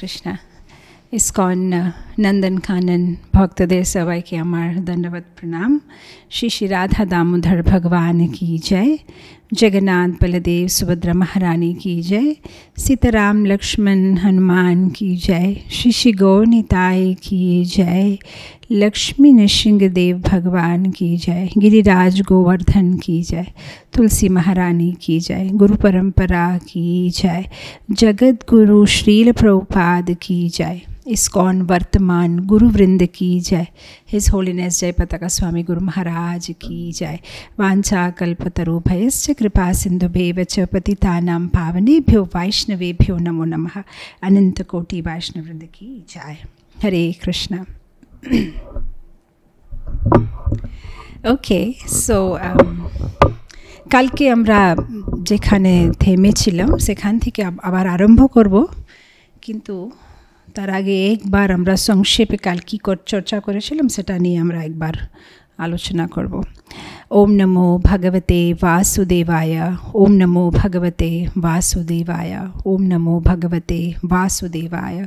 Krishna ISKCON Nandan Nandan भक्तदेव सवाई के अमर दंडवत प्रणाम श्री श्री राधा दामोदर भगवान की जय जगन्नाथ बलदेव सुभद्रा महारानी की जय सीताराम लक्ष्मण हनुमान की जय श्री श्री गौर की जय लक्ष्मी नृसिंह देव भगवान की जय गिरिराज गोवर्धन की जय तुलसी महारानी की जय गुरु परंपरा की जय जगत गुरु श्रील प्रभुपाद की जय इस्कॉन वर्तमान मान गुरु वृंद की जय हिज होलीनेस जय पता का स्वामी गुरु महाराज की जय वांछा कल्पतरु भयश्च कृपा सिंधु भेवच पतितानां पावनेभ्यो वैष्णवेभ्यो नमो नम अनंत कोटि वैष्णव वृंद की जय हरे कृष्णा ওকে সো কালকে আমরা যেখানে থেমেছিলাম সেখান থেকে আবার আরম্ভ করব কিন্তু তার আগে একবার আমরা সংক্ষেপে কাল কী চর্চা করেছিলাম সেটা নিয়ে আমরা একবার আলোচনা করব ওম নমো ভগবতে वासुदेवाय ওম নমো ভগবতে বাসুদেবায় ওম নমো ভগবতে বাসুদেবায়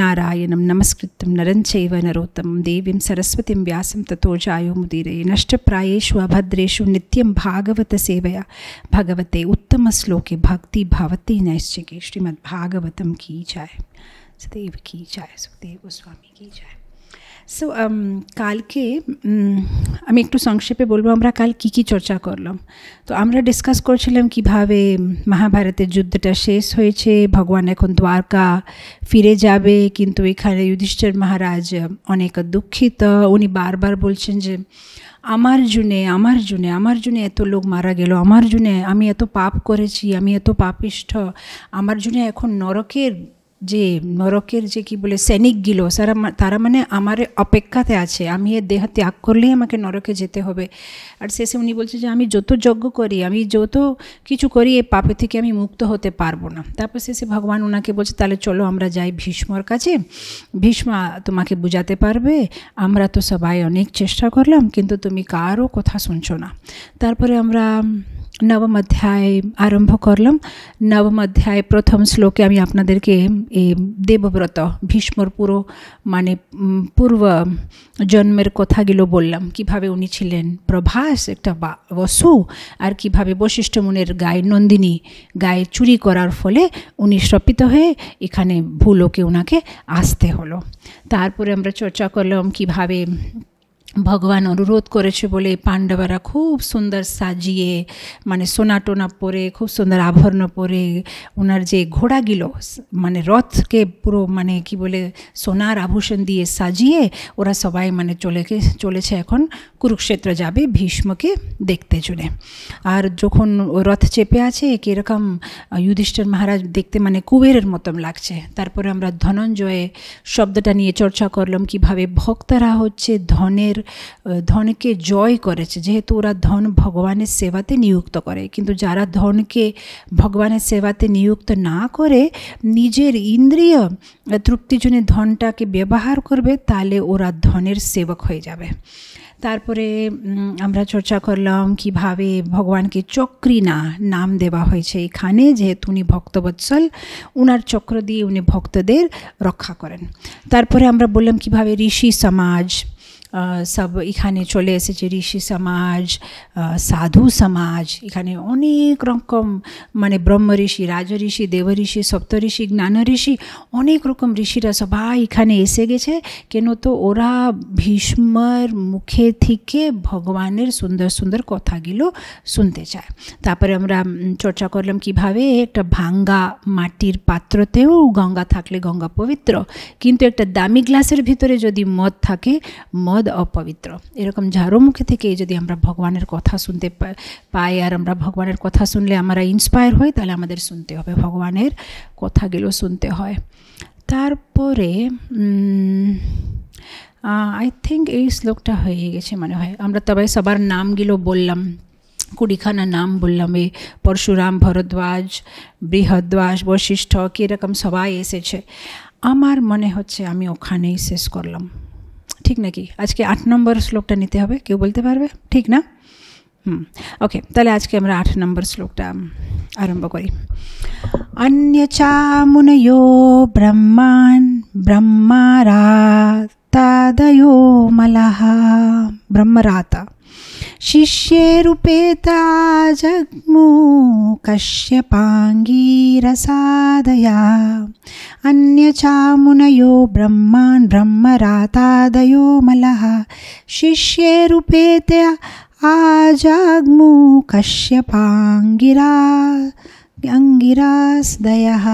नारायणं नमस्कृतं नरं चैव नरोत्तमं देवीं सरस्वतीं व्यासं ततो जायोमुदीरे नष्टप्रायेषु अभद्रेषु नित्यं भागवतसेवया भगवते उत्तमश्लोके भक्ति भवति नैश्चिके श्रीमद्भागवतं की जाय सदैव की যায় সুদেব গোস্বামী কি যায় সো কালকে আমি একটু সংক্ষেপে বলবো আমরা কাল কি কি চর্চা করলাম তো আমরা ডিসকাস করছিলাম কিভাবে মহাভারতের যুদ্ধটা শেষ হয়েছে ভগবান এখন দ্বারকা ফিরে যাবে কিন্তু এখানে যুধিষ্ঠির মহারাজ অনেক দুঃখিত উনি বারবার বলছেন যে আমার জুনে আমার জুনে আমার জুনে এত লোক মারা গেল আমার জুনে আমি এত পাপ করেছি আমি এত পাপিষ্ঠ আমার জুনে এখন নরকের যে নরকের যে কি বলে সৈনিকগুলো সারা তারা মানে আমার অপেক্ষাতে আছে আমি এ দেহ ত্যাগ করলেই আমাকে নরকে যেতে হবে আর শেষে উনি বলছে যে আমি যত যজ্ঞ করি আমি যত কিছু করি এই পাপে থেকে আমি মুক্ত হতে পারবো না তারপর শেষে ভগবান ওনাকে বলছে তাহলে চলো আমরা যাই ভীষ্মর কাছে ভীষ্ম তোমাকে বুঝাতে পারবে আমরা তো সবাই অনেক চেষ্টা করলাম কিন্তু তুমি কারও কথা শুনছো না তারপরে আমরা নবম অধ্যায় আরম্ভ করলাম নবম অধ্যায় প্রথম শ্লোকে আমি আপনাদেরকে এই দেবব্রত ভীষ্মর পুরো মানে পূর্ব জন্মের কথাগুলো বললাম কিভাবে উনি ছিলেন প্রভাস একটা বসু আর কিভাবে বশিষ্ঠ মুনের গায়ে নন্দিনী গায়ে চুরি করার ফলে উনি শ্রপিত হয়ে এখানে ভুলোকে ওনাকে আসতে হলো তারপরে আমরা চর্চা করলাম কিভাবে ভগবান অনুরোধ করেছে বলে পাণ্ডবরা খুব সুন্দর সাজিয়ে মানে সোনা টোনা পরে খুব সুন্দর আভরণ পরে ওনার যে ঘোড়াগুলো মানে রথকে পুরো মানে কি বলে সোনার আভূষণ দিয়ে সাজিয়ে ওরা সবাই মানে চলে চলেছে এখন কুরুক্ষেত্র যাবে ভীষ্মকে দেখতে চলে আর যখন রথ চেপে আছে কীরকম যুধিষ্ঠির মহারাজ দেখতে মানে কুবেরের মতন লাগছে তারপরে আমরা ধনঞ্জয়ে শব্দটা নিয়ে চর্চা করলাম কিভাবে ভক্তরা হচ্ছে ধনের ধনকে জয় করেছে যেহেতু ওরা ধন ভগবানের সেবাতে নিযুক্ত করে কিন্তু যারা ধনকে ভগবানের সেবাতে নিযুক্ত না করে নিজের ইন্দ্রিয় তৃপ্তির জন্য ধনটাকে ব্যবহার করবে তাহলে ওরা ধনের সেবক হয়ে যাবে তারপরে আমরা চর্চা করলাম কিভাবে ভগবানকে চক্রিনা নাম দেওয়া হয়েছে এখানে যেহেতু উনি ভক্তবৎসল উনার চক্র দিয়ে উনি ভক্তদের রক্ষা করেন তারপরে আমরা বললাম কিভাবে ঋষি সমাজ সব এখানে চলে এসেছে ঋষি সমাজ সাধু সমাজ এখানে অনেক রকম মানে ব্রহ্ম ঋষি রাজঋষি দেবঋষি সপ্তঋষি ঋষি অনেক রকম ঋষিরা সবাই এখানে এসে গেছে কেন তো ওরা ভীষ্মর মুখে থেকে ভগবানের সুন্দর সুন্দর কথাগুলো শুনতে চায় তারপরে আমরা চর্চা করলাম কিভাবে একটা ভাঙ্গা মাটির পাত্রতেও গঙ্গা থাকলে গঙ্গা পবিত্র কিন্তু একটা দামি গ্লাসের ভিতরে যদি মদ থাকে মদ পদ অপবিত্র এরকম ঝাড়ু মুখে থেকে যদি আমরা ভগবানের কথা শুনতে পাই আর আমরা ভগবানের কথা শুনলে আমরা ইন্সপায়ার হই তাহলে আমাদের শুনতে হবে ভগবানের কথাগুলো শুনতে হয় তারপরে আই থিঙ্ক এই শ্লোকটা হয়ে গেছে মনে হয় আমরা তবে সবার নামগুলো বললাম কুড়িখানা নাম বললাম এই পরশুরাম ভরদ্বাজ বৃহদ্বাজ বৈশিষ্ট্য কীরকম সবাই এসেছে আমার মনে হচ্ছে আমি ওখানেই শেষ করলাম ठीक है कि आज के आठ नंबर श्लोकটা নিতে হবে কেউ বলতে পারবে ঠিক না হুম ओके তাহলে আজকে আমরা আট নাম্বার শ্লোকটা আরম্ভ করি অন্য চামুনয়ো ব্রহ্মান ব্রহ্মরাস্তা দয়ো מלহ ব্রহ্মরাতা िष्ये रूपेता कश्यपाङ्गीरसादया अन्यचामुनयो ब्रह्मान् ब्रह्मरातादयो मलः शिष्ये रूपेत आजाग्मु कश्यपाङ्गिराङ्गिरास्दयः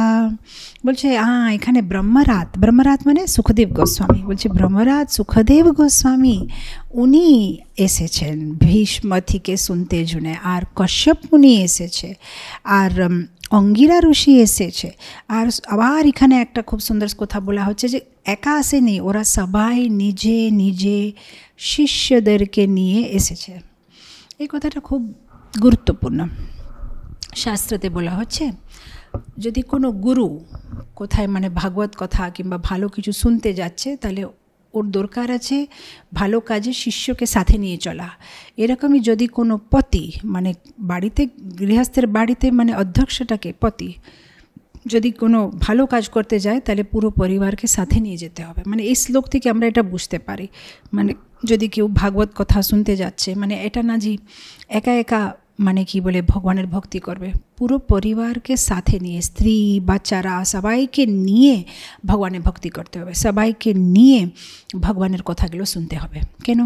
বলছে হ্যাঁ এখানে ব্রহ্মরাত ব্রহ্মরাত মানে সুখদেব গোস্বামী বলছে ব্রহ্মরাত সুখদেব গোস্বামী উনি এসেছেন ভীষ্ম থেকে শুনতে জুনে আর কশ্যপ উনি এসেছে আর অঙ্গিরা ঋষি এসেছে আর আবার এখানে একটা খুব সুন্দর কথা বলা হচ্ছে যে একা আসেনি ওরা সবাই নিজে নিজে শিষ্যদেরকে নিয়ে এসেছে এই কথাটা খুব গুরুত্বপূর্ণ শাস্ত্রতে বলা হচ্ছে যদি কোনো গুরু কোথায় মানে ভাগবত কথা কিংবা ভালো কিছু শুনতে যাচ্ছে তাহলে ওর দরকার আছে ভালো কাজে শিষ্যকে সাথে নিয়ে চলা এরকমই যদি কোনো পতি মানে বাড়িতে গৃহস্থের বাড়িতে মানে অধ্যক্ষটাকে পতি যদি কোনো ভালো কাজ করতে যায় তাহলে পুরো পরিবারকে সাথে নিয়ে যেতে হবে মানে এই শ্লোক থেকে আমরা এটা বুঝতে পারি মানে যদি কেউ ভাগবত কথা শুনতে যাচ্ছে মানে এটা না যে একা একা মানে কি বলে ভগবানের ভক্তি করবে পুরো পরিবারকে সাথে নিয়ে স্ত্রী বাচ্চারা সবাইকে নিয়ে ভগবানের ভক্তি করতে হবে সবাইকে নিয়ে ভগবানের কথাগুলো শুনতে হবে কেন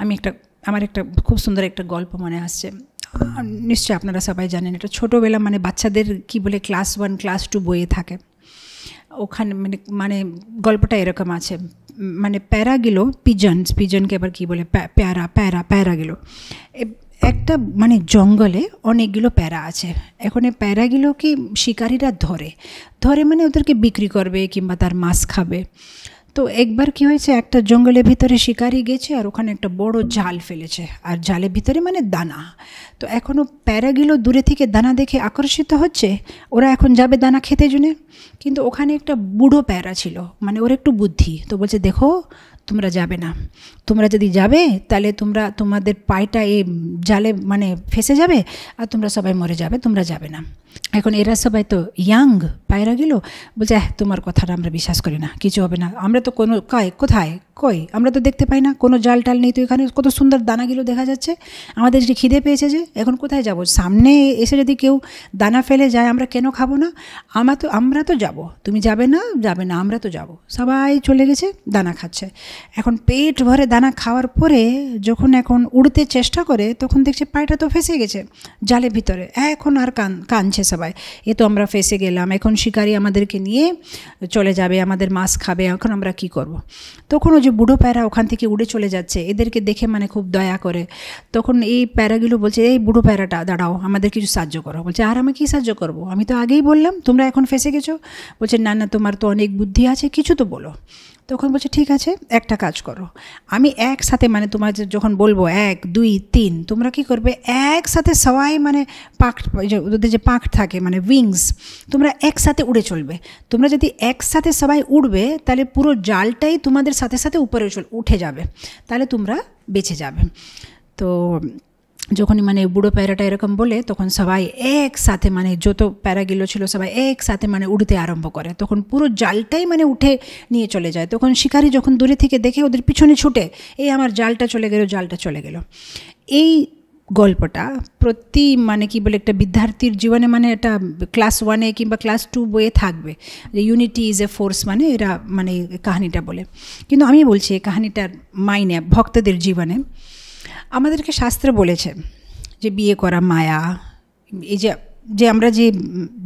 আমি একটা আমার একটা খুব সুন্দর একটা গল্প মনে আসছে নিশ্চয় আপনারা সবাই জানেন এটা ছোটোবেলা মানে বাচ্চাদের কি বলে ক্লাস ওয়ান ক্লাস টু বইয়ে থাকে ওখানে মানে মানে গল্পটা এরকম আছে মানে প্যারা গেলো পিজনস পিজনকে আবার কী বলে প্যারা প্যারা প্যারা গেলো একটা মানে জঙ্গলে অনেকগুলো প্যারা আছে এখন এই প্যারাগুলো কি শিকারীরা ধরে ধরে মানে ওদেরকে বিক্রি করবে কিংবা তার মাছ খাবে তো একবার কি হয়েছে একটা জঙ্গলের ভিতরে শিকারি গেছে আর ওখানে একটা বড় জাল ফেলেছে আর জালের ভিতরে মানে দানা তো এখনও প্যারাগুলো দূরে থেকে দানা দেখে আকর্ষিত হচ্ছে ওরা এখন যাবে দানা খেতে জন্যে কিন্তু ওখানে একটা বুড়ো প্যারা ছিল মানে ওর একটু বুদ্ধি তো বলছে দেখো তোমরা যাবে না তোমরা যদি যাবে তাহলে তোমরা তোমাদের পায়টা এই জালে মানে ফেসে যাবে আর তোমরা সবাই মরে যাবে তোমরা যাবে না এখন এরা সবাই তো ইয়াং পায়রা গেল বলছে হ্যাঁ তোমার কথাটা আমরা বিশ্বাস করি না কিছু হবে না আমরা তো কোনো কয় কোথায় কই আমরা তো দেখতে পাই না কোনো জাল টাল নেই তো এখানে কত সুন্দর দানাগুলো দেখা যাচ্ছে আমাদের যে খিদে পেয়েছে যে এখন কোথায় যাব সামনে এসে যদি কেউ দানা ফেলে যায় আমরা কেন খাবো না আমার তো আমরা তো যাব তুমি যাবে না যাবে না আমরা তো যাব সবাই চলে গেছে দানা খাচ্ছে এখন পেট ভরে দানা খাওয়ার পরে যখন এখন উড়তে চেষ্টা করে তখন দেখছে পায়টা তো ফেসে গেছে জালের ভিতরে এখন আর কান কানছে সবাই সবাই এ তো আমরা ফেসে গেলাম এখন শিকারি আমাদেরকে নিয়ে চলে যাবে আমাদের মাছ খাবে এখন আমরা কি করব। তখন ওই যে বুড়ো প্যারা ওখান থেকে উড়ে চলে যাচ্ছে এদেরকে দেখে মানে খুব দয়া করে তখন এই প্যারাগুলো বলছে এই বুড়ো প্যারাটা দাঁড়াও আমাদের কিছু সাহায্য করো বলছে আর আমি কী সাহায্য করব আমি তো আগেই বললাম তোমরা এখন ফেসে গেছো বলছে না না তোমার তো অনেক বুদ্ধি আছে কিছু তো বলো তখন বলছে ঠিক আছে একটা কাজ করো আমি একসাথে মানে তোমার যখন বলবো এক দুই তিন তোমরা কি করবে একসাথে সবাই মানে পাখ ওদের যে পাখ থাকে মানে উইংস তোমরা একসাথে উড়ে চলবে তোমরা যদি একসাথে সবাই উড়বে তাহলে পুরো জালটাই তোমাদের সাথে সাথে উপরে উঠে যাবে তাহলে তোমরা বেঁচে যাবে তো যখনই মানে বুড়ো প্যারাটা এরকম বলে তখন সবাই একসাথে মানে যত প্যারাগুলো ছিল সবাই একসাথে মানে উড়তে আরম্ভ করে তখন পুরো জালটাই মানে উঠে নিয়ে চলে যায় তখন শিকারি যখন দূরে থেকে দেখে ওদের পিছনে ছুটে এই আমার জালটা চলে গেল জালটা চলে গেল এই গল্পটা প্রতি মানে কি বলে একটা বিদ্যার্থীর জীবনে মানে একটা ক্লাস ওয়ানে কিংবা ক্লাস টু বইয়ে থাকবে যে ইউনিটি ইজ এ ফোর্স মানে এরা মানে কাহিনিটা বলে কিন্তু আমি বলছি এই কাহিনিটার মাইনে ভক্তদের জীবনে আমাদেরকে শাস্ত্র বলেছে যে বিয়ে করা মায়া এই যে যে আমরা যে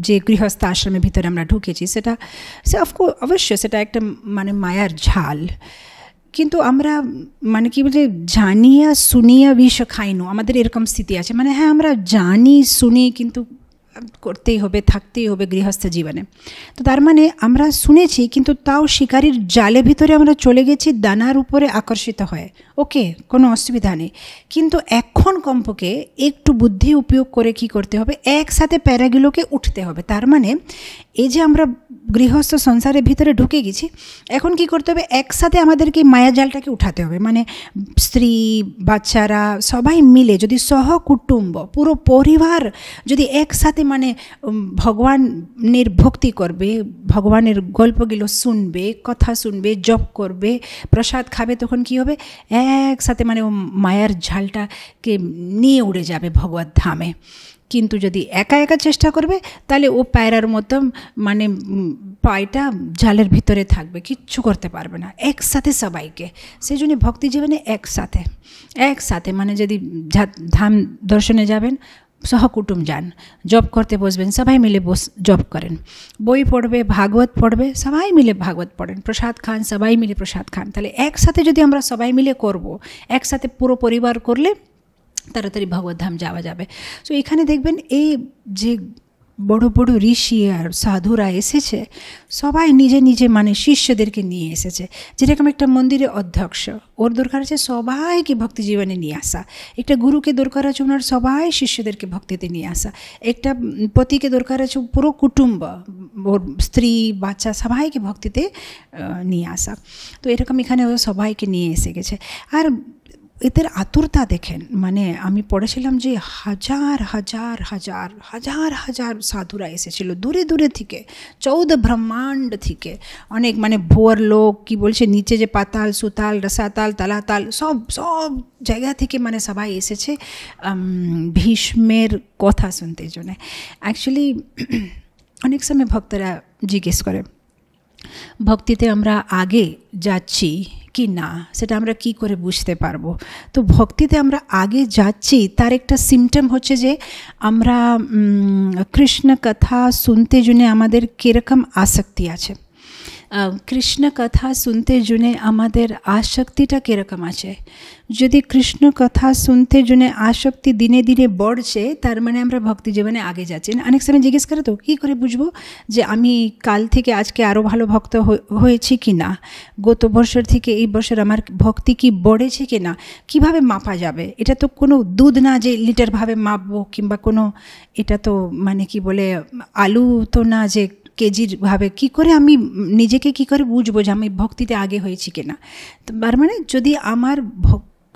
যে গৃহস্থ আশ্রমের ভিতরে আমরা ঢুকেছি সেটা সে অফকোর্স অবশ্যই সেটা একটা মানে মায়ার ঝাল কিন্তু আমরা মানে কি বলে জানিয়া শুনিয়া বিষ খাইনু আমাদের এরকম স্থিতি আছে মানে হ্যাঁ আমরা জানি শুনি কিন্তু করতেই হবে থাকতেই হবে গৃহস্থ জীবনে তো তার মানে আমরা শুনেছি কিন্তু তাও শিকারির জালে ভিতরে আমরা চলে গেছি দানার উপরে আকর্ষিত হয় ওকে কোনো অসুবিধা নেই কিন্তু এখন কম্পকে একটু বুদ্ধি উপয়োগ করে কি করতে হবে একসাথে প্যারাগুলোকে উঠতে হবে তার মানে এই যে আমরা গৃহস্থ সংসারের ভিতরে ঢুকে গেছি এখন কি করতে হবে একসাথে আমাদেরকে মায়া জালটাকে উঠাতে হবে মানে স্ত্রী বাচ্চারা সবাই মিলে যদি সহকুটুম্ব পুরো পরিবার যদি একসাথে মানে ভগবানের ভক্তি করবে ভগবানের গল্পগুলো শুনবে কথা শুনবে জপ করবে প্রসাদ খাবে তখন কি হবে একসাথে মানে ও মায়ার ঝালটাকে নিয়ে উড়ে যাবে ভগবত ধামে কিন্তু যদি একা একা চেষ্টা করবে তাহলে ও পায়রার মতো মানে পায়টা ঝালের ভিতরে থাকবে কিচ্ছু করতে পারবে না একসাথে সবাইকে সেই জন্য ভক্তি জীবনে একসাথে একসাথে মানে যদি ধাম দর্শনে যাবেন সহকুটুম যান জব করতে বসবেন সবাই মিলে বস জব করেন বই পড়বে ভাগবত পড়বে সবাই মিলে ভাগবত পড়েন প্রসাদ খান সবাই মিলে প্রসাদ খান তাহলে একসাথে যদি আমরা সবাই মিলে করব একসাথে পুরো পরিবার করলে তাড়াতাড়ি ভগবত ধাম যাওয়া যাবে সো এখানে দেখবেন এই যে বড় বড় ঋষি আর সাধুরা এসেছে সবাই নিজে নিজে মানে শিষ্যদেরকে নিয়ে এসেছে যেরকম একটা মন্দিরে অধ্যক্ষ ওর দরকার আছে সবাইকে ভক্তি জীবনে নিয়ে আসা একটা গুরুকে দরকার আছে ওনার সবাই শিষ্যদেরকে ভক্তিতে নিয়ে আসা একটা পতিকে দরকার আছে পুরো কুটুম্ব ওর স্ত্রী বাচ্চা সবাইকে ভক্তিতে নিয়ে আসা তো এরকম এখানে ও সবাইকে নিয়ে এসে গেছে আর এদের আতুরতা দেখেন মানে আমি পড়েছিলাম যে হাজার হাজার হাজার হাজার হাজার সাধুরা এসেছিল দূরে দূরে থেকে চৌদ ব্রহ্মাণ্ড থেকে অনেক মানে ভোর লোক কি বলছে নিচে যে পাতাল সুতাল রসাতাল তালাতাল সব সব জায়গা থেকে মানে সবাই এসেছে ভীষ্মের কথা শুনতে জন্য অ্যাকচুয়ালি অনেক সময় ভক্তরা জিজ্ঞেস করে ভক্তিতে আমরা আগে যাচ্ছি কি না সেটা আমরা কি করে বুঝতে পারবো তো ভক্তিতে আমরা আগে যাচ্ছি তার একটা সিমটম হচ্ছে যে আমরা কৃষ্ণ কথা শুনতে জন্যে আমাদের কীরকম আসক্তি আছে কৃষ্ণ কথা শুনতে জুনে আমাদের আসক্তিটা কীরকম আছে যদি কৃষ্ণ কথা শুনতে জুনে আসক্তি দিনে দিনে বাড়ছে তার মানে আমরা ভক্তি জীবনে আগে যাচ্ছি অনেক সময় জিজ্ঞেস করে তো কী করে বুঝবো যে আমি কাল থেকে আজকে আরও ভালো ভক্ত হয়েছি কি না গত বছর থেকে এই বছর আমার ভক্তি কি বড়েছে কি না কীভাবে মাপা যাবে এটা তো কোনো দুধ না যে লিটারভাবে মাপবো কিংবা কোনো এটা তো মানে কি বলে আলু তো না যে কেজির ভাবে কি করে আমি নিজেকে কি করে বুঝবো যে আমি ভক্তিতে আগে হয়েছি কিনা তো মানে যদি আমার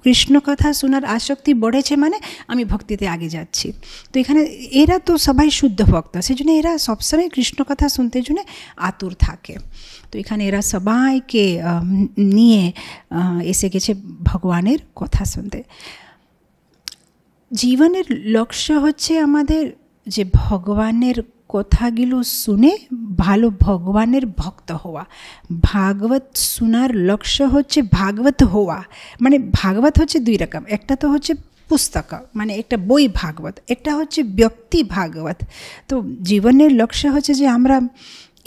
কৃষ্ণ কথা শোনার আসক্তি বড়েছে মানে আমি ভক্তিতে আগে যাচ্ছি তো এখানে এরা তো সবাই শুদ্ধ ভক্ত সেই জন্য এরা সবসময় কৃষ্ণ কথা শুনতে জন্য আতুর থাকে তো এখানে এরা সবাইকে নিয়ে এসে গেছে ভগবানের কথা শুনতে জীবনের লক্ষ্য হচ্ছে আমাদের যে ভগবানের কথাগুলো শুনে ভালো ভগবানের ভক্ত হওয়া ভাগবত শোনার লক্ষ্য হচ্ছে ভাগবত হওয়া মানে ভাগবত হচ্ছে দুই রকম একটা তো হচ্ছে পুস্তক মানে একটা বই ভাগবত একটা হচ্ছে ব্যক্তি ভাগবত তো জীবনের লক্ষ্য হচ্ছে যে আমরা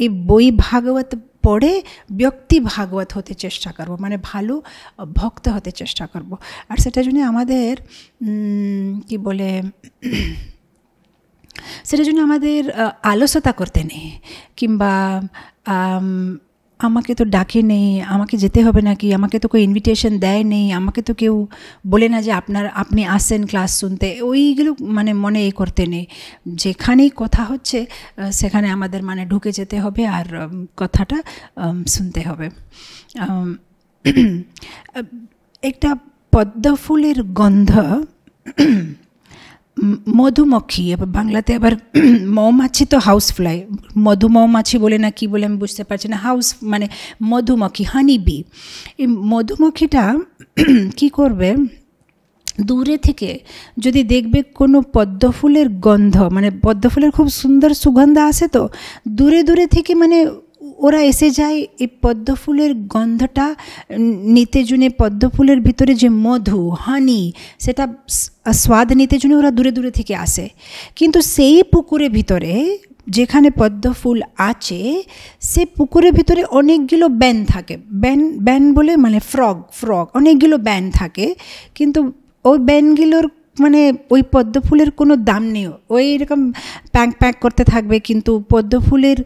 এই বই ভাগবত পড়ে ব্যক্তি ভাগবত হতে চেষ্টা করব মানে ভালো ভক্ত হতে চেষ্টা করব আর সেটার জন্য আমাদের কি বলে সেটার জন্য আমাদের আলস্যতা করতে নেই কিংবা আমাকে তো ডাকে নেই আমাকে যেতে হবে নাকি আমাকে তো কেউ ইনভিটেশন দেয় নেই আমাকে তো কেউ বলে না যে আপনার আপনি আসেন ক্লাস শুনতে ওইগুলো মানে মনে এই করতে নেই যেখানেই কথা হচ্ছে সেখানে আমাদের মানে ঢুকে যেতে হবে আর কথাটা শুনতে হবে একটা পদ্মফুলের গন্ধ মধুমক্ষী বাংলাতে আবার মৌমাছি তো হাউস ফ্লাই মধু মৌমাছি বলে না কি বলে আমি বুঝতে পারছি না হাউস মানে মধুমক্ষি হানি বি এই মধুমক্ষিটা কী করবে দূরে থেকে যদি দেখবে কোনো পদ্ম ফুলের গন্ধ মানে পদ্ম ফুলের খুব সুন্দর সুগন্ধ আসে তো দূরে দূরে থেকে মানে ওরা এসে যায় এই পদ্ম ফুলের গন্ধটা নিতে জুনে পদ্ম ফুলের ভিতরে যে মধু হানি সেটা স্বাদ নিতে জুনে ওরা দূরে দূরে থেকে আসে কিন্তু সেই পুকুরের ভিতরে যেখানে পদ্ম ফুল আছে সে পুকুরের ভিতরে অনেকগুলো ব্যান থাকে ব্যান ব্যান বলে মানে ফ্রগ ফ্রগ অনেকগুলো ব্যান থাকে কিন্তু ওই ব্যানগুলোর মানে ওই পদ্ম ফুলের কোনো দাম নেই ওই এরকম প্যাঁক প্যাঁক করতে থাকবে কিন্তু পদ্ম ফুলের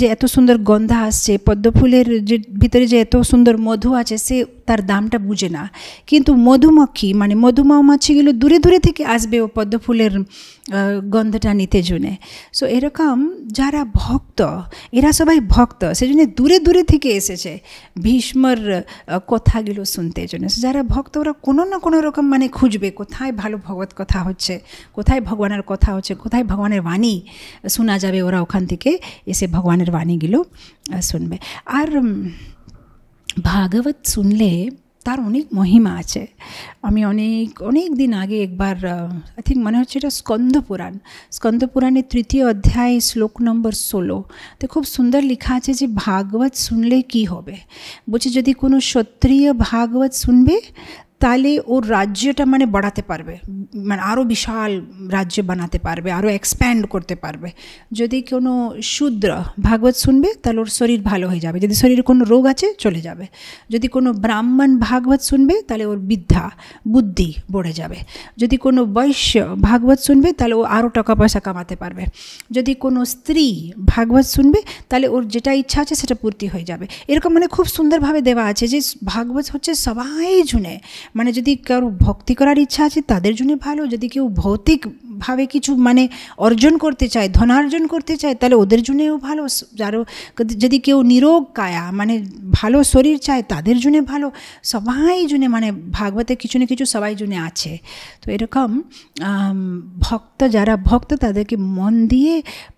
যে এত সুন্দর গন্ধ আসছে পদ্ম ফুলের যে ভিতরে যে এত সুন্দর মধু আছে সে তার দামটা বুঝে না কিন্তু মধুমক্ষী মানে মধুমাছিগুলো দূরে দূরে থেকে আসবে ও পদ্ম ফুলের গন্ধটা নিতে জুনে সো এরকম যারা ভক্ত এরা সবাই ভক্ত সেজন্য দূরে দূরে থেকে এসেছে ভীষ্মর কথাগুলো শুনতে জন্য যারা ভক্ত ওরা কোনো না কোনো রকম মানে খুঁজবে কোথায় ভালো ভগবত কথা হচ্ছে কোথায় ভগবানের কথা হচ্ছে কোথায় ভগবানের বাণী শোনা যাবে ওরা ওখান থেকে এসে ভগবানের বাণীগুলো শুনবে আর ভাগবত শুনলে তার অনেক মহিমা আছে আমি অনেক অনেক দিন আগে একবার আই থিঙ্ক মনে হচ্ছে এটা স্কন্দপুরাণ পুরাণ তৃতীয় অধ্যায় শ্লোক নম্বর ষোলো তো খুব সুন্দর লেখা আছে যে ভাগবত শুনলে কি হবে বলছে যদি কোনো ক্ষত্রিয় ভাগবত শুনবে তাহলে ওর রাজ্যটা মানে বাড়াতে পারবে মানে আরও বিশাল রাজ্য বানাতে পারবে আরও এক্সপ্যান্ড করতে পারবে যদি কোনো শূদ্র ভাগবত শুনবে তাহলে ওর শরীর ভালো হয়ে যাবে যদি শরীরে কোনো রোগ আছে চলে যাবে যদি কোনো ব্রাহ্মণ ভাগবত শুনবে তাহলে ওর বিদ্যা বুদ্ধি বড়ে যাবে যদি কোনো বৈশ্য ভাগবত শুনবে তাহলে ও আরও টাকা পয়সা কামাতে পারবে যদি কোনো স্ত্রী ভাগবত শুনবে তাহলে ওর যেটা ইচ্ছা আছে সেটা পূর্তি হয়ে যাবে এরকম মানে খুব সুন্দরভাবে দেওয়া আছে যে ভাগবত হচ্ছে সবাই জুনে মানে যদি কারো ভক্তি করার ইচ্ছা আছে তাদের জন্য ভালো যদি কেউ ভৌতিকভাবে কিছু মানে অর্জন করতে চায় ধনার্জন করতে চায় তাহলে ওদের জন্যেও ভালো যারও যদি কেউ নিরোগ কায়া মানে ভালো শরীর চায় তাদের জন্য ভালো সবাই জন্যে মানে ভাগবতের কিছু না কিছু সবাই জন্য আছে তো এরকম ভক্ত যারা ভক্ত তাদেরকে মন দিয়ে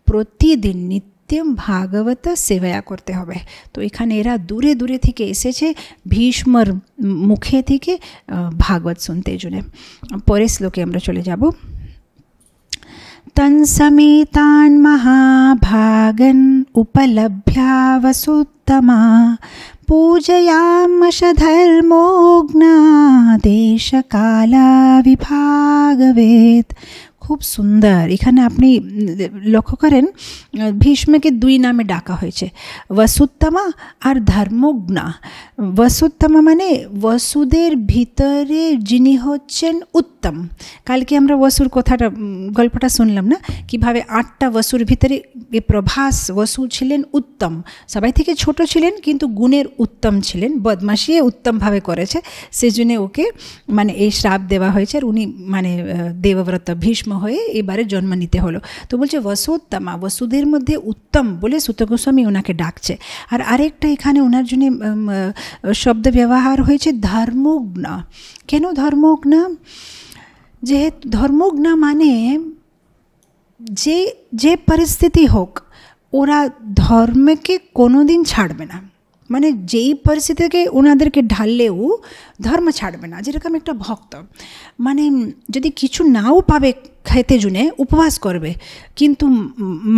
প্রতিদিন নিত্য নিত্যম ভাগবত সেবায়া করতে হবে তো এখানে এরা দূরে দূরে থেকে এসেছে ভীষ্মর মুখে থেকে ভাগবত শুনতে জন্য পরের শ্লোকে আমরা চলে যাব तन्समेतान् महाभागन् उपलभ्या वसुत्तमा पूजयामश धर्मोऽग्ना देशकालाविभागवेत् খুব সুন্দর এখানে আপনি লক্ষ্য করেন ভীষ্মকে দুই নামে ডাকা হয়েছে বসুত্তমা আর ধর্মজ্ঞা বসুত্তমা মানে বসুদের ভিতরে যিনি হচ্ছেন উত্তম কালকে আমরা বসুর কথাটা গল্পটা শুনলাম না কিভাবে আটটা বসুর ভিতরে এ প্রভাস বসু ছিলেন উত্তম সবাই থেকে ছোট ছিলেন কিন্তু গুণের উত্তম ছিলেন বদমাসিয়ে উত্তমভাবে করেছে সেজন্য ওকে মানে এই শ্রাপ দেওয়া হয়েছে আর উনি মানে দেবব্রত ভীষ্ম হয়ে এবারে জন্ম নিতে হলো তো বলছে বসুত্তমা বসুদের মধ্যে উত্তম বলে সুত গোস্বামী ওনাকে ডাকছে আর আরেকটা এখানে ওনার জন্য শব্দ ব্যবহার হয়েছে ধর্মগ্ন কেন ধর্মগ্ন যেহেতু ধর্মগ্ন মানে যে যে পরিস্থিতি হোক ওরা ধর্মকে কোনোদিন ছাড়বে না মানে যেই পরিস্থিতি থেকে ওনাদেরকে ঢাললেও ধর্ম ছাড়বে না যেরকম একটা ভক্ত মানে যদি কিছু নাও পাবে খেতে জুনে উপবাস করবে কিন্তু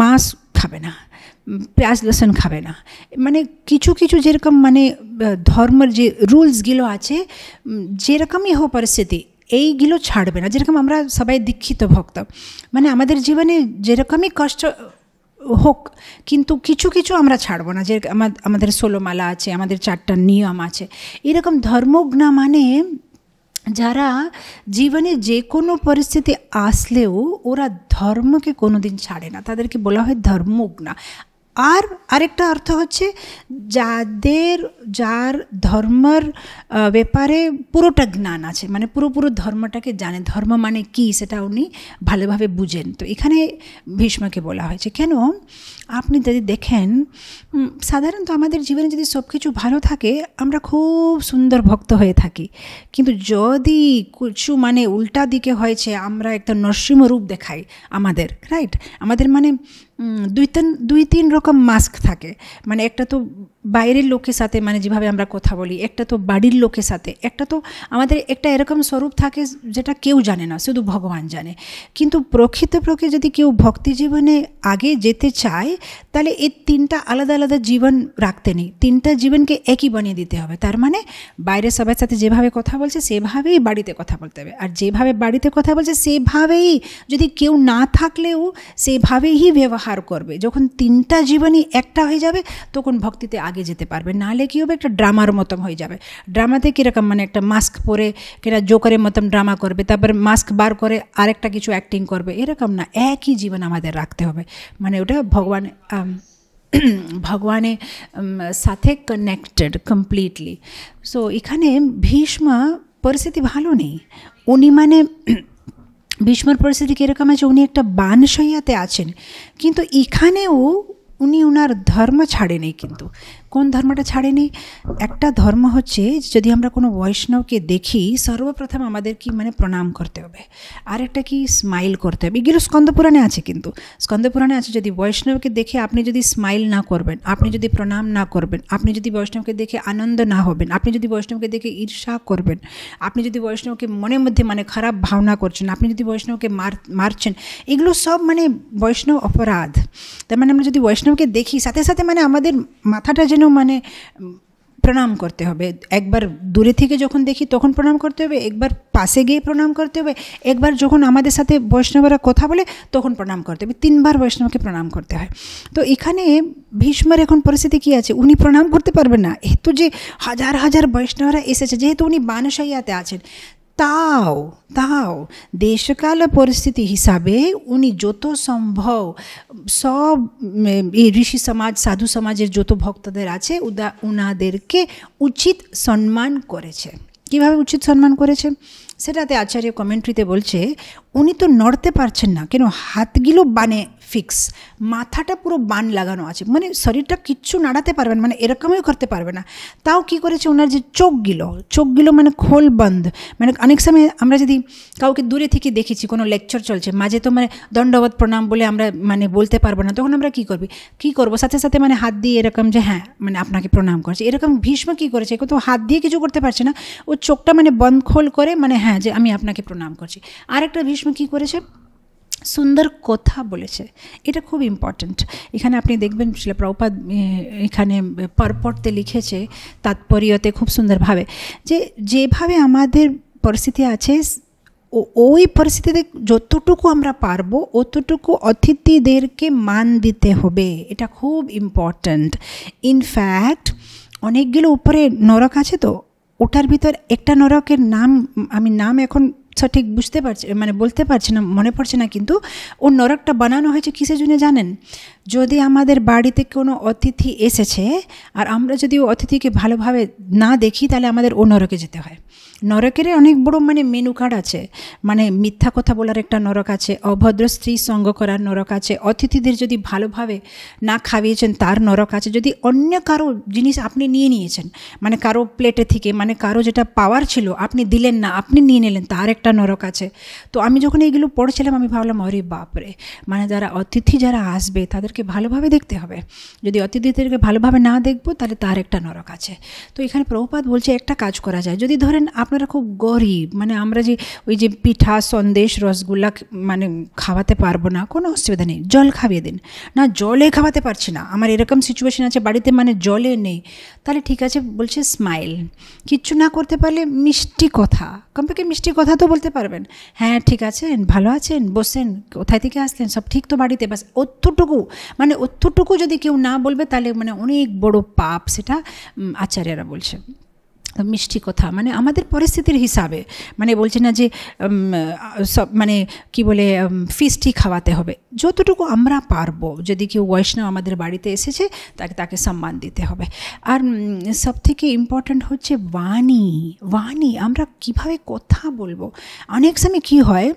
মাছ খাবে না পেঁয়াজ লসুন খাবে না মানে কিছু কিছু যেরকম মানে ধর্মের যে রুলসগুলো আছে যেরকমই হোক পরিস্থিতি এইগুলো ছাড়বে না যেরকম আমরা সবাই দীক্ষিত ভক্ত মানে আমাদের জীবনে যেরকমই কষ্ট হোক কিন্তু কিছু কিছু আমরা ছাড়বো না যে আমাদের ষোলোমালা আছে আমাদের চারটা নিয়ম আছে এরকম ধর্মজ্ঞা মানে যারা জীবনে যে কোনো পরিস্থিতি আসলেও ওরা ধর্মকে কোনোদিন ছাড়ে না তাদেরকে বলা হয় ধর্মজ্ঞা আর আরেকটা অর্থ হচ্ছে যাদের যার ধর্মর ব্যাপারে পুরোটা জ্ঞান আছে মানে পুরোপুরো ধর্মটাকে জানে ধর্ম মানে কি সেটা উনি ভালোভাবে বুঝেন তো এখানে ভীষ্মকে বলা হয়েছে কেন আপনি যদি দেখেন সাধারণত আমাদের জীবনে যদি সব কিছু ভালো থাকে আমরা খুব সুন্দর ভক্ত হয়ে থাকি কিন্তু যদি কিছু মানে উল্টা দিকে হয়েছে আমরা একটা নরসিংহ রূপ দেখাই আমাদের রাইট আমাদের মানে দুই তিন দুই তিন রকম মাস্ক থাকে মানে একটা তো বাইরের লোকের সাথে মানে যেভাবে আমরা কথা বলি একটা তো বাড়ির লোকের সাথে একটা তো আমাদের একটা এরকম স্বরূপ থাকে যেটা কেউ জানে না শুধু ভগবান জানে কিন্তু প্রকৃতপক্ষে যদি কেউ ভক্তি জীবনে আগে যেতে চায় তাহলে এই তিনটা আলাদা আলাদা জীবন রাখতে নেই তিনটা জীবনকে একই বানিয়ে দিতে হবে তার মানে বাইরে সবার সাথে যেভাবে কথা বলছে সেভাবেই বাড়িতে কথা বলতে হবে আর যেভাবে বাড়িতে কথা বলছে সেভাবেই যদি কেউ না থাকলেও সেভাবেই ব্যবহার করবে যখন তিনটা জীবনই একটা হয়ে যাবে তখন ভক্তিতে আগে আগে যেতে পারবে নাহলে কী হবে একটা ড্রামার মতন হয়ে যাবে ড্রামাতে কীরকম মানে একটা মাস্ক পরে কিনা জোকারের মতন ড্রামা করবে তারপর মাস্ক বার করে আরেকটা কিছু অ্যাক্টিং করবে এরকম না একই জীবন আমাদের রাখতে হবে মানে ওটা ভগবান ভগবানের সাথে কানেক্টেড কমপ্লিটলি সো এখানে ভীষ্ম পরিস্থিতি ভালো নেই উনি মানে ভীষ্মর পরিস্থিতি কীরকম আছে উনি একটা বানসইয়াতে আছেন কিন্তু এখানেও উনি ওনার ধর্ম ছাড়েনি কিন্তু কোন ধর্মটা ছাড়েনি একটা ধর্ম হচ্ছে যদি আমরা কোনো বৈষ্ণবকে দেখি সর্বপ্রথম আমাদের কি মানে প্রণাম করতে হবে আর একটা কি স্মাইল করতে হবে এগুলো স্কন্দপুরাণে আছে কিন্তু স্কন্দপুরাণে আছে যদি বৈষ্ণবকে দেখে আপনি যদি স্মাইল না করবেন আপনি যদি প্রণাম না করবেন আপনি যদি বৈষ্ণবকে দেখে আনন্দ না হবেন আপনি যদি বৈষ্ণবকে দেখে ঈর্ষা করবেন আপনি যদি বৈষ্ণবকে মনের মধ্যে মানে খারাপ ভাবনা করছেন আপনি যদি বৈষ্ণবকে মার মারছেন এগুলো সব মানে বৈষ্ণব অপরাধ তার মানে আমরা যদি বৈষ্ণবকে দেখি সাথে সাথে মানে আমাদের মাথাটা যে যেন মানে প্রণাম করতে হবে একবার দূরে থেকে যখন দেখি তখন প্রণাম করতে হবে একবার পাশে গিয়ে প্রণাম করতে হবে একবার যখন আমাদের সাথে বৈষ্ণবরা কথা বলে তখন প্রণাম করতে হবে তিনবার বৈষ্ণবকে প্রণাম করতে হয় তো এখানে ভীষ্মের এখন পরিস্থিতি কি আছে উনি প্রণাম করতে পারবেন না এত যে হাজার হাজার বৈষ্ণবরা এসেছে যেহেতু উনি বানসাইয়াতে আছেন তাও তাও দেশকাল পরিস্থিতি হিসাবে উনি যত সম্ভব সব এই ঋষি সমাজ সাধু সমাজের যত ভক্তদের আছে উদা উনাদেরকে উচিত সম্মান করেছে কীভাবে উচিত সম্মান করেছে সেটাতে আচার্য কমেন্ট্রিতে বলছে উনি তো নড়তে পারছেন না কেন হাতগুলো বানে ফিক্স মাথাটা পুরো বান লাগানো আছে মানে শরীরটা কিচ্ছু নাড়াতে পারবেন মানে এরকমই করতে পারবে না তাও কি করেছে ওনার যে চোখগুলো চোখগুলো মানে খোল বন্ধ মানে অনেক সময় আমরা যদি কাউকে দূরে থেকে দেখেছি কোনো লেকচার চলছে মাঝে তো মানে দণ্ডবোধ প্রণাম বলে আমরা মানে বলতে পারবো না তখন আমরা কি করবি কি করব সাথে সাথে মানে হাত দিয়ে এরকম যে হ্যাঁ মানে আপনাকে প্রণাম করছে এরকম ভীষ্ম কী করেছে তো হাত দিয়ে কিছু করতে পারছে না ও চোখটা মানে বন্ধ খোল করে মানে হ্যাঁ যে আমি আপনাকে প্রণাম করছি আরেকটা ভীষ্ম কী করেছে সুন্দর কথা বলেছে এটা খুব ইম্পর্ট্যান্ট এখানে আপনি দেখবেন শিলা এখানে পরপরতে লিখেছে তাৎপর্যতে খুব সুন্দরভাবে যে যেভাবে আমাদের পরিস্থিতি আছে ও ওই পরিস্থিতিতে যতটুকু আমরা পারবো অতটুকু অতিথিদেরকে মান দিতে হবে এটা খুব ইম্পর্ট্যান্ট ইনফ্যাক্ট অনেকগুলো উপরে নরক আছে তো ওটার ভিতর একটা নরকের নাম আমি নাম এখন সঠিক বুঝতে পারছে মানে বলতে পারছে না মনে পড়ছে না কিন্তু ও নরকটা বানানো হয়েছে কিসের জন্য জানেন যদি আমাদের বাড়িতে কোনো অতিথি এসেছে আর আমরা যদি ও অতিথিকে ভালোভাবে না দেখি তাহলে আমাদের ও নরকে যেতে হয় নরকেরে অনেক বড় মানে মেনু কার্ড আছে মানে মিথ্যা কথা বলার একটা নরক আছে অভদ্র স্ত্রী সঙ্গ করার নরক আছে অতিথিদের যদি ভালোভাবে না খাইয়েছেন তার নরক আছে যদি অন্য কারো জিনিস আপনি নিয়ে নিয়েছেন মানে কারো প্লেটে থেকে মানে কারো যেটা পাওয়ার ছিল আপনি দিলেন না আপনি নিয়ে নিলেন তার একটা নরক আছে তো আমি যখন এইগুলো পড়েছিলাম আমি ভাবলাম অরে বাপরে মানে যারা অতিথি যারা আসবে তাদেরকে ভালোভাবে দেখতে হবে যদি অতিথিদেরকে ভালোভাবে না দেখবো তাহলে তার একটা নরক আছে তো এখানে প্রভুপাত বলছে একটা কাজ করা যায় যদি ধরেন আপনারা খুব গরিব মানে আমরা যে ওই যে পিঠা সন্দেশ রসগোল্লা মানে খাওয়াতে পারবো না কোনো অসুবিধা নেই জল খাইয়ে দিন না জলে খাওয়াতে পারছি না আমার এরকম সিচুয়েশন আছে বাড়িতে মানে জলে নেই তাহলে ঠিক আছে বলছে স্মাইল কিচ্ছু না করতে পারলে মিষ্টি কথা কমপক্ষে মিষ্টি কথা তো বলতে পারবেন হ্যাঁ ঠিক আছেন ভালো আছেন বসেন কোথায় থেকে আসলেন সব ঠিক তো বাড়িতে বাস অতটুকু মানে অতটুকু যদি কেউ না বলবে তাহলে মানে অনেক বড় পাপ সেটা আচার্যরা বলছে মিষ্টি কথা মানে আমাদের পরিস্থিতির হিসাবে মানে বলছে না যে সব মানে কি বলে ফিস্টি খাওয়াতে হবে যতটুকু আমরা পারবো যদি কেউ বৈষ্ণব আমাদের বাড়িতে এসেছে তাকে তাকে সম্মান দিতে হবে আর সব থেকে ইম্পর্ট্যান্ট হচ্ছে বাণী বাণী আমরা কিভাবে কথা বলবো অনেক সময় কি হয়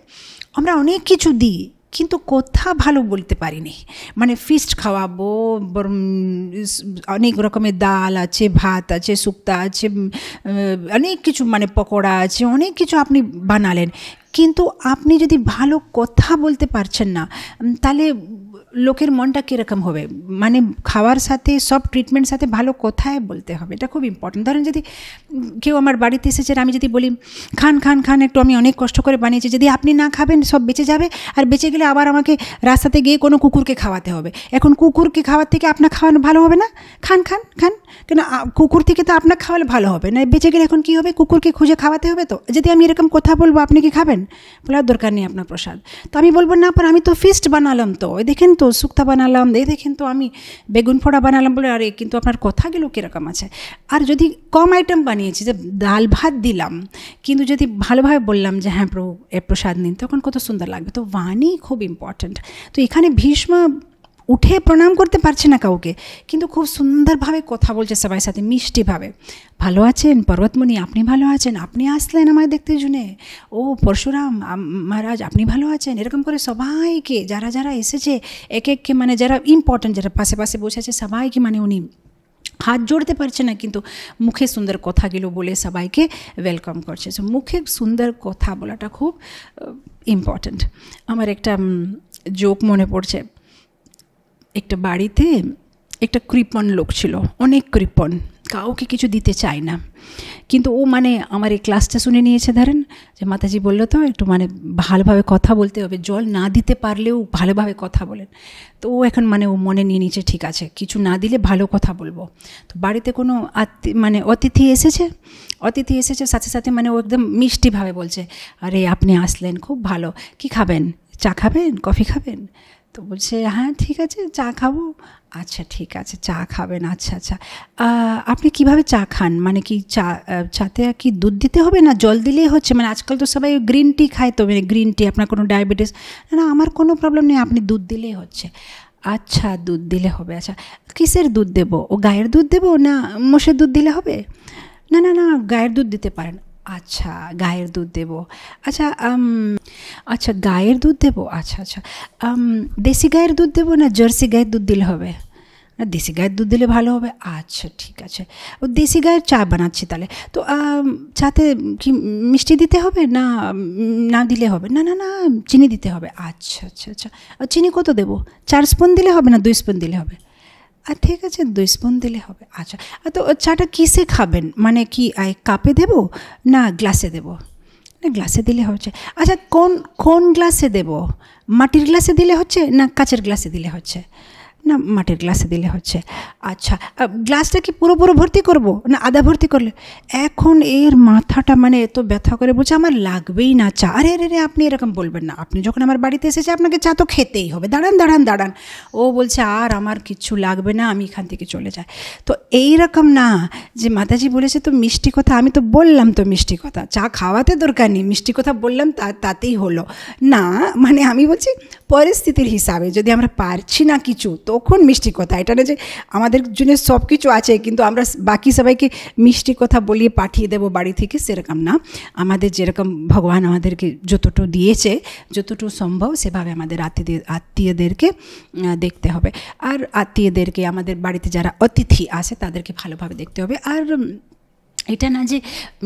আমরা অনেক কিছু দিই কিন্তু কথা ভালো বলতে পারিনি মানে ফিস্ট খাওয়াবো অনেক রকমের ডাল আছে ভাত আছে শুক্তা আছে অনেক কিছু মানে পকোড়া আছে অনেক কিছু আপনি বানালেন কিন্তু আপনি যদি ভালো কথা বলতে পারছেন না তাহলে লোকের মনটা কীরকম হবে মানে খাওয়ার সাথে সব ট্রিটমেন্ট সাথে ভালো কথায় বলতে হবে এটা খুব ইম্পর্টেন্ট ধরেন যদি কেউ আমার বাড়িতে এসেছে আমি যদি বলি খান খান খান একটু আমি অনেক কষ্ট করে বানিয়েছি যদি আপনি না খাবেন সব বেঁচে যাবে আর বেঁচে গেলে আবার আমাকে রাস্তাতে গিয়ে কোনো কুকুরকে খাওয়াতে হবে এখন কুকুরকে খাওয়ার থেকে আপনার খাওয়ানো ভালো হবে না খান খান খান কেন কুকুর থেকে তো আপনার খাওয়ালে ভালো হবে না বেঁচে গেলে এখন কী হবে কুকুরকে খুঁজে খাওয়াতে হবে তো যদি আমি এরকম কথা বলবো আপনি কি খাবেন বলে আর দরকার নেই আপনার প্রসাদ তো আমি বলবো না পর আমি তো ফিস্ট বানালাম তো এই দেখেন তো শুক্তা বানালাম এই দেখেন তো আমি বেগুন ফোড়া বানালাম বলে আরে কিন্তু আপনার কথাগুলো কীরকম আছে আর যদি কম আইটেম বানিয়েছি যে ডাল ভাত দিলাম কিন্তু যদি ভালোভাবে বললাম যে হ্যাঁ প্রভু এ প্রসাদ নিন তখন কত সুন্দর লাগবে তো বাণী খুব ইম্পর্ট্যান্ট তো এখানে ভীষ্ম উঠে প্রণাম করতে পারছে না কাউকে কিন্তু খুব সুন্দরভাবে কথা বলছে সবাই সাথে মিষ্টিভাবে ভালো আছেন পর্বতমণি আপনি ভালো আছেন আপনি আসলেন আমায় দেখতে জুনে ও পরশুরাম মহারাজ আপনি ভালো আছেন এরকম করে সবাইকে যারা যারা এসেছে এক এককে মানে যারা ইম্পর্ট্যান্ট যারা পাশে পাশে বসে আছে সবাইকে মানে উনি হাত জোড়তে পারছে না কিন্তু মুখে সুন্দর কথাগুলো বলে সবাইকে ওয়েলকাম করছে সো মুখে সুন্দর কথা বলাটা খুব ইম্পর্ট্যান্ট আমার একটা জোক মনে পড়ছে একটা বাড়িতে একটা কৃপণ লোক ছিল অনেক কৃপণ কাউকে কিছু দিতে চায় না কিন্তু ও মানে আমার এই ক্লাসটা শুনে নিয়েছে ধরেন যে মাতাজি বললো তো একটু মানে ভালোভাবে কথা বলতে হবে জল না দিতে পারলেও ভালোভাবে কথা বলেন তো ও এখন মানে ও মনে নিয়ে নিয়েছে ঠিক আছে কিছু না দিলে ভালো কথা বলবো তো বাড়িতে কোনো মানে অতিথি এসেছে অতিথি এসেছে সাথে সাথে মানে ও একদম মিষ্টিভাবে বলছে আরে আপনি আসলেন খুব ভালো কি খাবেন চা খাবেন কফি খাবেন তো বলছে হ্যাঁ ঠিক আছে চা খাবো আচ্ছা ঠিক আছে চা খাবেন আচ্ছা আচ্ছা আপনি কিভাবে চা খান মানে কি চা চাতে কি দুধ দিতে হবে না জল দিলেই হচ্ছে মানে আজকাল তো সবাই গ্রিন টি খায় তো মানে গ্রিন টি আপনার কোনো ডায়াবেটিস না আমার কোনো প্রবলেম নেই আপনি দুধ দিলেই হচ্ছে আচ্ছা দুধ দিলে হবে আচ্ছা কিসের দুধ দেবো ও গায়ের দুধ দেবো না মোষের দুধ দিলে হবে না না না গায়ের দুধ দিতে পারেন আচ্ছা গায়ের দুধ দেব আচ্ছা আচ্ছা গায়ের দুধ দেব আচ্ছা আচ্ছা দেশি গায়ের দুধ দেব না জার্সি গায়ের দুধ দিলে হবে না দেশি গায়ের দুধ দিলে ভালো হবে আচ্ছা ঠিক আছে ও দেশি গায়ের চা বানাচ্ছি তাহলে তো চাতে কি মিষ্টি দিতে হবে না না দিলে হবে না না না চিনি দিতে হবে আচ্ছা আচ্ছা আচ্ছা চিনি কত দেবো চার স্পুন দিলে হবে না দুই স্পুন দিলে হবে আর ঠিক আছে দুই স্পুন দিলে হবে আচ্ছা আর তো চাটা কিসে খাবেন মানে কি কাপে দেব না গ্লাসে দেব না গ্লাসে দিলে হচ্ছে আচ্ছা কোন কোন গ্লাসে দেব মাটির গ্লাসে দিলে হচ্ছে না কাচের গ্লাসে দিলে হচ্ছে না মাটির গ্লাসে দিলে হচ্ছে আচ্ছা গ্লাসটা কি পুরোপুরো ভর্তি করব না আদা ভর্তি করলে এখন এর মাথাটা মানে এত ব্যথা করে বলছে আমার লাগবেই না চা আরে আরে আপনি এরকম বলবেন না আপনি যখন আমার বাড়িতে এসেছে আপনাকে চা তো খেতেই হবে দাঁড়ান দাঁড়ান দাঁড়ান ও বলছে আর আমার কিচ্ছু লাগবে না আমি এখান থেকে চলে যাই তো এই রকম না যে মাতাজি বলেছে তো মিষ্টি কথা আমি তো বললাম তো মিষ্টি কথা চা খাওয়াতে দরকার নেই মিষ্টি কথা বললাম তা তাতেই হলো না মানে আমি বলছি পরিস্থিতির হিসাবে যদি আমরা পারছি না কিছু তো তখন মিষ্টি কথা এটা না যে আমাদের জন্য সব কিছু আছে কিন্তু আমরা বাকি সবাইকে মিষ্টি কথা বলিয়ে পাঠিয়ে দেবো বাড়ি থেকে সেরকম না আমাদের যেরকম ভগবান আমাদেরকে যতটুকু দিয়েছে যতটুকু সম্ভব সেভাবে আমাদের আত্মীয় আত্মীয়দেরকে দেখতে হবে আর আত্মীয়দেরকে আমাদের বাড়িতে যারা অতিথি আসে তাদেরকে ভালোভাবে দেখতে হবে আর এটা না যে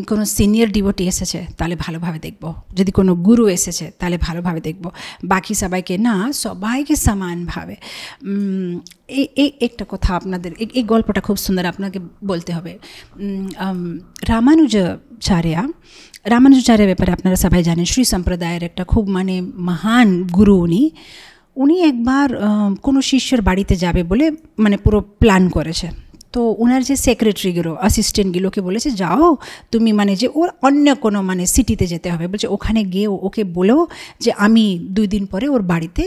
কোনো সিনিয়র ডিভোটি এসেছে তাহলে ভালোভাবে দেখব যদি কোনো গুরু এসেছে তাহলে ভালোভাবে দেখব বাকি সবাইকে না সবাইকে সমানভাবে এই একটা কথা আপনাদের এই গল্পটা খুব সুন্দর আপনাকে বলতে হবে রামানুজাচার্যা রামানুজাচার্যের ব্যাপারে আপনারা সবাই জানেন শ্রী সম্প্রদায়ের একটা খুব মানে মহান গুরু উনি উনি একবার কোনো শিষ্যের বাড়িতে যাবে বলে মানে পুরো প্ল্যান করেছে তো ওনার যে সেক্রেটারিগুলো অ্যাসিস্ট্যান্টগুলোকে বলেছে যাও তুমি মানে যে ওর অন্য কোনো মানে সিটিতে যেতে হবে বলছে ওখানে গিয়ে ওকে বলেও যে আমি দুই দিন পরে ওর বাড়িতে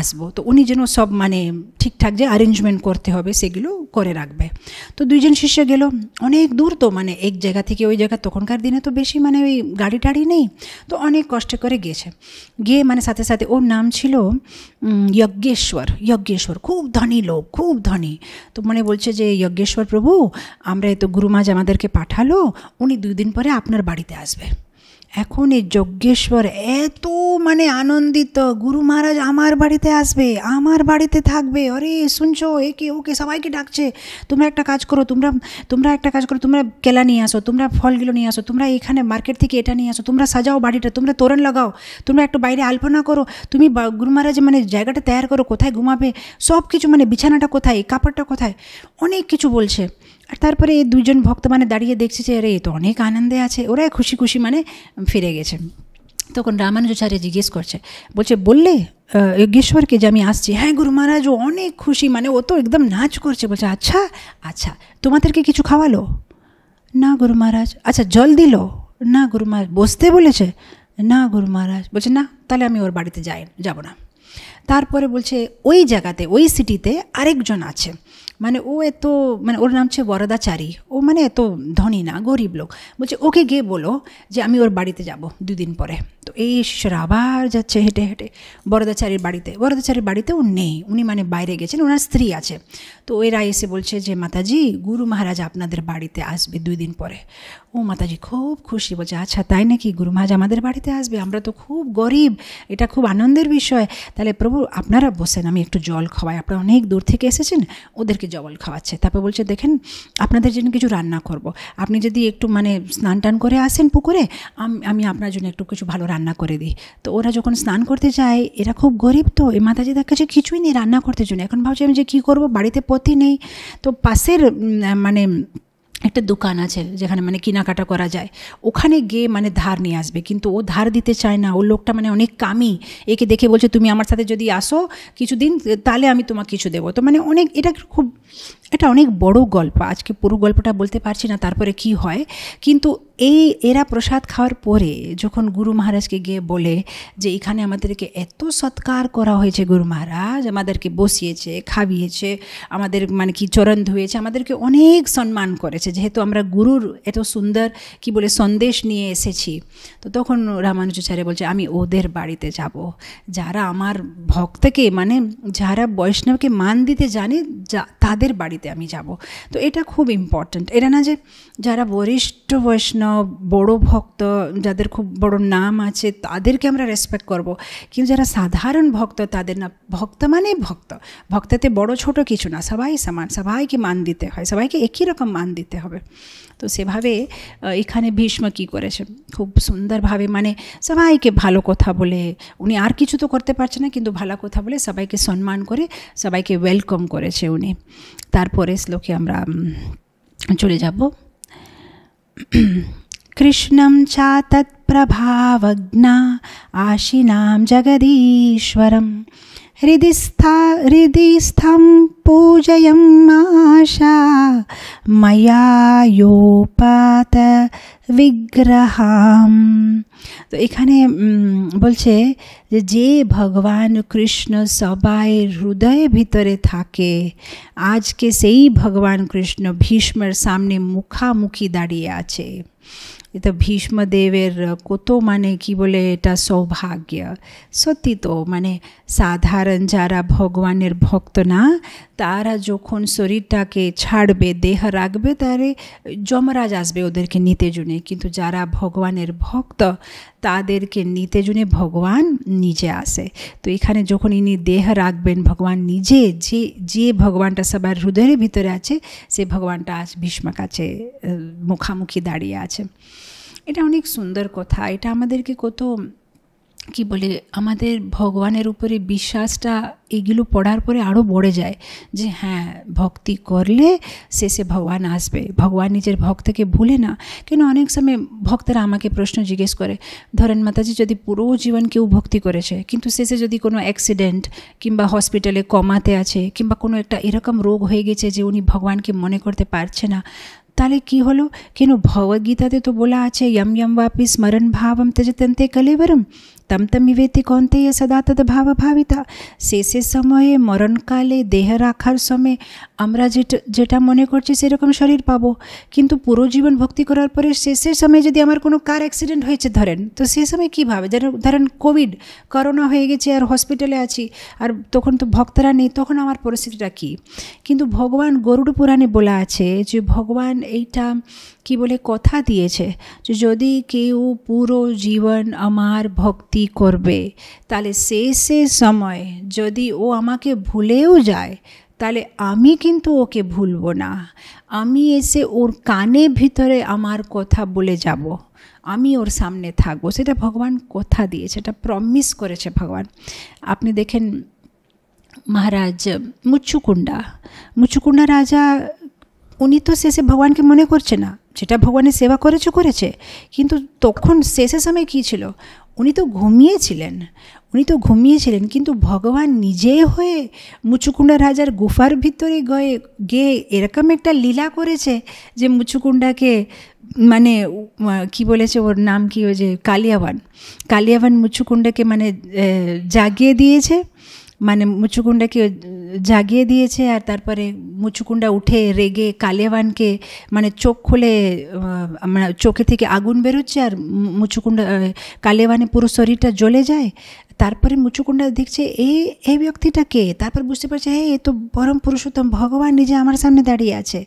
আসবো তো উনি যেন সব মানে ঠিকঠাক যে অ্যারেঞ্জমেন্ট করতে হবে সেগুলো করে রাখবে তো দুইজন শিষ্য গেল অনেক দূর তো মানে এক জায়গা থেকে ওই জায়গা তখনকার দিনে তো বেশি মানে ওই গাড়ি টাড়ি নেই তো অনেক কষ্ট করে গেছে গিয়ে মানে সাথে সাথে ওর নাম ছিল যজ্ঞেশ্বর যজ্ঞেশ্বর খুব ধনী লোক খুব ধনী তো মানে বলছে যে যজ্ঞেশ্বর পরমেশ্বর প্রভু আমরা এত গুরুমাজ আমাদেরকে পাঠালো উনি দুই দিন পরে আপনার বাড়িতে আসবে এখন এই যজ্ঞেশ্বর এত মানে আনন্দিত গুরু মহারাজ আমার বাড়িতে আসবে আমার বাড়িতে থাকবে আরে শুনছো একে ওকে সবাইকে ডাকছে তোমরা একটা কাজ করো তোমরা তোমরা একটা কাজ করো তোমরা কেলা নিয়ে আসো তোমরা ফলগুলো নিয়ে আসো তোমরা এখানে মার্কেট থেকে এটা নিয়ে আসো তোমরা সাজাও বাড়িটা তোমরা তোরণ লাগাও তোমরা একটু বাইরে আলপনা করো তুমি গুরু মহারাজ মানে জায়গাটা তৈরি করো কোথায় ঘুমাবে সব কিছু মানে বিছানাটা কোথায় কাপড়টা কোথায় অনেক কিছু বলছে আর তারপরে এই দুজন ভক্ত মানে দাঁড়িয়ে দেখছে যে আরে এ তো অনেক আনন্দে আছে ওরাই খুশি খুশি মানে ফিরে গেছে তখন রামানুজাচার্য জিজ্ঞেস করছে বলছে বললে যজ্ঞেশ্বরকে যে আমি আসছি হ্যাঁ গুরু মহারাজ ও অনেক খুশি মানে ও তো একদম নাচ করছে বলছে আচ্ছা আচ্ছা তোমাদেরকে কিছু খাওয়ালো না গুরু মহারাজ আচ্ছা জল দিল না গুরু মহারাজ বসতে বলেছে না গুরু মহারাজ বলছে না তাহলে আমি ওর বাড়িতে যাই যাব না তারপরে বলছে ওই জায়গাতে ওই সিটিতে আরেকজন আছে মানে ও এত মানে ওর নাম হচ্ছে বরদাচারী ও মানে এত ধনী না গরিব লোক বলছে ওকে গিয়ে বলো যে আমি ওর বাড়িতে যাব দুদিন পরে তো এই শিশুরা আবার যাচ্ছে হেঁটে হেঁটে বরদাচারীর বাড়িতে বরদাচারীর বাড়িতে ও নেই উনি মানে বাইরে গেছেন ওনার স্ত্রী আছে তো এরা এসে বলছে যে মাতাজি গুরু মহারাজ আপনাদের বাড়িতে আসবে দুই দিন পরে ও মাতাজি খুব খুশি বলছে আচ্ছা তাই নাকি গুরু মহারাজ আমাদের বাড়িতে আসবে আমরা তো খুব গরিব এটা খুব আনন্দের বিষয় তাহলে প্রভু আপনারা বসেন আমি একটু জল খাওয়াই আপনারা অনেক দূর থেকে এসেছেন ওদেরকে জল খাওয়াচ্ছে তারপর বলছে দেখেন আপনাদের জন্য কিছু রান্না করব। আপনি যদি একটু মানে স্নান টান করে আসেন পুকুরে আমি আপনার জন্য একটু কিছু ভালো রান্না করে দিই তো ওরা যখন স্নান করতে যায় এরা খুব গরিব তো এই মাতাজিদের কাছে কিছুই নেই রান্না করতে জন্য এখন ভাবছি আমি যে কী করবো বাড়িতে সম্পত্তি নেই তো পাশের মানে একটা দোকান আছে যেখানে মানে কেনাকাটা করা যায় ওখানে গিয়ে মানে ধার নিয়ে আসবে কিন্তু ও ধার দিতে চায় না ও লোকটা মানে অনেক কামি একে দেখে বলছে তুমি আমার সাথে যদি আসো কিছুদিন তাহলে আমি তোমাকে কিছু দেবো তো মানে অনেক এটা খুব এটা অনেক বড় গল্প আজকে পুরো গল্পটা বলতে পারছি না তারপরে কি হয় কিন্তু এই এরা প্রসাদ খাওয়ার পরে যখন গুরু মহারাজকে গিয়ে বলে যে এখানে আমাদেরকে এত সৎকার করা হয়েছে গুরু মহারাজ আমাদেরকে বসিয়েছে খাবিয়েছে আমাদের মানে কি চরণ ধুয়েছে আমাদেরকে অনেক সম্মান করেছে যেহেতু আমরা গুরুর এত সুন্দর কি বলে সন্দেশ নিয়ে এসেছি তো তখন রামানুজাচার্য বলছে আমি ওদের বাড়িতে যাব যারা আমার ভক্তকে মানে যারা বৈষ্ণবকে মান দিতে জানে যা তাদের বাড়িতে বাড়িতে আমি যাব তো এটা খুব ইম্পর্ট্যান্ট এটা না যে যারা বরিষ্ঠ বৈষ্ণব বড় ভক্ত যাদের খুব বড় নাম আছে তাদেরকে আমরা রেসপেক্ট করব কিন্তু যারা সাধারণ ভক্ত তাদের না ভক্ত মানে ভক্ত ভক্ততে বড় ছোট কিছু না সবাই সমান সবাইকে মান দিতে হয় সবাইকে একই রকম মান দিতে হবে তো সেভাবে এখানে ভীষ্ম কী করেছে খুব সুন্দরভাবে মানে সবাইকে ভালো কথা বলে উনি আর কিছু তো করতে পারছে না কিন্তু ভালো কথা বলে সবাইকে সম্মান করে সবাইকে ওয়েলকাম করেছে উনি তারপরে শ্লোকে আমরা চলে যাব कृष्णं চা तत्प्रभावज्ञा আশিনাম জগদীশ্বরম हृदि स्था हृदि स्थं पूजयं आशा मया योपात বিগ্রহাম তো এখানে বলছে যে যে ভগবান কৃষ্ণ সবাই হৃদয়ে ভিতরে থাকে আজকে সেই ভগবান কৃষ্ণ ভীষ্মের সামনে মুখামুখি দাঁড়িয়ে আছে এটা ভীষ্মদেবের কত মানে কি বলে এটা সৌভাগ্য সত্যি তো মানে সাধারণ যারা ভগবানের ভক্ত না তারা যখন শরীরটাকে ছাড়বে দেহ রাখবে তারে যমরাজ আসবে ওদেরকে নিতে জুনে কিন্তু যারা ভগবানের ভক্ত তাদেরকে নিতে জুনে ভগবান নিজে আসে তো এখানে যখন ইনি দেহ রাখবেন ভগবান নিজে যে যে ভগবানটা সবার হৃদয়ের ভিতরে আছে সে ভগবানটা আজ ভীষ্ম কাছে মুখামুখি দাঁড়িয়ে আছে এটা অনেক সুন্দর কথা এটা আমাদেরকে কত কি বলে আমাদের ভগবানের উপরে বিশ্বাসটা এগুলো পড়ার পরে আরও বড়ে যায় যে হ্যাঁ ভক্তি করলে শেষে ভগবান আসবে ভগবান নিজের ভক্তকে ভুলে না কেন অনেক সময় ভক্তরা আমাকে প্রশ্ন জিজ্ঞেস করে ধরেন মাতাজি যদি পুরো জীবন কেউ ভক্তি করেছে কিন্তু শেষে যদি কোনো অ্যাক্সিডেন্ট কিংবা হসপিটালে কমাতে আছে কিংবা কোনো একটা এরকম রোগ হয়ে গেছে যে উনি ভগবানকে মনে করতে পারছে না তাহলে কি হলো কেন ভগবদ্গীতাতে তো বলা আছে ইয়ম ইয়ম বাপি স্মরণ ভাবম তেজতন্তে কলেবরম तमिवेति कौन्तेय सदा তদ্ভাবভাবিতা শেষের সময়ে মরণকালে দেহ রাখার সময় আমরা যেটা যেটা মনে করছি সেরকম শরীর পাবো কিন্তু পুরো জীবন ভক্তি করার পরে শেষের সময় যদি আমার কোনো কার অ্যাক্সিডেন্ট হয়েছে ধরেন তো সে সময় কীভাবে যেন ধরেন কোভিড করোনা হয়ে গেছে আর হসপিটালে আছি আর তখন তো ভক্তরা নেই তখন আমার পরিস্থিতিটা কী কিন্তু ভগবান গরুড় পুরাণে বলা আছে যে ভগবান এইটা কি বলে কথা দিয়েছে যে যদি কেউ পুরো জীবন আমার ভক্তি করবে তাহলে শেষে সময় যদি ও আমাকে ভুলেও যায় তাহলে আমি কিন্তু ওকে ভুলব না আমি এসে ওর কানে ভিতরে আমার কথা বলে যাব আমি ওর সামনে থাকবো সেটা ভগবান কথা দিয়েছে এটা প্রমিস করেছে ভগবান আপনি দেখেন মহারাজ মুচ্ছুকুণ্ডা মুচ্ছুকুণ্ডা রাজা উনি তো শেষে ভগবানকে মনে করছে না যেটা ভগবানের সেবা করেছে করেছে কিন্তু তখন শেষে সময় কী ছিল উনি তো ঘুমিয়েছিলেন উনি তো ঘুমিয়েছিলেন কিন্তু ভগবান নিজে হয়ে মুচুকুণ্ডা রাজার গুফার ভিতরে গয়ে গিয়ে এরকম একটা লীলা করেছে যে মুচুকুণ্ডাকে মানে কি বলেছে ওর নাম কি ওই যে কালিয়াবান কালিয়াবান মুচুকুণ্ডাকে মানে জাগিয়ে দিয়েছে মানে মুচুকুণ্ডাকে জাগিয়ে দিয়েছে আর তারপরে মুচুকুণ্ডা উঠে রেগে কালেওয়ানকে মানে চোখ খুলে মানে চোখে থেকে আগুন বেরোচ্ছে আর মুচুকুণ্ডা কালেওয়ানে পুরো শরীরটা জ্বলে যায় তারপরে মুচুকুণ্ডা দেখছে এই এই ব্যক্তিটা কে তারপর বুঝতে পারছে হ্যাঁ এ তো পরম পুরুষোত্তম ভগবান নিজে আমার সামনে দাঁড়িয়ে আছে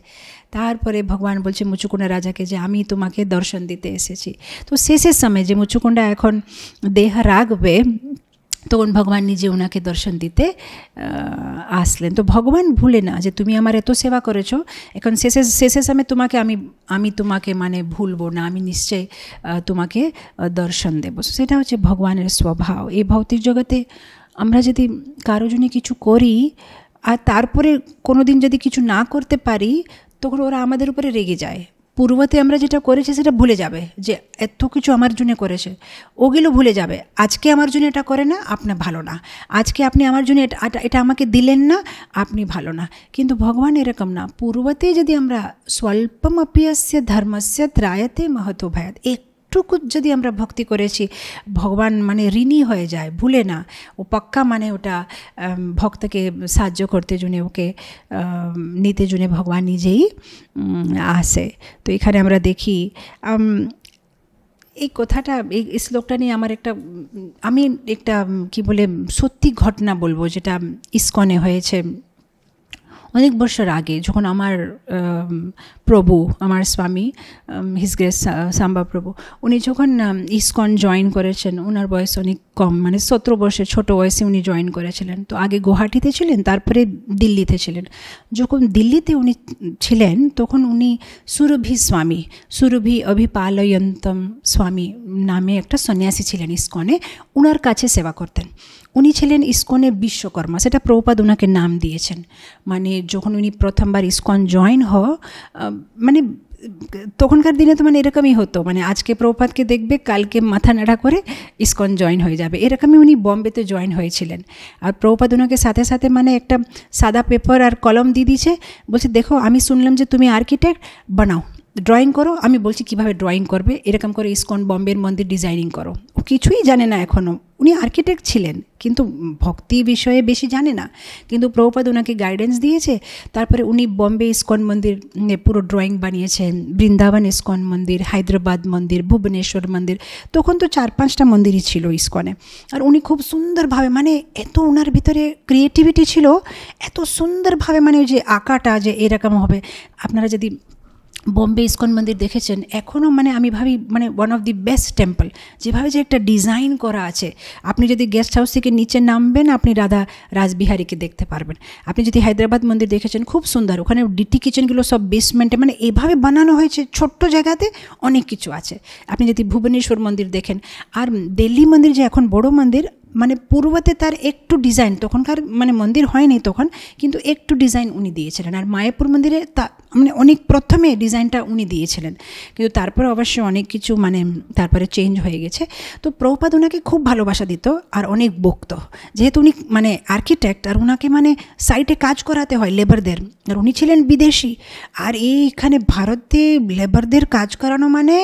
তারপরে ভগবান বলছে মুচুকুন্ডা রাজাকে যে আমি তোমাকে দর্শন দিতে এসেছি তো শেষের সময় যে মুচুকুণ্ডা এখন দেহ রাগবে তখন ভগবান নিজে ওনাকে দর্শন দিতে আসলেন তো ভগবান ভুলে না যে তুমি আমার এত সেবা করেছো এখন শেষে শেষে সামে তোমাকে আমি আমি তোমাকে মানে ভুলবো না আমি নিশ্চয় তোমাকে দর্শন দেবো সেটা হচ্ছে ভগবানের স্বভাব এই ভৌতিক জগতে আমরা যদি কারো জন্য কিছু করি আর তারপরে কোনো দিন যদি কিছু না করতে পারি তখন ওরা আমাদের উপরে রেগে যায় পূর্বতে আমরা যেটা করেছি সেটা ভুলে যাবে যে এত কিছু আমার জন্য করেছে ওগুলো ভুলে যাবে আজকে আমার জন্য এটা করে না আপনার ভালো না আজকে আপনি আমার জন্য এটা এটা আমাকে দিলেন না আপনি ভালো না কিন্তু ভগবান এরকম না পূর্বতে যদি আমরা স্বল্পমপিয়স্য ধর্মস্য ত্রায়তে মহত্ব ভায়াত এক একটুকু যদি আমরা ভক্তি করেছি ভগবান মানে ঋণী হয়ে যায় ভুলে না ও পাক্কা মানে ওটা ভক্তকে সাহায্য করতে জুনে ওকে নিতে জুনে ভগবান নিজেই আসে তো এখানে আমরা দেখি এই কথাটা এই শ্লোকটা নিয়ে আমার একটা আমি একটা কি বলে সত্যি ঘটনা বলবো যেটা ইস্কনে হয়েছে অনেক বছর আগে যখন আমার প্রভু আমার স্বামী হিসগে সাম্বা প্রভু উনি যখন ইসকন জয়েন করেছেন ওনার বয়স অনেক কম মানে সতেরো বছর ছোট বয়সে উনি জয়েন করেছিলেন তো আগে গুয়াহাটিতে ছিলেন তারপরে দিল্লিতে ছিলেন যখন দিল্লিতে উনি ছিলেন তখন উনি সুরভি স্বামী সুরভি অভিপালয়ন্তম স্বামী নামে একটা সন্ন্যাসী ছিলেন ইসকনে ওনার কাছে সেবা করতেন উনি ছিলেন ইস্কনে বিশ্বকর্মা সেটা প্রপাদ ওনাকে নাম দিয়েছেন মানে যখন উনি প্রথমবার ইস্কন জয়েন হ মানে তখনকার দিনে তো মানে এরকমই হতো মানে আজকে প্রপাতকে দেখবে কালকে মাথা নাড়া করে ইস্কন জয়েন হয়ে যাবে এরকমই উনি বম্বেতে জয়েন হয়েছিলেন আর প্রপাত ওনাকে সাথে সাথে মানে একটা সাদা পেপার আর কলম দিয়ে দিয়েছে বলছে দেখো আমি শুনলাম যে তুমি আর্কিটেক্ট বানাও ড্রয়িং করো আমি বলছি কিভাবে ড্রয়িং করবে এরকম করে ইস্কন বম্বের মন্দির ডিজাইনিং করো ও কিছুই জানে না এখনও উনি আর্কিটেক্ট ছিলেন কিন্তু ভক্তি বিষয়ে বেশি জানে না কিন্তু প্রভুপাদ ওনাকে গাইডেন্স দিয়েছে তারপরে উনি বম্বে ইস্কন মন্দির পুরো ড্রয়িং বানিয়েছেন বৃন্দাবন ইস্কন মন্দির হায়দ্রাবাদ মন্দির ভুবনেশ্বর মন্দির তখন তো চার পাঁচটা মন্দিরই ছিল ইস্কনে আর উনি খুব সুন্দরভাবে মানে এত ওনার ভিতরে ক্রিয়েটিভিটি ছিল এত সুন্দরভাবে মানে যে আঁকাটা যে এরকম হবে আপনারা যদি বম্বে ইস্কন মন্দির দেখেছেন এখনও মানে আমি ভাবি মানে one of the best temple যেভাবে যে একটা ডিজাইন করা আছে আপনি যদি গেস্ট হাউস থেকে নিচে নামবেন আপনি রাধা রাজবিহারীকে দেখতে পারবেন আপনি যদি হায়দ্রাবাদ মন্দির দেখেছেন খুব সুন্দর ওখানে ডিটি কিচেনগুলো সব বেসমেন্টে মানে এভাবে বানানো হয়েছে ছোট্ট জায়গাতে অনেক কিছু আছে আপনি যদি ভুবনেশ্বর মন্দির দেখেন আর দিল্লি মন্দির যে এখন বড় মন্দির মানে পূর্বতে তার একটু ডিজাইন তখনকার মানে মন্দির হয়নি তখন কিন্তু একটু ডিজাইন উনি দিয়েছিলেন আর মায়াপুর মন্দিরে তা মানে অনেক প্রথমে ডিজাইনটা উনি দিয়েছিলেন কিন্তু তারপরে অবশ্য অনেক কিছু মানে তারপরে চেঞ্জ হয়ে গেছে তো প্রভুপাদ ওনাকে খুব ভালোবাসা দিত আর অনেক বকত যেহেতু উনি মানে আর্কিটেক্ট আর ওনাকে মানে সাইটে কাজ করাতে হয় লেবারদের আর উনি ছিলেন বিদেশি আর এইখানে ভারতে লেবারদের কাজ করানো মানে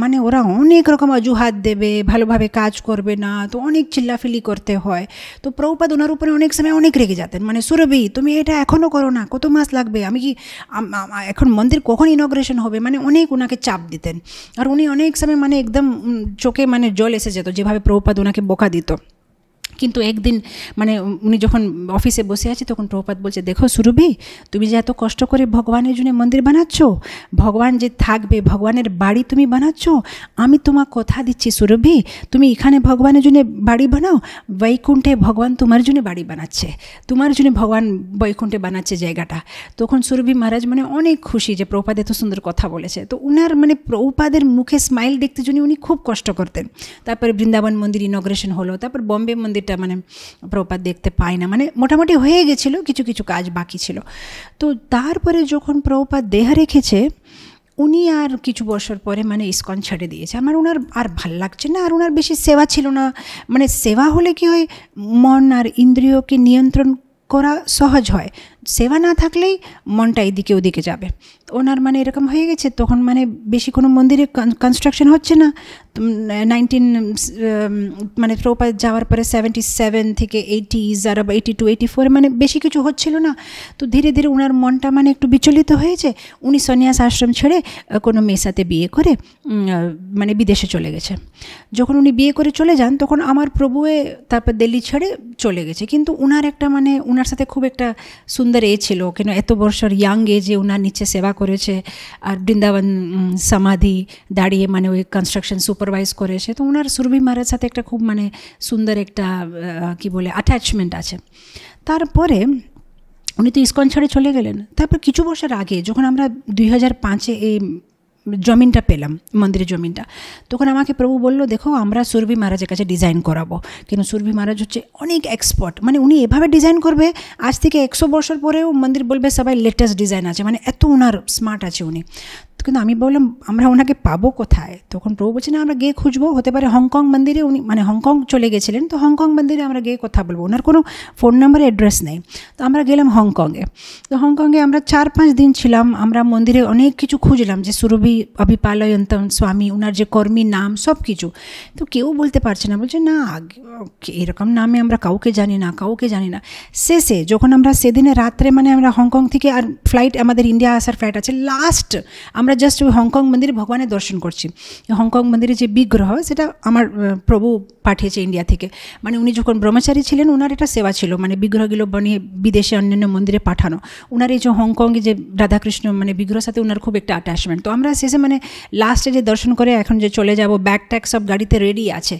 মানে ওরা অনেক রকম অজুহাত দেবে ভালোভাবে কাজ করবে না তো অনেক চিল্লাফি ফিলি করতে হয় তো প্রভুপাদ ওনার উপরে অনেক সময় অনেক রেগে যাতেন মানে সুরভি তুমি এটা এখনও করো না কত মাস লাগবে আমি কি এখন মন্দির কখন ইনগ্রেশন হবে মানে অনেক ওনাকে চাপ দিতেন আর উনি অনেক সময় মানে একদম চোখে মানে জল এসে যেত যেভাবে প্রভুপাদ ওনাকে বোকা দিত কিন্তু একদিন মানে উনি যখন অফিসে বসে আছে তখন প্রভুপাত বলছে দেখো সুরভি তুমি যে এত কষ্ট করে ভগবানের জন্য মন্দির বানাচ্ছ ভগবান যে থাকবে ভগবানের বাড়ি তুমি বানাচ্ছ আমি তোমার কথা দিচ্ছি সুরভি তুমি এখানে ভগবানের জন্য বাড়ি বানাও বৈকুণ্ঠে ভগবান তোমার জন্য বাড়ি বানাচ্ছে তোমার জন্য ভগবান বৈকুণ্ঠে বানাচ্ছে জায়গাটা তখন সুরভি মহারাজ মানে অনেক খুশি যে প্রভুপাদ এত সুন্দর কথা বলেছে তো উনার মানে প্রভুপাদের মুখে স্মাইল দেখতে জন্য উনি খুব কষ্ট করতেন তারপরে বৃন্দাবন মন্দির ইনগ্রেশন হলো তারপর বম্বে মন্দির মন্দিরটা মানে প্রপাত দেখতে পাই না মানে মোটামুটি হয়ে গেছিল কিছু কিছু কাজ বাকি ছিল তো তারপরে যখন প্রপাত দেহা রেখেছে উনি আর কিছু বছর পরে মানে ইস্কন ছেড়ে দিয়েছে আমার ওনার আর ভাল লাগছে না আর ওনার বেশি সেবা ছিল না মানে সেবা হলে কি হয় মন আর ইন্দ্রিয়কে নিয়ন্ত্রণ করা সহজ হয় সেবা না থাকলেই মনটা এদিকে ওদিকে যাবে ওনার মানে এরকম হয়ে গেছে তখন মানে বেশি কোনো মন্দিরে কনস্ট্রাকশন হচ্ছে না নাইনটিন মানে প্রপাত যাওয়ার পরে সেভেন্টি সেভেন থেকে এইটি যারা বা এইটি টু এইটি ফোর মানে বেশি কিছু হচ্ছিল না তো ধীরে ধীরে ওনার মনটা মানে একটু বিচলিত হয়েছে উনি সন্ন্যাস আশ্রম ছেড়ে কোনো মেয়ের সাথে বিয়ে করে মানে বিদেশে চলে গেছে যখন উনি বিয়ে করে চলে যান তখন আমার প্রভুয়ে তারপর দিল্লি ছেড়ে চলে গেছে কিন্তু ওনার একটা মানে ওনার সাথে খুব একটা সুন্দর এ ছিল কেন এত বছর ইয়াং এজে ওনার নিচে সেবা করেছে আর বৃন্দাবন সমাধি দাঁড়িয়ে মানে ওই কনস্ট্রাকশন সুপারভাইজ করেছে তো ওনার সুরভি মহারাজ সাথে একটা খুব মানে সুন্দর একটা কি বলে অ্যাটাচমেন্ট আছে তারপরে উনি তো ইস্কন ছাড়ে চলে গেলেন তারপর কিছু বছর আগে যখন আমরা দুই হাজার পাঁচে এই জমিনটা পেলাম মন্দিরের জমিনটা তখন আমাকে প্রভু বলল দেখো আমরা সুরভি মহারাজের কাছে ডিজাইন করাবো কিন্তু সুরভি মহারাজ হচ্ছে অনেক এক্সপার্ট মানে উনি এভাবে ডিজাইন করবে আজ থেকে একশো বছর পরেও মন্দির বলবে সবাই লেটেস্ট ডিজাইন আছে মানে এত ওনার স্মার্ট আছে উনি তো কিন্তু আমি বললাম আমরা ওনাকে পাবো কোথায় তখন প্রভু বলছে না আমরা গিয়ে খুঁজবো হতে পারে হংকং মন্দিরে উনি মানে হংকং চলে গেছিলেন তো হংকং মন্দিরে আমরা গিয়ে কথা বলবো ওনার কোনো ফোন নাম্বার অ্যাড্রেস নেই তো আমরা গেলাম হংকংয়ে তো হংকংয়ে আমরা চার পাঁচ দিন ছিলাম আমরা মন্দিরে অনেক কিছু খুঁজলাম যে সুরভি অভিপালয়ন্তম স্বামী ওনার যে কর্মী নাম সব কিছু তো কেউ বলতে পারছে না বলছে না এরকম নামে আমরা কাউকে জানি না কাউকে জানি না শেষে যখন আমরা সেদিনে রাত্রে মানে আমরা হংকং থেকে আর ফ্লাইট আমাদের ইন্ডিয়া আসার ফ্লাইট আছে লাস্ট আমরা জাস্ট হংকং মন্দিরে ভগবানের দর্শন করছি হংকং মন্দিরে যে বিগ্রহ সেটা আমার প্রভু পাঠিয়েছে ইন্ডিয়া থেকে মানে উনি যখন ব্রহ্মচারী ছিলেন ওনার এটা সেবা ছিল মানে বিগ্রহগুলো বানিয়ে বিদেশে অন্যান্য মন্দিরে পাঠানো ওনার এই যে হংকংয়ে যে রাধাকৃষ্ণ মানে বিগ্রহ সাথে ওনার খুব একটা অ্যাটাচমেন্ট তো আমরা শেষে মানে লাস্টে যে দর্শন করে এখন যে চলে যাব ব্যাগ ট্যাগ সব গাড়িতে রেডি আছে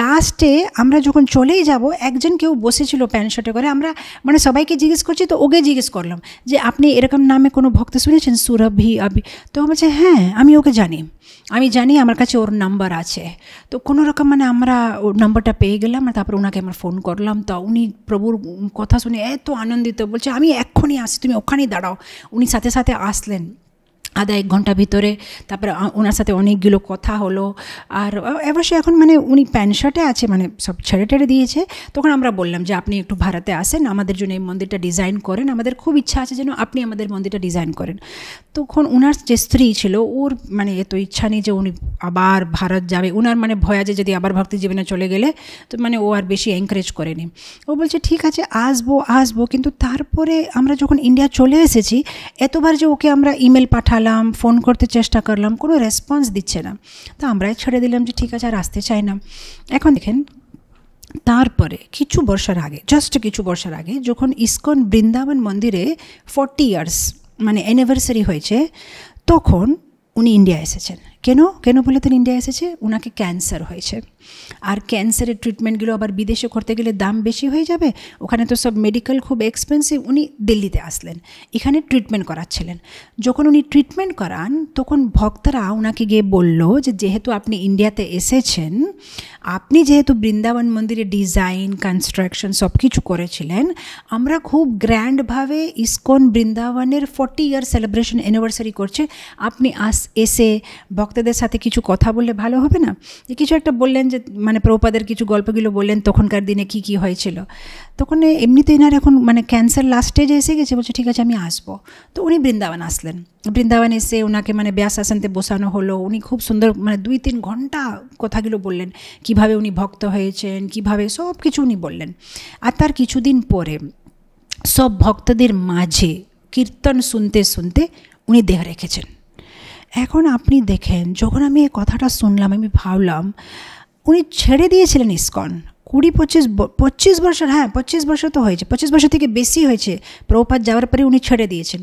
লাস্টে আমরা যখন চলেই যাব একজন কেউ বসেছিল প্যান্ট শার্টে করে আমরা মানে সবাইকে জিজ্ঞেস করছি তো ওকে জিজ্ঞেস করলাম যে আপনি এরকম নামে কোনো ভক্ত শুনেছেন সুরভি আবি তো তো বলছে হ্যাঁ আমি ওকে জানি আমি জানি আমার কাছে ওর নাম্বার আছে তো কোনো রকম মানে আমরা ওর নাম্বারটা পেয়ে গেলাম আর তারপর ওনাকে আমরা ফোন করলাম তা উনি প্রভুর কথা শুনে এত আনন্দিত বলছে আমি এক্ষুনি আসি তুমি ওখানেই দাঁড়াও উনি সাথে সাথে আসলেন আধা এক ঘন্টা ভিতরে তারপরে ওনার সাথে অনেকগুলো কথা হলো আর অবশ্যই এখন মানে উনি প্যান্ট শার্টে আছে মানে সব ছেড়ে টেড়ে দিয়েছে তখন আমরা বললাম যে আপনি একটু ভারতে আসেন আমাদের জন্য এই মন্দিরটা ডিজাইন করেন আমাদের খুব ইচ্ছা আছে যেন আপনি আমাদের মন্দিরটা ডিজাইন করেন তখন ওনার যে স্ত্রী ছিল ওর মানে এত ইচ্ছা নেই যে উনি আবার ভারত যাবে ওনার মানে ভয় আছে যদি আবার ভক্তি জীবনে চলে গেলে তো মানে ও আর বেশি এনকারেজ করেনি ও বলছে ঠিক আছে আসবো আসবো কিন্তু তারপরে আমরা যখন ইন্ডিয়া চলে এসেছি এতবার যে ওকে আমরা ইমেল পাঠালাম পালাম ফোন করতে চেষ্টা করলাম কোনো রেসপন্স দিচ্ছে না তো আমরাই ছেড়ে দিলাম যে ঠিক আছে আর আসতে চাই না এখন দেখেন তারপরে কিছু বর্ষার আগে জাস্ট কিছু বর্ষার আগে যখন ইসকন বৃন্দাবন মন্দিরে ফর্টি ইয়ার্স মানে অ্যানিভার্সারি হয়েছে তখন উনি ইন্ডিয়া এসেছেন কেন কেন বলে তিনি ইন্ডিয়া এসেছে ওনাকে ক্যান্সার হয়েছে আর ক্যান্সারের ট্রিটমেন্টগুলো আবার বিদেশে করতে গেলে দাম বেশি হয়ে যাবে ওখানে তো সব মেডিকেল খুব এক্সপেন্সিভ উনি দিল্লিতে আসলেন এখানে ট্রিটমেন্ট করাচ্ছিলেন যখন উনি ট্রিটমেন্ট করান তখন ভক্তরা ওনাকে গিয়ে বলল যে যেহেতু আপনি ইন্ডিয়াতে এসেছেন আপনি যেহেতু বৃন্দাবন মন্দিরে ডিজাইন কনস্ট্রাকশন সব কিছু করেছিলেন আমরা খুব গ্র্যান্ডভাবে ইসকন বৃন্দাবনের ফর্টি ইয়ার সেলিব্রেশন অ্যানিভার্সারি করছে আপনি আস এসে ভক্ত ভক্তদের সাথে কিছু কথা বললে ভালো হবে না যে কিছু একটা বললেন যে মানে প্রপাদের কিছু গল্পগুলো বললেন তখনকার দিনে কি কি হয়েছিল তখন এমনিতে এনার এখন মানে ক্যান্সার লাস্ট স্টেজে এসে গেছে বলছে ঠিক আছে আমি আসবো তো উনি বৃন্দাবন আসলেন বৃন্দাবন এসে ওনাকে মানে ব্যাস আসানতে বসানো হলো উনি খুব সুন্দর মানে দুই তিন ঘন্টা কথাগুলো বললেন কিভাবে উনি ভক্ত হয়েছেন কিভাবে সব কিছু উনি বললেন আর তার কিছুদিন পরে সব ভক্তদের মাঝে কীর্তন শুনতে শুনতে উনি দেহ রেখেছেন এখন আপনি দেখেন যখন আমি এই কথাটা শুনলাম আমি ভাবলাম উনি ছেড়ে দিয়েছিলেন ইস্কন কুড়ি পঁচিশ পঁচিশ বছর হ্যাঁ পঁচিশ বছর তো হয়েছে পঁচিশ বছর থেকে বেশি হয়েছে প্রপাত যাওয়ার পরে উনি ছেড়ে দিয়েছেন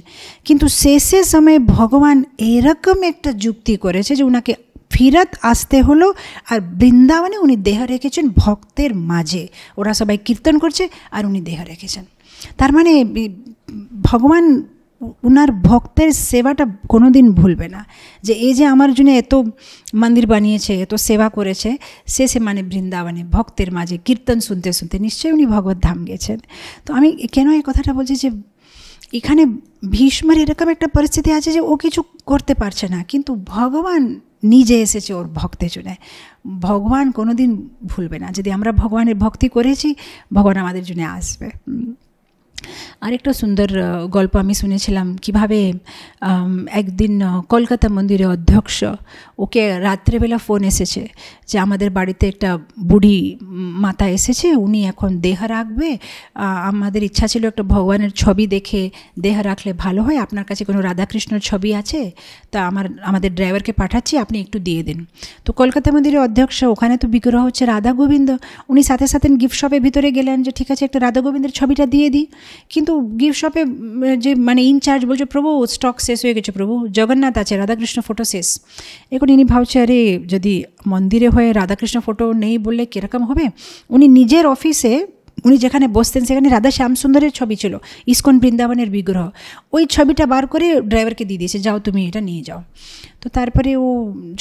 কিন্তু শেষে সময়ে ভগবান এরকম একটা যুক্তি করেছে যে উনাকে ফিরাত আসতে হলো আর বৃন্দাবনে উনি দেহ রেখেছেন ভক্তের মাঝে ওরা সবাই কীর্তন করছে আর উনি দেহ রেখেছেন তার মানে ভগবান ওনার ভক্তের সেবাটা কোনো দিন ভুলবে না যে এই যে আমার জন্য এত মন্দির বানিয়েছে এত সেবা করেছে সে সে মানে বৃন্দাবনে ভক্তের মাঝে কীর্তন শুনতে শুনতে নিশ্চয়ই উনি ভগবত ধাম গেছেন তো আমি কেন এই কথাটা বলছি যে এখানে ভীষ্মের এরকম একটা পরিস্থিতি আছে যে ও কিছু করতে পারছে না কিন্তু ভগবান নিজে এসেছে ওর ভক্তের জন্য ভগবান কোনো দিন ভুলবে না যদি আমরা ভগবানের ভক্তি করেছি ভগবান আমাদের জন্য আসবে আরেকটা সুন্দর গল্প আমি শুনেছিলাম কিভাবে একদিন কলকাতা মন্দিরে অধ্যক্ষ ওকে রাত্রেবেলা ফোন এসেছে যে আমাদের বাড়িতে একটা বুড়ি মাতা এসেছে উনি এখন দেহা রাখবে আমাদের ইচ্ছা ছিল একটা ভগবানের ছবি দেখে দেহা রাখলে ভালো হয় আপনার কাছে কোনো রাধাকৃষ্ণর ছবি আছে তা আমার আমাদের ড্রাইভারকে পাঠাচ্ছি আপনি একটু দিয়ে দিন তো কলকাতা মন্দিরের অধ্যক্ষ ওখানে তো বিগ্রহ হচ্ছে রাধা গোবিন্দ উনি সাথে সাথে গিফট শপের ভিতরে গেলেন যে ঠিক আছে একটা রাধা গোবিন্দের ছবিটা দিয়ে দিই কিন্তু গিফট শপে যে মানে ইনচার্জ বলছে প্রভু স্টক শেষ হয়ে গেছে প্রভু জগন্নাথ আছে রাধাকৃষ্ণ ফটো শেষ এখন ইনি ভাবছে আরে যদি মন্দিরে হয়ে রাধাকৃষ্ণ ফটো নেই বললে কীরকম হবে উনি নিজের অফিসে উনি যেখানে বসতেন সেখানে রাধা শ্যামসুন্দরের ছবি ছিল ইস্কন বৃন্দাবনের বিগ্রহ ওই ছবিটা বার করে ড্রাইভারকে দিয়ে দিয়েছে যাও তুমি এটা নিয়ে যাও তো তারপরে ও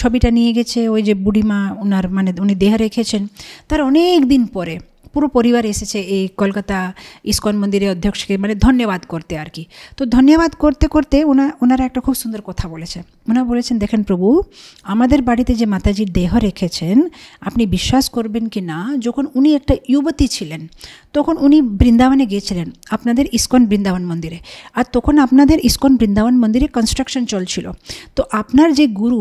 ছবিটা নিয়ে গেছে ওই যে বুড়িমা ওনার মানে উনি দেহ রেখেছেন তার অনেক দিন পরে পুরো পরিবার এসেছে এই কলকাতা ইস্কন মন্দিরের অধ্যক্ষকে মানে ধন্যবাদ করতে আর কি তো ধন্যবাদ করতে করতে ওনা ওনারা একটা খুব সুন্দর কথা বলেছেন ওনারা বলেছেন দেখেন প্রভু আমাদের বাড়িতে যে মাতাজির দেহ রেখেছেন আপনি বিশ্বাস করবেন কি না যখন উনি একটা যুবতী ছিলেন তখন উনি বৃন্দাবনে গিয়েছিলেন আপনাদের ইস্কন বৃন্দাবন মন্দিরে আর তখন আপনাদের ইস্কন বৃন্দাবন মন্দিরে কনস্ট্রাকশন চলছিল তো আপনার যে গুরু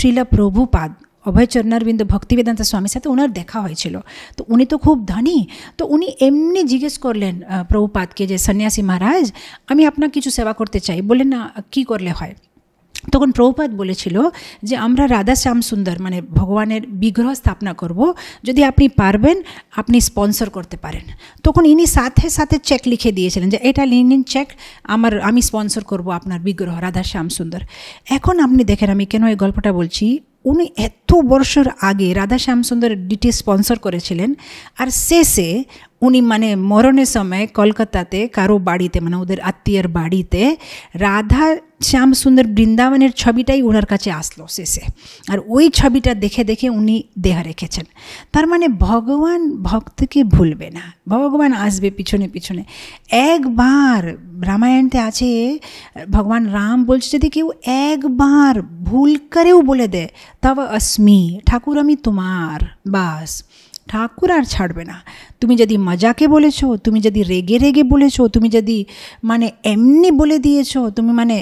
শিলা প্রভুপাদ অভয় চরণারবিন্দ ভক্তিবেদান্ত স্বামীর সাথে ওনার দেখা হয়েছিল তো উনি তো খুব ধনী তো উনি এমনি জিজ্ঞেস করলেন প্রভুপাতকে যে সন্ন্যাসী মহারাজ আমি আপনার কিছু সেবা করতে চাই বলে না কি করলে হয় তখন প্রভুপাত বলেছিল যে আমরা রাধা শ্যাম সুন্দর মানে ভগবানের বিগ্রহ স্থাপনা করব যদি আপনি পারবেন আপনি স্পন্সর করতে পারেন তখন ইনি সাথে সাথে চেক লিখে দিয়েছিলেন যে এটা ইন চেক আমার আমি স্পন্সর করব আপনার বিগ্রহ রাধা শ্যাম সুন্দর এখন আপনি দেখেন আমি কেন এই গল্পটা বলছি উনি এত বর্ষর আগে রাধা শ্যামসুন্দর ডিটি স্পন্সর করেছিলেন আর শেষে উনি মানে মরণে সময় কলকাতাতে কারু বাড়িতে মানে ওদের আতিয়ার বাড়িতে রাধা শ্যাম সুন্দর বৃন্দাবনের ছবিটাই ওনার কাছে আসলো সেসে আর ওই ছবিটা দেখে দেখে উনি দেহ রেখেছেন তার মানে ভগবান ভক্তকে ভুলবে না ভগবান আসবে পিছনে পিছনে একবার রামায়ণে আছে ভগবান রাম বলছ যদি কেউ একবার ভুল করে ও বলে দে তব আসমি ঠাকুর আমি তোমার বাস ঠাকুর আর ছাড়বে না তুমি যদি মজাকে বলেছো তুমি যদি রেগে রেগে বলেছো তুমি যদি মানে এমনি বলে দিয়েছো তুমি মানে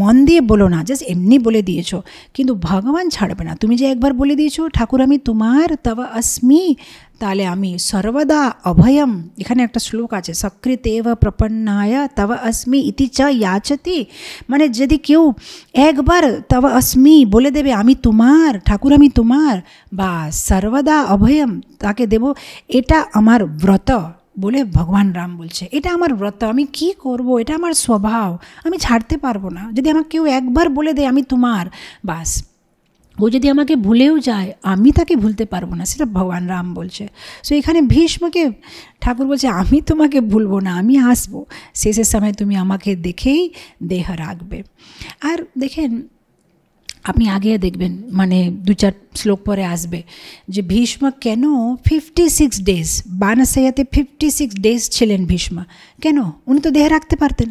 মন দিয়ে বলো না জাস্ট এমনি বলে দিয়েছো কিন্তু ভগবান ছাড়বে না তুমি যে একবার বলে দিয়েছো ঠাকুর আমি তোমার তবা আসমি তাহলে আমি সর্বদা অভয়ম এখানে একটা শ্লোক আছে সকৃতেব প্রপন্নায় তব আসমি ইতি চ ইয়াচতি মানে যদি কেউ একবার তব আসমি বলে দেবে আমি তোমার ঠাকুর আমি তোমার বা সর্বদা অভয়ম তাকে দেব এটা আমার ব্রত বলে ভগবান রাম বলছে এটা আমার ব্রত আমি কি করব এটা আমার স্বভাব আমি ছাড়তে পারবো না যদি আমার কেউ একবার বলে দেয় আমি তোমার বাস ও যদি আমাকে ভুলেও যায় আমি তাকে ভুলতে পারবো না সেটা ভগবান রাম বলছে সো এখানে ভীষ্মকে ঠাকুর বলছে আমি তোমাকে ভুলবো না আমি আসবো শেষের সময় তুমি আমাকে দেখেই দেহ রাখবে আর দেখেন আপনি আগে দেখবেন মানে দু চার শ্লোক পরে আসবে যে ভীষ্ম কেন ফিফটি সিক্স ডেজ বানাসাইয়াতে ফিফটি সিক্স ডেজ ছিলেন ভীষ্ম কেন উনি তো দেহে রাখতে পারতেন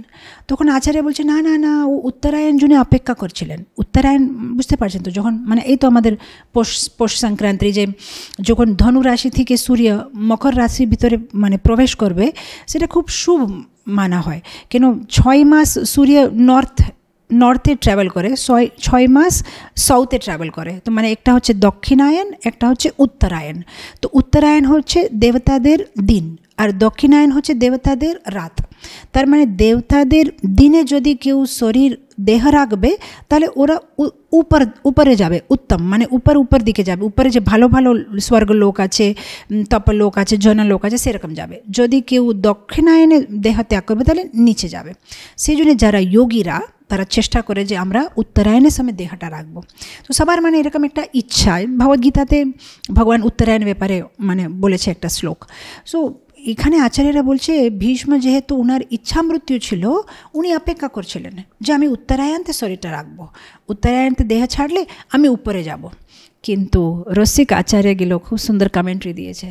তখন আচার্য বলছে না না না ও উত্তরায়ণ জুনে অপেক্ষা করছিলেন উত্তরায়ণ বুঝতে পারছেন তো যখন মানে এই তো আমাদের পোষ পোষ সংক্রান্তি যে যখন ধনু রাশি থেকে সূর্য মকর রাশির ভিতরে মানে প্রবেশ করবে সেটা খুব শুভ মানা হয় কেন ছয় মাস সূর্য নর্থ নর্থে ট্রাভেল করে ছয় ছয় মাস সাউথে ট্রাভেল করে তো মানে একটা হচ্ছে দক্ষিণায়ন একটা হচ্ছে উত্তরায়ণ তো উত্তরায়ণ হচ্ছে দেবতাদের দিন আর দক্ষিণায়ন হচ্ছে দেবতাদের রাত তার মানে দেবতাদের দিনে যদি কেউ শরীর দেহ রাখবে তাহলে ওরা উপর উপরে যাবে উত্তম মানে উপর উপর দিকে যাবে উপরে যে ভালো ভালো স্বর্গ লোক আছে তপ লোক আছে জন লোক আছে সেরকম যাবে যদি কেউ দক্ষিণায়নে দেহ ত্যাগ করবে তাহলে নিচে যাবে সেই জন্য যারা যোগীরা তারা চেষ্টা করে যে আমরা উত্তরায়ণের সময় দেহটা রাখবো তো সবার মানে এরকম একটা ইচ্ছায় ভগবদ্গীতাতে ভগবান উত্তরায়ণ ব্যাপারে মানে বলেছে একটা শ্লোক সো এখানে আচার্যরা বলছে ভীষ্ম যেহেতু ওনার ইচ্ছা মৃত্যু ছিল উনি অপেক্ষা করছিলেন যে আমি উত্তরায়ণতে শরীরটা রাখবো উত্তরায়ণতে দেহ ছাড়লে আমি উপরে যাব কিন্তু রসিক আচার্য গেল খুব সুন্দর কমেন্ট্রি দিয়েছে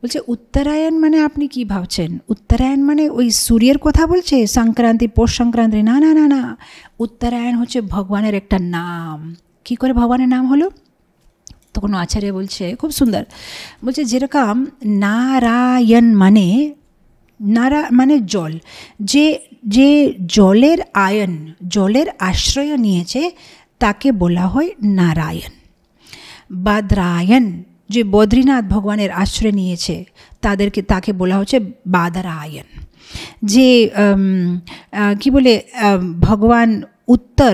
বলছে উত্তরায়ণ মানে আপনি কি ভাবছেন উত্তরায়ণ মানে ওই সূর্যের কথা বলছে সংক্রান্তি পৌষ সংক্রান্তি না না না না উত্তরায়ণ হচ্ছে ভগবানের একটা নাম কি করে ভগবানের নাম হলো তখন আচার্য বলছে খুব সুন্দর বলছে যেরকম নারায়ণ মানে নারা মানে জল যে যে জলের আয়ন জলের আশ্রয় নিয়েছে তাকে বলা হয় নারায়ণ বাদরায়ন যে বদ্রীনাথ ভগবানের আশ্রয় নিয়েছে তাদেরকে তাকে বলা হচ্ছে বাদরায়ন যে কি বলে ভগবান উত্তর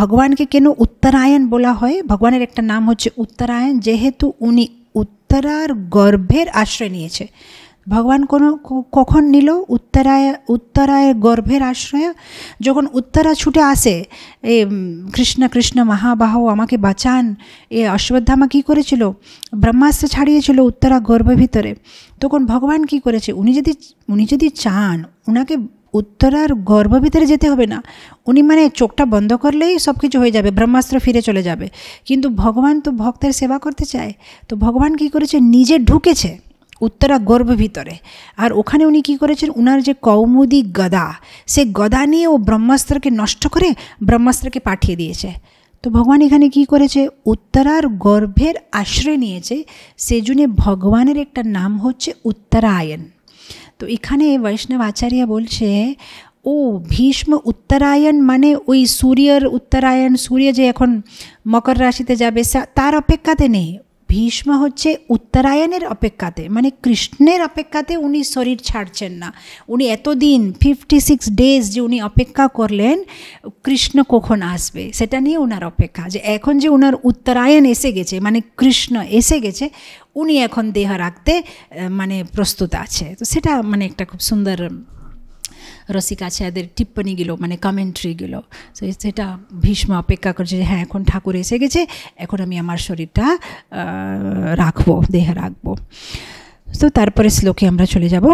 ভগবানকে কেন উত্তরায়ণ বলা হয় ভগবানের একটা নাম হচ্ছে উত্তরায়ণ যেহেতু উনি উত্তরার গর্ভের আশ্রয় নিয়েছে ভগবান কোনো কখন নিল উত্তরায় উত্তরায় গর্ভের আশ্রয় যখন উত্তরা ছুটে আসে এ কৃষ্ণ কৃষ্ণ মহাবাহ আমাকে বাঁচান এ অশ্বদ্ধামা কী করেছিল ব্রহ্মাস্ত্র ছাড়িয়েছিল উত্তরা গর্ভ ভিতরে তখন ভগবান কি করেছে উনি যদি উনি যদি চান ওনাকে উত্তরার গর্ভ ভিতরে যেতে হবে না উনি মানে চোখটা বন্ধ করলেই সব কিছু হয়ে যাবে ব্রহ্মাস্ত্র ফিরে চলে যাবে কিন্তু ভগবান তো ভক্তের সেবা করতে চায় তো ভগবান কি করেছে নিজে ঢুকেছে উত্তরা গর্ভ ভিতরে আর ওখানে উনি কী করেছেন উনার যে কৌমুদি গদা সে গদা নিয়ে ও ব্রহ্মাস্ত্রকে নষ্ট করে ব্রহ্মাস্ত্রকে পাঠিয়ে দিয়েছে তো ভগবান এখানে কি করেছে উত্তরার গর্ভের আশ্রয় নিয়েছে সেজন্য ভগবানের একটা নাম হচ্ছে উত্তরায়ণ তো এখানে বৈষ্ণব আচার্য বলছে ও ভীষ্ম উত্তরায়ণ মানে ওই সূর্যের উত্তরায়ণ সূর্য যে এখন মকর রাশিতে যাবে তার অপেক্ষাতে নেই ভীষ্ম হচ্ছে উত্তরায়ণের অপেক্ষাতে মানে কৃষ্ণের অপেক্ষাতে উনি শরীর ছাড়ছেন না উনি এতদিন ফিফটি সিক্স ডেজ যে উনি অপেক্ষা করলেন কৃষ্ণ কখন আসবে সেটা নিয়ে ওনার অপেক্ষা যে এখন যে ওনার উত্তরায়ণ এসে গেছে মানে কৃষ্ণ এসে গেছে উনি এখন দেহ রাখতে মানে প্রস্তুত আছে তো সেটা মানে একটা খুব সুন্দর রসিক আছে এদের টিপ্পনিগুলো মানে কমেন্ট্রিগুলো তো সেটা ভীষ্ম অপেক্ষা করছে যে হ্যাঁ এখন ঠাকুর এসে গেছে এখন আমি আমার শরীরটা রাখবো দেহে রাখবো তো তারপরে শ্লোকে আমরা চলে যাব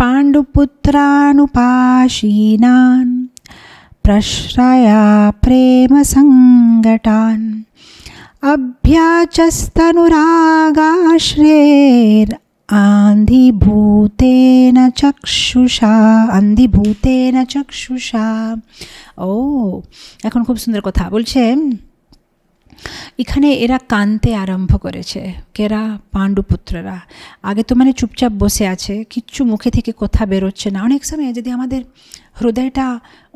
পাণ্ডুপুত্রানুপাসীনান প্রশ্রয়া প্রেম সংগটান অভ্যাচস্তনুরাগাশ্রের आन्धिभूतेन চক্ষুষা আন্ধিভূতেন চক্ষুষা ও এখন খুব সুন্দর কথা বলছে এখানে এরা কানতে আরম্ভ করেছে কেরা পাণ্ডুপুত্ররা আগে তো মানে চুপচাপ বসে আছে কিচ্ছু মুখে থেকে কথা বেরোচ্ছে না অনেক সময় যদি আমাদের হৃদয়টা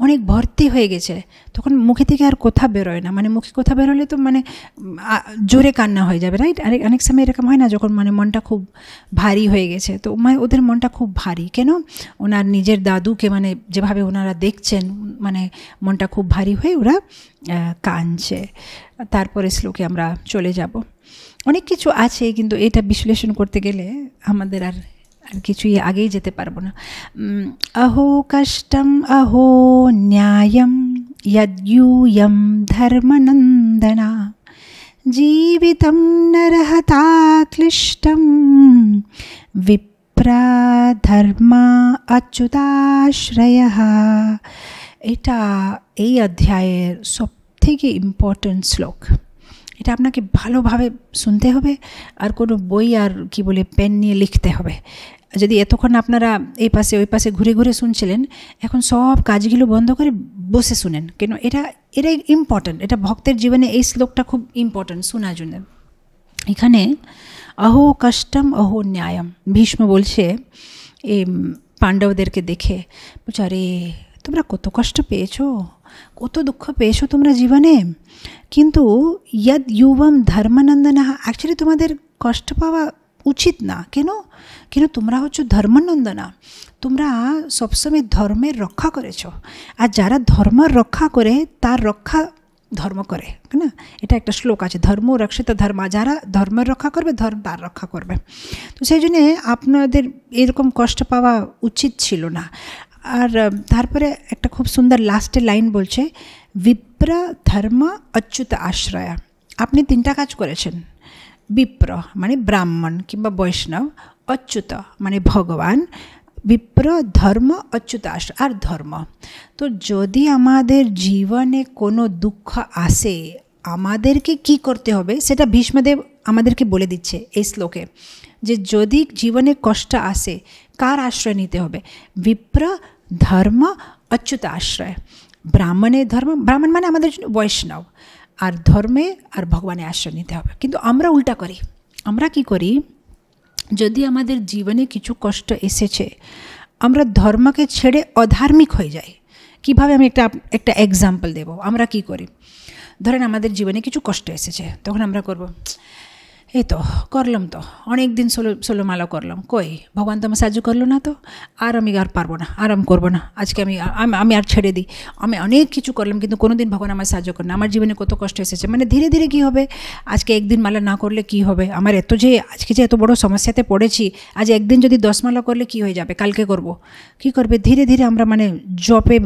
অনেক ভর্তি হয়ে গেছে তখন মুখে থেকে আর কথা বেরোয় না মানে মুখে কথা বেরোলে তো মানে জোরে কান্না হয়ে যাবে রাইট আরেক অনেক সময় এরকম হয় না যখন মানে মনটা খুব ভারী হয়ে গেছে তো মানে ওদের মনটা খুব ভারী কেন ওনার নিজের দাদুকে মানে যেভাবে ওনারা দেখছেন মানে মনটা খুব ভারী হয়ে ওরা কাঁদছে তারপরে শ্লোকে আমরা চলে যাব অনেক কিছু আছে কিন্তু এটা বিশ্লেষণ করতে গেলে আমাদের আর আর কিছুই আগেই যেতে পারবো না অহো কষ্টম অহো ন্যায়ম यद्यूयं धर्मनन्दना जीवितं नरहता क्लिष्टं विप्राधर्मा অচ্যুতাশ্রয়ः এটা এই অধ্যায়ের সবথেকে ইম্পর্ট্যান্ট শ্লোক এটা আপনাকে ভালোভাবে শুনতে হবে আর কোনো বই আর কি বলে পেন নিয়ে লিখতে হবে যদি এতক্ষণ আপনারা এই পাশে ওই পাশে ঘুরে ঘুরে শুনছিলেন এখন সব কাজগুলো বন্ধ করে বসে শুনেন কেন এটা এটাই ইম্পর্ট্যান্ট এটা ভক্তের জীবনে এই শ্লোকটা খুব ইম্পর্ট্যান্ট শোনার জন্য এখানে অহো কষ্টম অহো ন্যায়ম ভীষ্ম বলছে এই পাণ্ডবদেরকে দেখে বলছে আরে তোমরা কত কষ্ট পেয়েছো কত দুঃখ পেয়েছো তোমরা জীবনে কিন্তু ইয়াদ ইউবম ধর্মনন্দনা অ্যাকচুয়ালি তোমাদের কষ্ট পাওয়া উচিত না কেন কেন তোমরা হচ্ছ ধর্মানন্দনা তোমরা সবসময় ধর্মের রক্ষা করেছ আর যারা ধর্ম রক্ষা করে তার রক্ষা ধর্ম করে না এটা একটা শ্লোক আছে ধর্ম রক্ষিত ধর্ম যারা ধর্মের রক্ষা করবে ধর্ম তার রক্ষা করবে তো সেই জন্যে আপনাদের এরকম কষ্ট পাওয়া উচিত ছিল না আর তারপরে একটা খুব সুন্দর লাস্টে লাইন বলছে বিপ্র ধর্ম অচ্যুত আশ্রয়া আপনি তিনটা কাজ করেছেন বিপ্র মানে ব্রাহ্মণ কিংবা বৈষ্ণব অচ্যুত মানে ভগবান বিপ্র ধর্ম অচ্যুত আশ্রয় আর ধর্ম তো যদি আমাদের জীবনে কোনো দুঃখ আসে আমাদেরকে কি করতে হবে সেটা ভীষ্মদেব আমাদেরকে বলে দিচ্ছে এই শ্লোকে যে যদি জীবনে কষ্ট আসে কার আশ্রয় নিতে হবে বিপ্র ধর্ম ଅଚ୍ୟୁତାଶ୍ରୟ ব্রাহ্মণে ধর্ম ব্রাহ্মণ মানে আমাদের বৈষ্ণব আর ধর্মে আর ভগবানে आश्रণিত হবে কিন্তু আমরা উল্টা করি আমরা কি করি যদি আমাদের জীবনে কিছু কষ্ট এসেছে আমরা ধর্মকে ছেড়ে অধার্মিক হয়ে যাই কিভাবে আমি একটা একটা एग्जांपल দেব আমরা কি করি ধরেন আমাদের জীবনে কিছু কষ্ট এসেছে তখন আমরা করব এই তো করলাম তো অনেক দিন সোলো মালা করলাম কই ভগবান তো আমার সাহায্য করলো না তো আর আমি আর পারবো না আর আমি করবো না আজকে আমি আমি আর ছেড়ে দিই আমি অনেক কিছু করলাম কিন্তু কোনো দিন ভগবান আমার সাহায্য করে না আমার জীবনে কত কষ্ট এসেছে মানে ধীরে ধীরে কী হবে আজকে একদিন মালা না করলে কি হবে আমার এত যে আজকে যে এত বড় সমস্যাতে পড়েছি আজ একদিন যদি দশ মালা করলে কি হয়ে যাবে কালকে করব কি করবে ধীরে ধীরে আমরা মানে জপে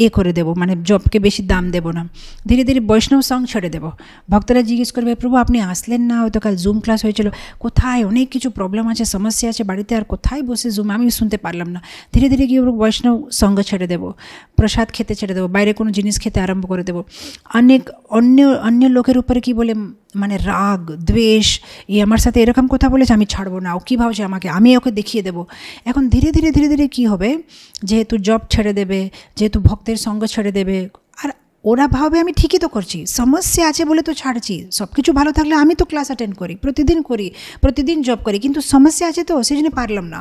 ইয়ে করে দেব মানে জবকে বেশি দাম দেব না ধীরে ধীরে বৈষ্ণব সং ছেড়ে দেব ভক্তরা জিজ্ঞেস করবে প্রভু আপনি আসলেন না হয়তো কাল জুম ক্লাস হয়েছিল কোথায় অনেক কিছু প্রবলেম আছে সমস্যা আছে বাড়িতে আর কোথায় বসে জুম আমি শুনতে পারলাম না ধীরে ধীরে গিয়ে বৈষ্ণব সঙ্গ ছেড়ে দেব প্রসাদ খেতে ছেড়ে দেবো বাইরে কোনো জিনিস খেতে আরম্ভ করে দেবো অনেক অন্য অন্য লোকের উপরে কি বলে মানে রাগ দ্বেষ ই আমার সাথে এরকম কথা বলেছে আমি ছাড়বো না ও কী ভাবছে আমাকে আমি ওকে দেখিয়ে দেবো এখন ধীরে ধীরে ধীরে ধীরে কী হবে যেহেতু জব ছেড়ে দেবে যেহেতু ভক্ত ভক্তের সঙ্গ ছেড়ে দেবে আর ওরা ভাবে আমি ঠিকই তো করছি সমস্যা আছে বলে তো ছাড়ছি সব কিছু ভালো থাকলে আমি তো ক্লাস অ্যাটেন্ড করি প্রতিদিন করি প্রতিদিন জব করি কিন্তু সমস্যা আছে তো সেই জন্য পারলাম না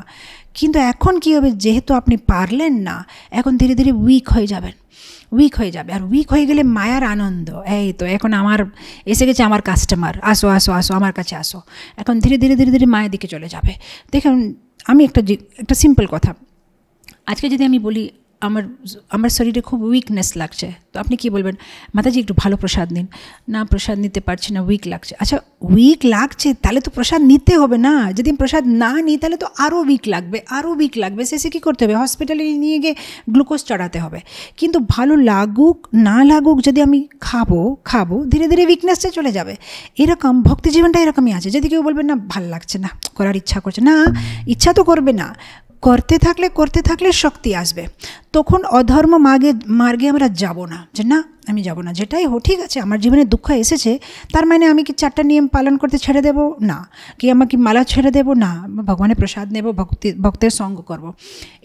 কিন্তু এখন কী হবে যেহেতু আপনি পারলেন না এখন ধীরে ধীরে উইক হয়ে যাবেন উইক হয়ে যাবে আর উইক হয়ে গেলে মায়ার আনন্দ এই তো এখন আমার এসে গেছে আমার কাস্টমার আসো আসো আসো আমার কাছে আসো এখন ধীরে ধীরে ধীরে ধীরে মায়ের দিকে চলে যাবে দেখুন আমি একটা একটা সিম্পল কথা আজকে যদি আমি বলি আমার আমার শরীরে খুব উইকনেস লাগছে তো আপনি কি বলবেন মাতাজি একটু ভালো প্রসাদ নিন না প্রসাদ নিতে পারছি না উইক লাগছে আচ্ছা উইক লাগছে তাহলে তো প্রসাদ নিতে হবে না যদি প্রসাদ না নিই তাহলে তো আরও উইক লাগবে আরও উইক লাগবে শেষে কী করতে হবে হসপিটালে নিয়ে গিয়ে গ্লুকোজ চড়াতে হবে কিন্তু ভালো লাগুক না লাগুক যদি আমি খাবো খাবো ধীরে ধীরে উইকনেসটা চলে যাবে এরকম ভক্তি জীবনটা এরকমই আছে যদি কেউ বলবেন না ভাল লাগছে না করার ইচ্ছা করছে না ইচ্ছা তো করবে না করতে থাকলে করতে থাকলে শক্তি আসবে তখন অধর্ম মার্গে মার্গে আমরা যাব না যে না আমি যাব না যেটাই হো ঠিক আছে আমার জীবনে দুঃখ এসেছে তার মানে আমি কি চারটা নিয়ম পালন করতে ছেড়ে দেব না কি আমাকে মালা ছেড়ে দেব না ভগবানের প্রসাদ নেব ভক্তি ভক্তের সঙ্গ করব।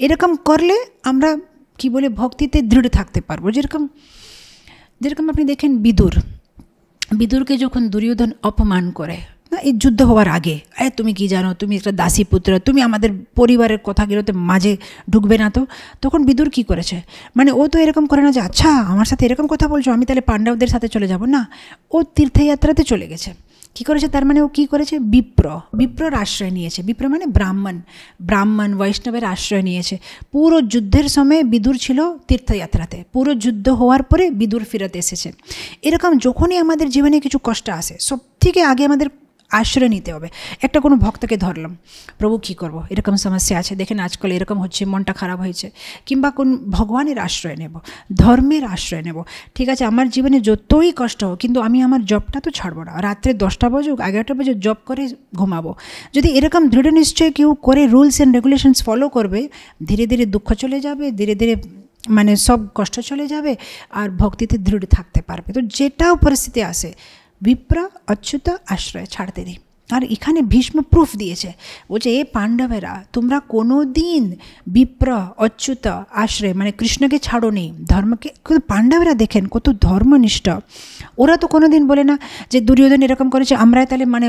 এরকম করলে আমরা কি বলে ভক্তিতে দৃঢ় থাকতে পারবো যেরকম যেরকম আপনি দেখেন বিদুর বিদুরকে যখন দুর্যোধন অপমান করে এই যুদ্ধ হওয়ার আগে এ তুমি কি জানো তুমি একটা দাসী পুত্র তুমি আমাদের পরিবারের কথাগুলোতে মাঝে ঢুকবে না তো তখন বিদুর কি করেছে মানে ও তো এরকম করে না যে আচ্ছা আমার সাথে এরকম কথা বলছো আমি তাহলে পাণ্ডবদের সাথে চলে যাব না ও তীর্থযাত্রাতে চলে গেছে কি করেছে তার মানে ও কি করেছে বিপ্র বিপ্রর আশ্রয় নিয়েছে বিপ্র মানে ব্রাহ্মণ ব্রাহ্মণ বৈষ্ণবের আশ্রয় নিয়েছে পুরো যুদ্ধের সময় বিদুর ছিল তীর্থযাত্রাতে পুরো যুদ্ধ হওয়ার পরে বিদুর ফিরত এসেছে এরকম যখনই আমাদের জীবনে কিছু কষ্ট আসে সব থেকে আগে আমাদের আশ্রয় নিতে হবে একটা কোনো ভক্তকে ধরলাম প্রভু কী করবো এরকম সমস্যা আছে দেখেন আজকাল এরকম হচ্ছে মনটা খারাপ হয়েছে কিংবা কোন ভগবানের আশ্রয় নেব ধর্মের আশ্রয় নেব ঠিক আছে আমার জীবনে যতই কষ্ট হোক কিন্তু আমি আমার জবটা তো ছাড়বো না রাত্রে দশটা বাজুক এগারোটা বাজুক জব করে ঘুমাবো যদি এরকম দৃঢ় নিশ্চয় কেউ করে রুলস অ্যান্ড রেগুলেশনস ফলো করবে ধীরে ধীরে দুঃখ চলে যাবে ধীরে ধীরে মানে সব কষ্ট চলে যাবে আর ভক্তিতে দৃঢ় থাকতে পারবে তো যেটাও পরিস্থিতি আসে ವಿಪ್ರ ಅಚ್ಯುತ ಆಶ್ರಯ ಛಾಡ್ತೀನಿ আর এখানে ভীষ্ম প্রুফ দিয়েছে বলছে এ পাণ্ডবেরা তোমরা কোনো দিন বিপ্র অচ্যুত আশ্রয় মানে কৃষ্ণকে ছাড়ো নেই ধর্মকে পাণ্ডবেরা দেখেন কত ধর্মনিষ্ঠ ওরা তো কোনো দিন বলে না যে দুর্যোধন এরকম করেছে আমরাই তাহলে মানে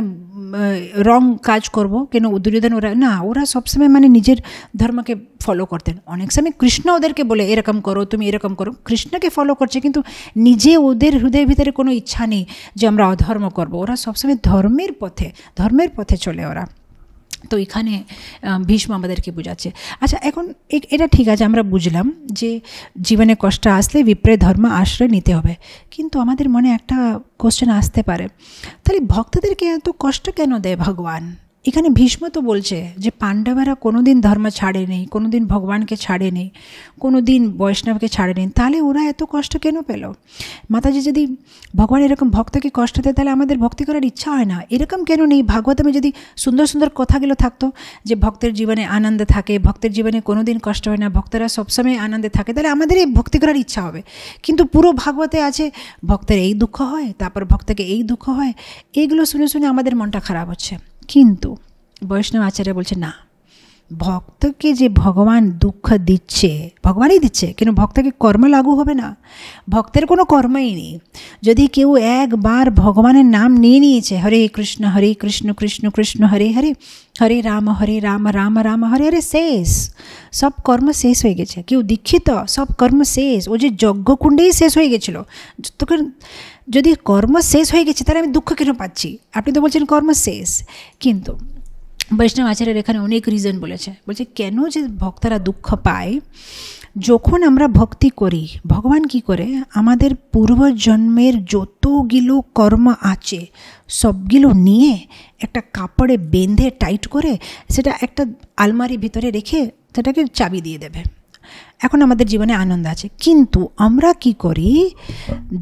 রং কাজ করব কেন দুর্যোধন ওরা না ওরা সবসময় মানে নিজের ধর্মকে ফলো করতেন অনেক সময় কৃষ্ণ ওদেরকে বলে এরকম করো তুমি এরকম করো কৃষ্ণকে ফলো করছে কিন্তু নিজে ওদের হৃদয়ের ভিতরে কোনো ইচ্ছা নেই যে আমরা অধর্ম করব ওরা সবসময় ধর্মের পথে ধর্মের পথে চলে ওরা তো এখানে ভীষ্ম আমাদেরকে বোঝাচ্ছে আচ্ছা এখন এটা ঠিক আছে আমরা বুঝলাম যে জীবনে কষ্ট আসলে বিপ্রে ধর্ম আশ্রয় নিতে হবে কিন্তু আমাদের মনে একটা কোশ্চেন আসতে পারে তাহলে ভক্তদেরকে এত কষ্ট কেন দেয় ভগবান এখানে ভীষ্ম তো বলছে যে পাণ্ডবেরা কোনো দিন ধর্ম ছাড়েনি কোনো দিন ভগবানকে ছাড়েনি কোনো দিন বৈষ্ণবকে ছাড়েনি তাহলে ওরা এত কষ্ট কেন পেল মাতাজি যদি ভগবান এরকম ভক্তকে কষ্ট দেয় তাহলে আমাদের ভক্তি করার ইচ্ছা হয় না এরকম কেন নেই ভাগবতমে যদি সুন্দর সুন্দর কথাগুলো থাকতো যে ভক্তের জীবনে আনন্দে থাকে ভক্তের জীবনে কোনো দিন কষ্ট হয় না ভক্তরা সবসময় আনন্দে থাকে তাহলে আমাদের এই ভক্তি করার ইচ্ছা হবে কিন্তু পুরো ভাগবতে আছে ভক্তের এই দুঃখ হয় তারপর ভক্তকে এই দুঃখ হয় এইগুলো শুনে শুনে আমাদের মনটা খারাপ হচ্ছে কিন্তু বৈষ্ণব আচার্য বলছে না ভক্তকে যে ভগবান দুঃখ দিছে ভগবানি দিছে কেন ভক্তকে কর্ম লাগু হবে না ভক্তের কোনো কর্মই নেই যদি কেউ একবার ভগবানের নাম নে নিয়েছে হরে কৃষ্ণ হরে কৃষ্ণ কৃষ্ণ কৃষ্ণ হরে হরে হরে রাম হরে রাম রাম রাম হরে হরে সেশ সব কর্মশেষ হয়ে গেছে কেউ दीक्षित সব কর্মশেষ ও যে জগকুন্ডে শেষ হয়ে গিয়েছিল যতক্ষণ যদি কর্ম শেষ হয়ে গেছে তাহলে আমি দুঃখ কেন পাচ্ছি আপনি তো বলছেন কর্ম শেষ কিন্তু বৈষ্ণব আচার্যের এখানে অনেক রিজন বলেছে বলছে কেন যে ভক্তরা দুঃখ পায় যখন আমরা ভক্তি করি ভগবান কি করে আমাদের পূর্বজন্মের যতগুলো কর্ম আছে সবগুলো নিয়ে একটা কাপড়ে বেঁধে টাইট করে সেটা একটা আলমারি ভিতরে রেখে সেটাকে চাবি দিয়ে দেবে এখন আমাদের জীবনে আনন্দ আছে কিন্তু আমরা কি করি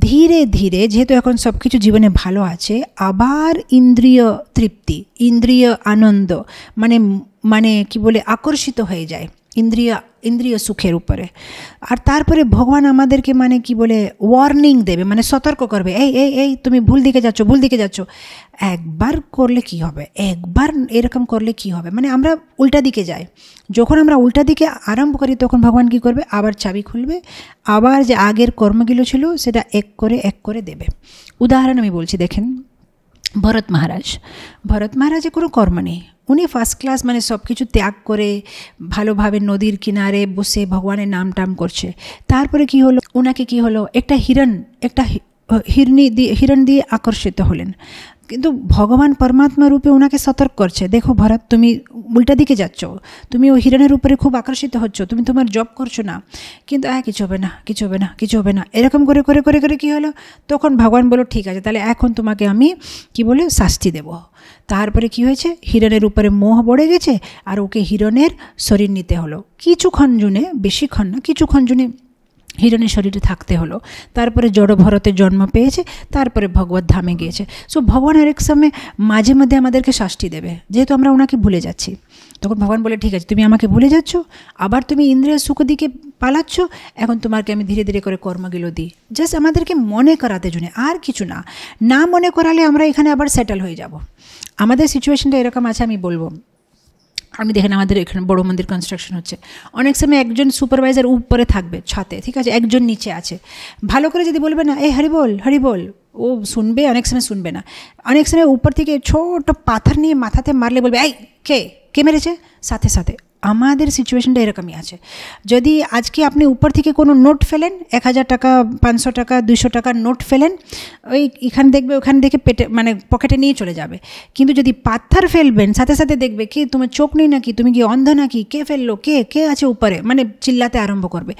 ধীরে ধীরে যেহেতু এখন সব কিছু জীবনে ভালো আছে আবার ইন্দ্রিয় তৃপ্তি ইন্দ্রিয় আনন্দ মানে মানে কি বলে আকর্ষিত হয়ে যায় ইন্দ্রিয়া ইন্দ্রিয় সুখের উপরে আর তারপরে ভগবান আমাদেরকে মানে কি বলে ওয়ার্নিং দেবে মানে সতর্ক করবে এই এই এই তুমি ভুল দিকে যাচ্ছ ভুল দিকে যাচ্ছ একবার করলে কি হবে একবার এরকম করলে কি হবে মানে আমরা উল্টা দিকে যাই যখন আমরা উল্টা দিকে আরম্ভ করি তখন ভগবান কি করবে আবার চাবি খুলবে আবার যে আগের কর্মগুলো ছিল সেটা এক করে এক করে দেবে উদাহরণ আমি বলছি দেখেন ভরত মহারাজ ভরত মহারাজের কোনো কর্ম নেই উনি ফার্স্ট ক্লাস মানে সব কিছু ত্যাগ করে ভালোভাবে নদীর কিনারে বসে ভগবানের নাম টাম করছে তারপরে কি হলো ওনাকে কি হলো একটা হিরণ একটা হিরণি দিয়ে হিরণ দিয়ে আকর্ষিত হলেন কিন্তু ভগবান পরমাত্মা রূপে ওনাকে সতর্ক করছে দেখো ভরত তুমি উল্টা দিকে যাচ্ছ তুমি ওই হিরণের উপরে খুব আকর্ষিত হচ্ছ তুমি তোমার জব করছো না কিন্তু হ্যাঁ কিছু হবে না কিছু হবে না কিছু হবে না এরকম করে করে করে করে কী হলো তখন ভগবান বলো ঠিক আছে তাহলে এখন তোমাকে আমি কি বলে শাস্তি দেব তারপরে কি হয়েছে হিরণের উপরে মোহ পড়ে গেছে আর ওকে হিরণের শরীর নিতে হলো কিছুক্ষণ জুনে বেশিক্ষণ না কিছুক্ষণ জুনে হিরণের শরীরে থাকতে হলো তারপরে জড় ভরতে জন্ম পেয়েছে তারপরে ভগবত ধামে গিয়েছে সো ভগবান আরেক সময় মাঝে মধ্যে আমাদেরকে শাস্তি দেবে যেহেতু আমরা ওনাকে ভুলে যাচ্ছি তখন ভগবান বলে ঠিক আছে তুমি আমাকে ভুলে যাচ্ছ আবার তুমি ইন্দ্রিয় সুখ দিকে পালাচ্ছ এখন তোমাকে আমি ধীরে ধীরে করে কর্মগুলো দিই জাস্ট আমাদেরকে মনে করাতে জন্য আর কিছু না না মনে করালে আমরা এখানে আবার সেটেল হয়ে যাব আমাদের সিচুয়েশনটা এরকম আছে আমি বলবো আমি দেখেন আমাদের এখানে বড় মন্দির কনস্ট্রাকশন হচ্ছে অনেক সময় একজন সুপারভাইজার উপরে থাকবে ছাতে ঠিক আছে একজন নিচে আছে ভালো করে যদি বলবে না এ হরি বল হরি বল ও শুনবে অনেক সময় শুনবে না অনেক সময় উপর থেকে ছোট পাথর নিয়ে মাথাতে মারলে বলবে এই কে কে মেরেছে সাথে সাথে আমাদের সিচুয়েশনটা এরকমই আছে যদি আজকে আপনি উপর থেকে কোনো নোট ফেলেন এক হাজার টাকা পাঁচশো টাকা দুশো টাকার নোট ফেলেন ওই এখান দেখবে ওখান দেখে পেটে মানে পকেটে নিয়ে চলে যাবে কিন্তু যদি পাত্থার ফেলবেন সাথে সাথে দেখবে কি তোমার চোখ নেই নাকি তুমি কি অন্ধ নাকি কে ফেললো কে কে আছে উপরে মানে চিল্লাতে আরম্ভ করবে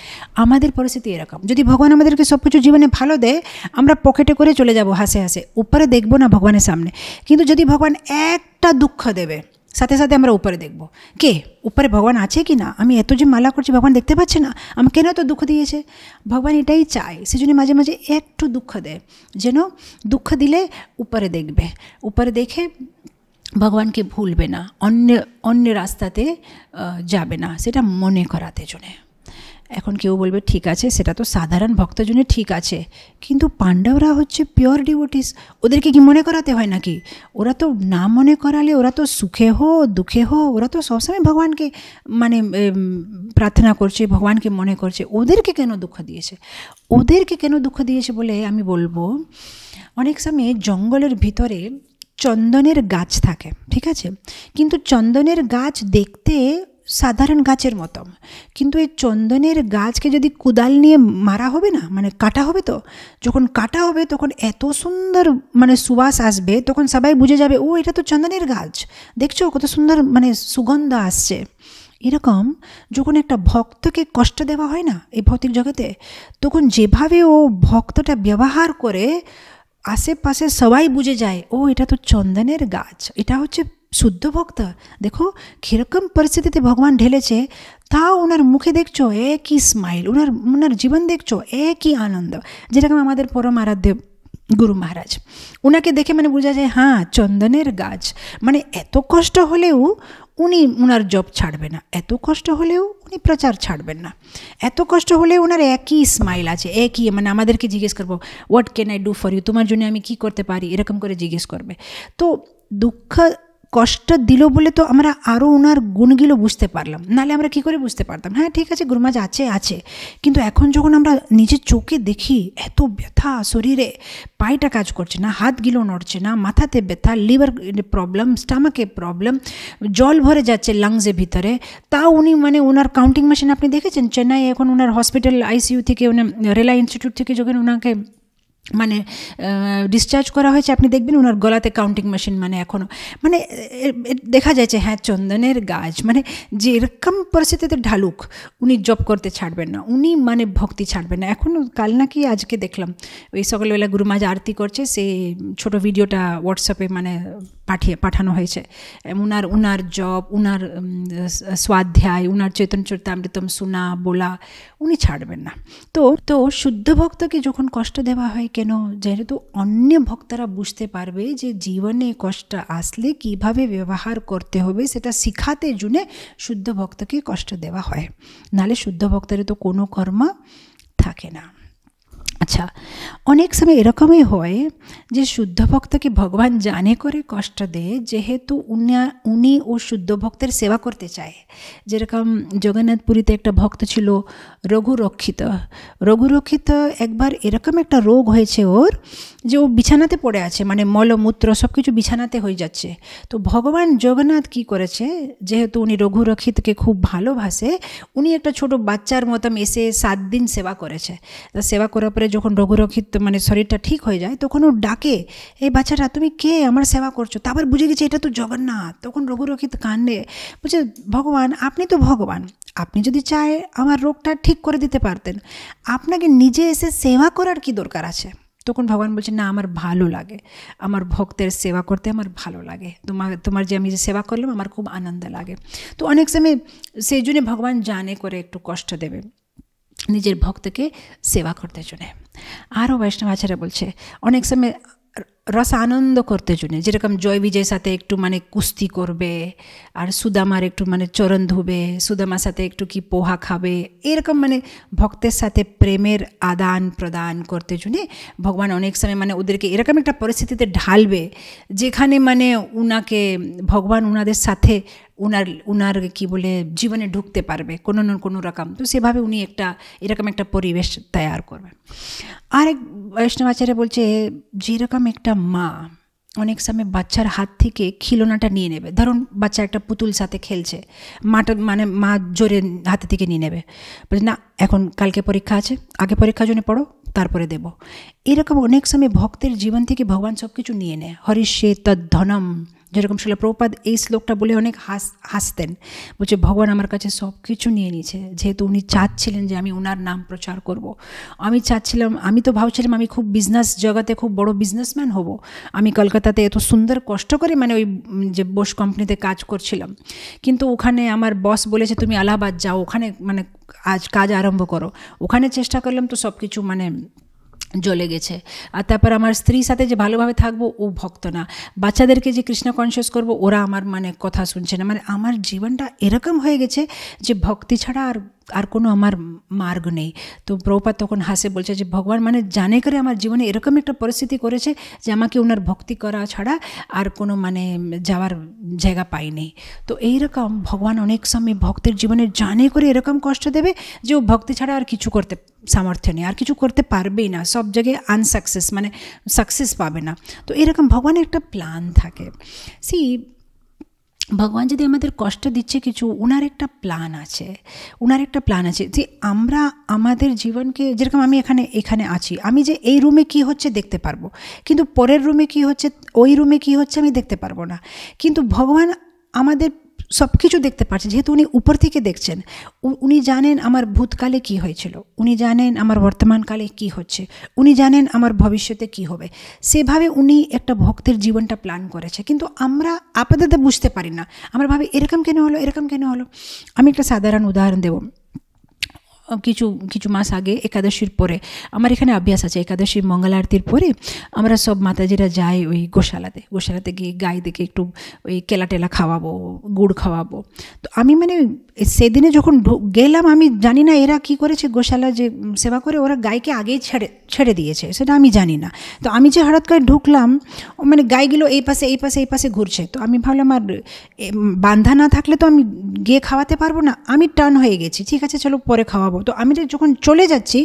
আমাদের পরিস্থিতি এরকম যদি ভগবান আমাদেরকে সব কিছু জীবনে ভালো দেয় আমরা পকেটে করে চলে যাব হাসে হাসে উপরে দেখবো না ভগবানের সামনে কিন্তু যদি ভগবান একটা দুঃখ দেবে সাথে সাথে আমরা উপরে দেখব কে উপরে ভগবান আছে কি না আমি এত যে মালা করছি ভগবান দেখতে পাচ্ছে না আমি কেন এত দুঃখ দিয়েছে ভগবান এটাই চায় সেজন্য মাঝে মাঝে একটু দুঃখ দেয় যেন দুঃখ দিলে উপরে দেখবে উপরে দেখে ভগবানকে ভুলবে না অন্য অন্য রাস্তাতে যাবে না সেটা মনে করাতে জন্যে এখন কেউ বলবে ঠিক আছে সেটা তো সাধারণ ভক্তজনে ঠিক আছে কিন্তু পাণ্ডবরা হচ্ছে পিওর ডিভোটিস ওদেরকে কি মনে করাতে হয় নাকি ওরা তো না মনে করালে ওরা তো সুখে হো দুঃখে হো ওরা তো সবসময় ভগবানকে মানে প্রার্থনা করছে ভগবানকে মনে করছে ওদেরকে কেন দুঃখ দিয়েছে ওদেরকে কেন দুঃখ দিয়েছে বলে আমি বলবো অনেক সময় জঙ্গলের ভিতরে চন্দনের গাছ থাকে ঠিক আছে কিন্তু চন্দনের গাছ দেখতে সাধারণ গাছের মতো কিন্তু এই চন্দনের গাছকে যদি কুদাল নিয়ে মারা হবে না মানে কাটা হবে তো যখন কাটা হবে তখন এত সুন্দর মানে সুবাস আসবে তখন সবাই বুঝে যাবে ও এটা তো চন্দনের গাছ দেখছো কত সুন্দর মানে সুগন্ধ আসছে এরকম যখন একটা ভক্তকে কষ্ট দেওয়া হয় না এই ভৌতিক জগতে তখন যেভাবে ও ভক্তটা ব্যবহার করে আশেপাশে সবাই বুঝে যায় ও এটা তো চন্দনের গাছ এটা হচ্ছে শুদ্ধ ভক্ত দেখো কীরকম পরিস্থিতিতে ভগবান ঢেলেছে তাও ওনার মুখে দেখছো একই স্মাইল ওনার ওনার জীবন দেখছো একই আনন্দ যেরকম আমাদের পরম আরাধ্য গুরু মহারাজ ওনাকে দেখে মানে বোঝা যায় হ্যাঁ চন্দনের গাছ মানে এত কষ্ট হলেও উনি ওনার জব ছাড়বে না এত কষ্ট হলেও উনি প্রচার ছাড়বেন না এত কষ্ট হলেও ওনার একই স্মাইল আছে একই মানে আমাদেরকে জিজ্ঞেস করবো what can I do for you তোমার জন্য আমি কি করতে পারি এরকম করে জিজ্ঞেস করবে তো দুঃখ কষ্ট দিল বলে তো আমরা আরও ওনার গুণগুলো বুঝতে পারলাম নাহলে আমরা কি করে বুঝতে পারতাম হ্যাঁ ঠিক আছে গুরুমাজ আছে আছে কিন্তু এখন যখন আমরা নিজের চোখে দেখি এত ব্যথা শরীরে পায়েটা কাজ করছে না হাতগুলো নড়ছে না মাথাতে ব্যথা লিভার প্রবলেম স্টামাকে প্রবলেম জল ভরে যাচ্ছে লাংসের ভিতরে তা উনি মানে ওনার কাউন্টিং মেশিন আপনি দেখেছেন চেন্নাই এখন ওনার হসপিটাল আইসিইউ থেকে ওনার রেলা ইনস্টিটিউট থেকে যখন ওনাকে মানে ডিসচার্জ করা হয়েছে আপনি দেখবেন ওনার গলাতে কাউন্টিং মেশিন মানে এখনও মানে দেখা যাচ্ছে হ্যাঁ চন্দনের গাছ মানে যে এরকম পরিস্থিতিতে ঢালুক উনি জব করতে ছাড়বেন না উনি মানে ভক্তি ছাড়বেন না এখন কাল নাকি আজকে দেখলাম ওই সকালবেলা গুরুমাজ আরতি করছে সে ছোট ভিডিওটা হোয়াটসঅ্যাপে মানে পাঠিয়ে পাঠানো হয়েছে উনার উনার জব উনার স্বাধ্যায় উনার চৈতন্য চরিতামৃতম শোনা বলা উনি ছাড়বেন না তো তো শুদ্ধ ভক্তকে যখন কষ্ট দেওয়া হয় কেন যেহেতু অন্য ভক্তরা বুঝতে পারবে যে জীবনে কষ্ট আসলে কিভাবে ব্যবহার করতে হবে সেটা শিখাতে জুনে শুদ্ধ ভক্তকে কষ্ট দেওয়া হয় নালে শুদ্ধ ভক্তের তো কোনো কর্ম থাকে না আচ্ছা অনেক সময় এরকমই হয় যে শুদ্ধ ভক্তকে ভগবান জানে করে কষ্ট দেয় যেহেতু উনি ও শুদ্ধ ভক্তের সেবা করতে চায় যেরকম জগন্নাথ পুরীতে একটা ভক্ত ছিল রঘুরক্ষিত রঘুরক্ষিত একবার এরকম একটা রোগ হয়েছে ওর যে ও বিছানাতে পড়ে আছে মানে মলমূত্র সব কিছু বিছানাতে হয়ে যাচ্ছে তো ভগবান জগন্নাথ কি করেছে যেহেতু উনি রঘুরক্ষিতকে খুব ভালোবাসে উনি একটা ছোট বাচ্চার মতন এসে সাত দিন সেবা করেছে তা সেবা করার পরে তারপরে যখন রোগরক্ষিত মানে শরীরটা ঠিক হয়ে যায় তখন ও ডাকে এই বাচ্চাটা তুমি কে আমার সেবা করছো তারপর বুঝে গেছে এটা তো জগন্নাথ তখন রোগরক্ষিত কাণ্ডে বলছে ভগবান আপনি তো ভগবান আপনি যদি চায় আমার রোগটা ঠিক করে দিতে পারতেন আপনাকে নিজে এসে সেবা করার কি দরকার আছে তখন ভগবান বলছে না আমার ভালো লাগে আমার ভক্তের সেবা করতে আমার ভালো লাগে তোমার তোমার যে আমি যে সেবা করলাম আমার খুব আনন্দ লাগে তো অনেক সময় সেই জন্য ভগবান জানে করে একটু কষ্ট দেবে নিজের ভক্তকে সেবা করতে জন্যে আরও বৈষ্ণব আচার্য বলছে অনেক সময় রস আনন্দ করতে জন্যে যেরকম জয় বিজয়ের সাথে একটু মানে কুস্তি করবে আর সুদামার একটু মানে চরণ ধুবে সুদামার সাথে একটু কি পোহা খাবে এরকম মানে ভক্তের সাথে প্রেমের আদান প্রদান করতে জন্যে ভগবান অনেক সময় মানে ওদেরকে এরকম একটা পরিস্থিতিতে ঢালবে যেখানে মানে উনাকে ভগবান উনাদের সাথে ওনার ওনার কী বলে জীবনে ঢুকতে পারবে কোনো না কোনো রকম তো সেভাবে উনি একটা এরকম একটা পরিবেশ তৈয়ার করবেন আরেক আচার্য বলছে যেরকম একটা মা অনেক সময় বাচ্চার হাত থেকে খিলোনাটা নিয়ে নেবে ধরুন বাচ্চা একটা পুতুল সাথে খেলছে মাটা মানে মা জোরে হাতে থেকে নিয়ে নেবে বলছে না এখন কালকে পরীক্ষা আছে আগে পরীক্ষার জন্য পড়ো তারপরে দেব এরকম অনেক সময় ভক্তের জীবন থেকে ভগবান সব কিছু নিয়ে নেয় হরিষে তদ্ধনম যেরকম শিল প্রপাত এই শ্লোকটা বলে অনেক হাস হাসতেন বলছে ভগবান আমার কাছে সব কিছু নিয়ে নিয়েছে যেহেতু উনি চাচ্ছিলেন যে আমি ওনার নাম প্রচার করব। আমি চাচ্ছিলাম আমি তো ভাবছিলাম আমি খুব বিজনেস জগতে খুব বড় বিজনেসম্যান হব আমি কলকাতাতে এত সুন্দর কষ্ট করে মানে ওই যে বোস কোম্পানিতে কাজ করছিলাম কিন্তু ওখানে আমার বস বলেছে তুমি আলাহাবাদ যাও ওখানে মানে আজ কাজ আরম্ভ করো ওখানে চেষ্টা করলাম তো সব কিছু মানে জ্বলে গেছে আর তারপর আমার স্ত্রীর সাথে যে ভালোভাবে থাকবো ও ভক্ত না বাচ্চাদেরকে যে কৃষ্ণ কনসিয়াস করব ওরা আমার মানে কথা শুনছে না মানে আমার জীবনটা এরকম হয়ে গেছে যে ভক্তি ছাড়া আর আর কোনো আমার মার্গ নেই তো প্রভুপাত তখন হাসে বলছে যে ভগবান মানে জানে করে আমার জীবনে এরকম একটা পরিস্থিতি করেছে যে আমাকে ওনার ভক্তি করা ছাড়া আর কোনো মানে যাওয়ার জায়গা পাইনি তো এইরকম ভগবান অনেক সময় ভক্তের জীবনে জানে করে এরকম কষ্ট দেবে যে ও ভক্তি ছাড়া আর কিছু করতে সামর্থ্য নেই আর কিছু করতে পারবেই না সব জায়গায় আনসাকসেস মানে সাকসেস পাবে না তো এরকম ভগবানের একটা প্ল্যান থাকে সি ভগবান যদি আমাদের কষ্ট দিচ্ছে কিছু ওনার একটা প্ল্যান আছে ওনার একটা প্ল্যান আছে যে আমরা আমাদের জীবনকে যেরকম আমি এখানে এখানে আছি আমি যে এই রুমে কি হচ্ছে দেখতে পারবো কিন্তু পরের রুমে কি হচ্ছে ওই রুমে কি হচ্ছে আমি দেখতে পারবো না কিন্তু ভগবান আমাদের সব কিছু দেখতে পাচ্ছেন যেহেতু উনি উপর থেকে দেখছেন উনি জানেন আমার ভূতকালে কি হয়েছিল উনি জানেন আমার বর্তমানকালে কি হচ্ছে উনি জানেন আমার ভবিষ্যতে কি হবে সেভাবে উনি একটা ভক্তের জীবনটা প্ল্যান করেছে কিন্তু আমরা আপাতত বুঝতে পারি না আমরা ভাবি এরকম কেন হলো এরকম কেন হলো আমি একটা সাধারণ উদাহরণ দেবো কিছু কিছু মাস আগে একাদশীর পরে আমার এখানে অভ্যাস আছে একাদশী মঙ্গল আরতির পরে আমরা সব মাতাজিরা যাই ওই গোশালাতে গোশালাতে গিয়ে গাই দেখে একটু ওই কেলা টেলা খাওয়াবো গুড় খাওয়াবো তো আমি মানে সেদিনে যখন গেলাম আমি জানি না এরা কি করেছে গোশালা যে সেবা করে ওরা গাইকে আগেই ছেড়ে ছেড়ে দিয়েছে সেটা আমি জানি না তো আমি যে হঠাৎ করে ঢুকলাম মানে গাইগুলো এই পাশে এই পাশে এই পাশে ঘুরছে তো আমি ভাবলাম আর বান্ধা না থাকলে তো আমি গিয়ে খাওয়াতে পারবো না আমি টার্ন হয়ে গেছি ঠিক আছে চলো পরে খাওয়াবো পাবো তো আমি যখন চলে যাচ্ছি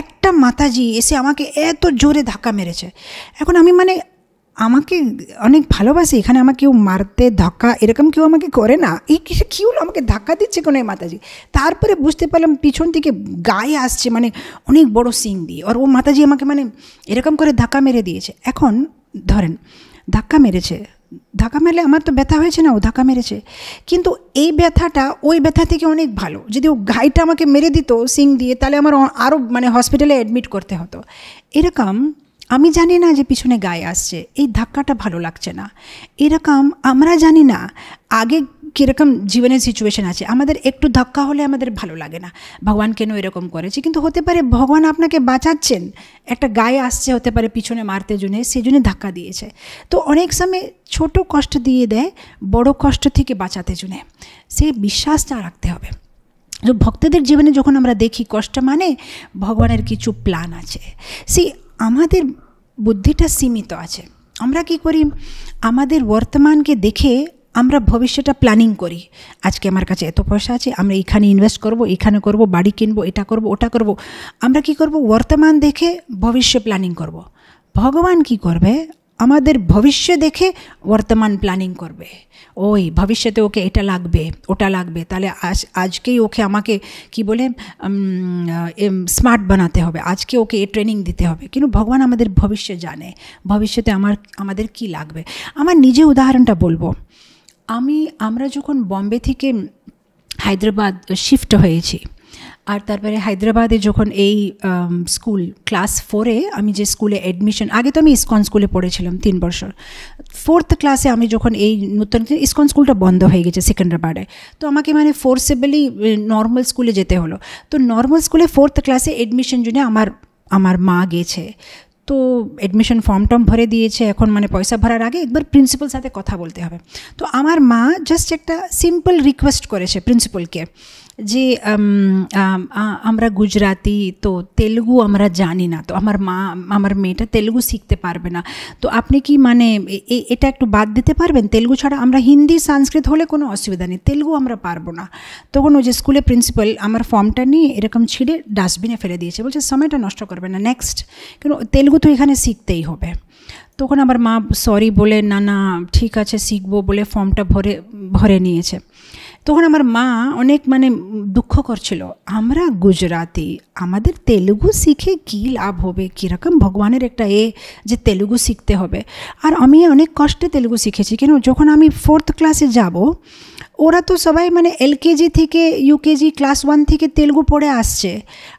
একটা মাতাজি এসে আমাকে এত জোরে ধাক্কা মেরেছে এখন আমি মানে আমাকে অনেক ভালোবাসি এখানে আমাকে কেউ মারতে ধাক্কা এরকম কেউ আমাকে করে না এই কিছু কী হলো আমাকে ধাক্কা দিচ্ছে কোনো মাতাজি তারপরে বুঝতে পারলাম পিছন থেকে গায়ে আসছে মানে অনেক বড় সিং দিয়ে আর ও মাতাজি আমাকে মানে এরকম করে ধাক্কা মেরে দিয়েছে এখন ধরেন ধাক্কা মেরেছে ধাক্কা মারলে আমার তো ব্যথা হয়েছে না ও ধাক্কা মেরেছে কিন্তু এই ব্যথাটা ওই ব্যথা থেকে অনেক ভালো যদি ও গাইটা আমাকে মেরে দিত সিং দিয়ে তাহলে আমার আরও মানে হসপিটালে অ্যাডমিট করতে হতো এরকম আমি জানি না যে পিছনে গায়ে আসছে এই ধাক্কাটা ভালো লাগছে না এরকম আমরা জানি না আগে কীরকম জীবনের সিচুয়েশন আছে আমাদের একটু ধাক্কা হলে আমাদের ভালো লাগে না ভগবান কেন এরকম করেছে কিন্তু হতে পারে ভগবান আপনাকে বাঁচাচ্ছেন একটা গায়ে আসছে হতে পারে পিছনে মারতে জন্যে সে জন্য ধাক্কা দিয়েছে তো অনেক সময় ছোট কষ্ট দিয়ে দেয় বড় কষ্ট থেকে বাঁচাতে জন্যে সে বিশ্বাসটা রাখতে হবে ভক্তদের জীবনে যখন আমরা দেখি কষ্ট মানে ভগবানের কিছু প্ল্যান আছে সে আমাদের বুদ্ধিটা সীমিত আছে আমরা কি করি আমাদের বর্তমানকে দেখে আমরা ভবিষ্যতটা প্ল্যানিং করি আজকে আমার কাছে এত পয়সা আছে আমরা এখানে ইনভেস্ট করব এখানে করব বাড়ি কিনবো এটা করব ওটা করব আমরা কি করব বর্তমান দেখে ভবিষ্য প্ল্যানিং করব ভগবান কি করবে আমাদের ভবিষ্য দেখে বর্তমান প্ল্যানিং করবে ওই ভবিষ্যতে ওকে এটা লাগবে ওটা লাগবে তাহলে আজ আজকেই ওকে আমাকে কি বলে স্মার্ট বানাতে হবে আজকে ওকে এ ট্রেনিং দিতে হবে কিন্তু ভগবান আমাদের ভবিষ্য জানে ভবিষ্যতে আমার আমাদের কি লাগবে আমার নিজে উদাহরণটা বলবো আমি আমরা যখন বম্বে থেকে হায়দ্রাবাদ শিফট হয়েছি আর তারপরে হায়দ্রাবাদে যখন এই স্কুল ক্লাস ফোরে আমি যে স্কুলে অ্যাডমিশন আগে তো আমি ইসকন স্কুলে পড়েছিলাম তিন বছর ফোর্থ ক্লাসে আমি যখন এই নতুন ইসকন স্কুলটা বন্ধ হয়ে গেছে সেকেন্ডারবারে তো আমাকে মানে ফোর্সেবলি নর্মাল স্কুলে যেতে হলো তো নর্মাল স্কুলে ফোর্থ ক্লাসে অ্যাডমিশন জন্য আমার আমার মা গেছে তো অ্যাডমিশন টর্ম ভরে দিয়েছে এখন মানে পয়সা ভরার আগে একবার প্রিন্সিপাল সাথে কথা বলতে হবে তো আমার মা জাস্ট একটা সিম্পল রিকোয়েস্ট করেছে প্রিন্সিপালকে যে আমরা গুজরাতি তো তেলুগু আমরা জানি না তো আমার মা আমার মেয়েটা তেলুগু শিখতে পারবে না তো আপনি কি মানে এটা একটু বাদ দিতে পারবেন তেলুগু ছাড়া আমরা হিন্দি সংস্কৃত হলে কোনো অসুবিধা নেই তেলুগু আমরা পারবো না তখন ওই যে স্কুলে প্রিন্সিপাল আমার ফর্মটা নিয়ে এরকম ছিঁড়ে ডাস্টবিনে ফেলে দিয়েছে বলছে সময়টা নষ্ট করবে না নেক্সট কিন্তু তেলুগু তো এখানে শিখতেই হবে তখন আমার মা সরি বলে না না ঠিক আছে শিখবো বলে ফর্মটা ভরে ভরে নিয়েছে তখন আমার মা অনেক মানে দুঃখ করছিল আমরা গুজরাতি আমাদের তেলুগু শিখে কী লাভ হবে কীরকম ভগবানের একটা এ যে তেলুগু শিখতে হবে আর আমি অনেক কষ্টে তেলুগু শিখেছি কেন যখন আমি ফোর্থ ক্লাসে যাব ওরা তো সবাই মানে এলকেজি থেকে ইউকেজি ক্লাস ওয়ান থেকে তেলুগু পড়ে আসছে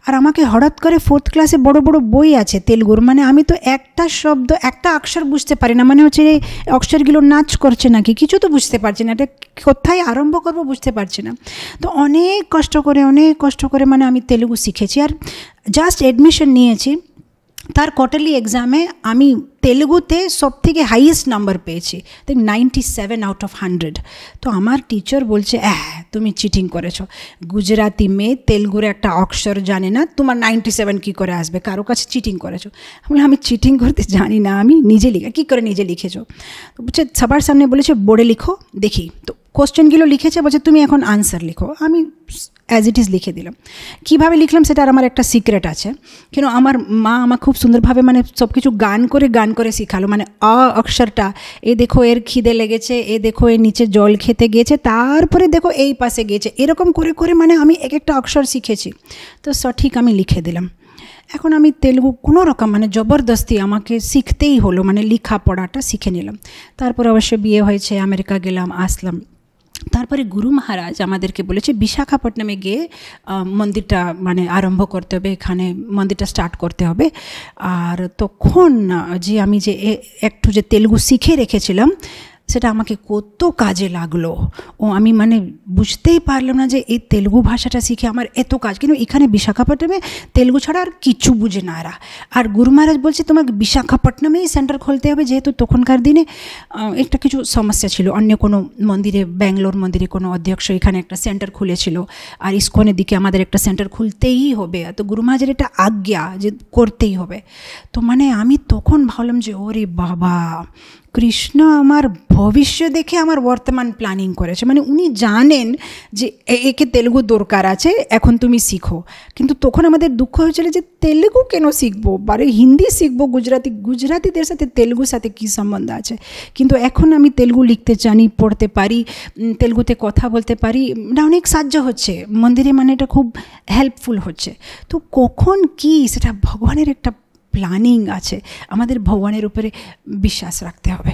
আর আমাকে হঠাৎ করে ফোর্থ ক্লাসে বড় বড় বই আছে তেলুগুর মানে আমি তো একটা শব্দ একটা অক্ষর বুঝতে পারি না মানে হচ্ছে অক্ষরগুলো নাচ করছে নাকি কিছু তো বুঝতে পারছি না এটা কোথায় আরম্ভ করব বুঝতে পারছি না তো অনেক কষ্ট করে অনেক কষ্ট করে মানে আমি তেলুগু শিখেছি আর জাস্ট অ্যাডমিশন নিয়েছি তার কোয়ার্টারলি এক্সামে আমি তেলুগুতে সব থেকে হাইয়েস্ট নাম্বার পেয়েছি দেখ ninety seven out of hundred তো আমার টিচার বলছে হ্যাঁ তুমি চিটিং করেছো গুজরাতি মেয়ে তেলুগুর একটা অক্ষর জানে না তোমার নাইনটি সেভেন কী করে আসবে কারো কাছে চিটিং করেছো আমি আমি চিটিং করতে জানি না আমি নিজে লিখে কী করে নিজে লিখেছো তো বলছে সবার সামনে বলেছে বোর্ডে লিখো দেখি তো কোশ্চেনগুলো লিখেছে বলছে তুমি এখন আনসার লিখো আমি অ্যাজ ইট ইজ লিখে দিলাম কীভাবে লিখলাম আর আমার একটা সিক্রেট আছে কেন আমার মা আমার খুব সুন্দরভাবে মানে সব কিছু গান করে গান করে শিখালো মানে অ অক্ষরটা এ দেখো এর খিদে লেগেছে এ দেখো এর নিচে জল খেতে গিয়েছে তারপরে দেখো এই পাশে গিয়েছে এরকম করে করে মানে আমি এক একটা অক্ষর শিখেছি তো সঠিক আমি লিখে দিলাম এখন আমি তেলুগু কোনো রকম মানে জবরদস্তি আমাকে শিখতেই হলো মানে লেখাপড়াটা শিখে নিলাম তারপর অবশ্য বিয়ে হয়েছে আমেরিকা গেলাম আসলাম তারপরে গুরু মহারাজ আমাদেরকে বলেছে বিশাখাপট্টনামে গিয়ে মন্দিরটা মানে আরম্ভ করতে হবে এখানে মন্দিরটা স্টার্ট করতে হবে আর তখন যে আমি যে একটু যে তেলুগু শিখে রেখেছিলাম সেটা আমাকে কত কাজে লাগলো ও আমি মানে বুঝতেই পারলাম না যে এই তেলুগু ভাষাটা শিখে আমার এত কাজ কিন্তু এখানে বিশাখাপট্টনমে তেলুগু ছাড়া আর কিছু বুঝে না এরা আর গুরু মহারাজ বলছে তোমাকে বিশাখাপট্টনমেই সেন্টার খুলতে হবে যেহেতু তখনকার দিনে একটা কিছু সমস্যা ছিল অন্য কোনো মন্দিরে ব্যাঙ্গালোর মন্দিরে কোনো অধ্যক্ষ এখানে একটা সেন্টার খুলেছিল আর ইস্কনের দিকে আমাদের একটা সেন্টার খুলতেই হবে তো গুরু মহারাজের এটা আজ্ঞা যে করতেই হবে তো মানে আমি তখন ভাবলাম যে ওরে বাবা কৃষ্ণ আমার ভবিষ্য দেখে আমার বর্তমান প্ল্যানিং করেছে মানে উনি জানেন যে একে তেলুগু দরকার আছে এখন তুমি শিখো কিন্তু তখন আমাদের দুঃখ হয়েছিল যে তেলুগু কেন শিখবো বারে হিন্দি শিখবো গুজরাতি গুজরাতিদের সাথে তেলুগুর সাথে কী সম্বন্ধ আছে কিন্তু এখন আমি তেলুগু লিখতে জানি পড়তে পারি তেলুগুতে কথা বলতে পারি এটা অনেক সাহায্য হচ্ছে মন্দিরে মানে এটা খুব হেল্পফুল হচ্ছে তো কখন কি সেটা ভগবানের একটা প্ল্যানিং আছে আমাদের ভগবানের উপরে বিশ্বাস রাখতে হবে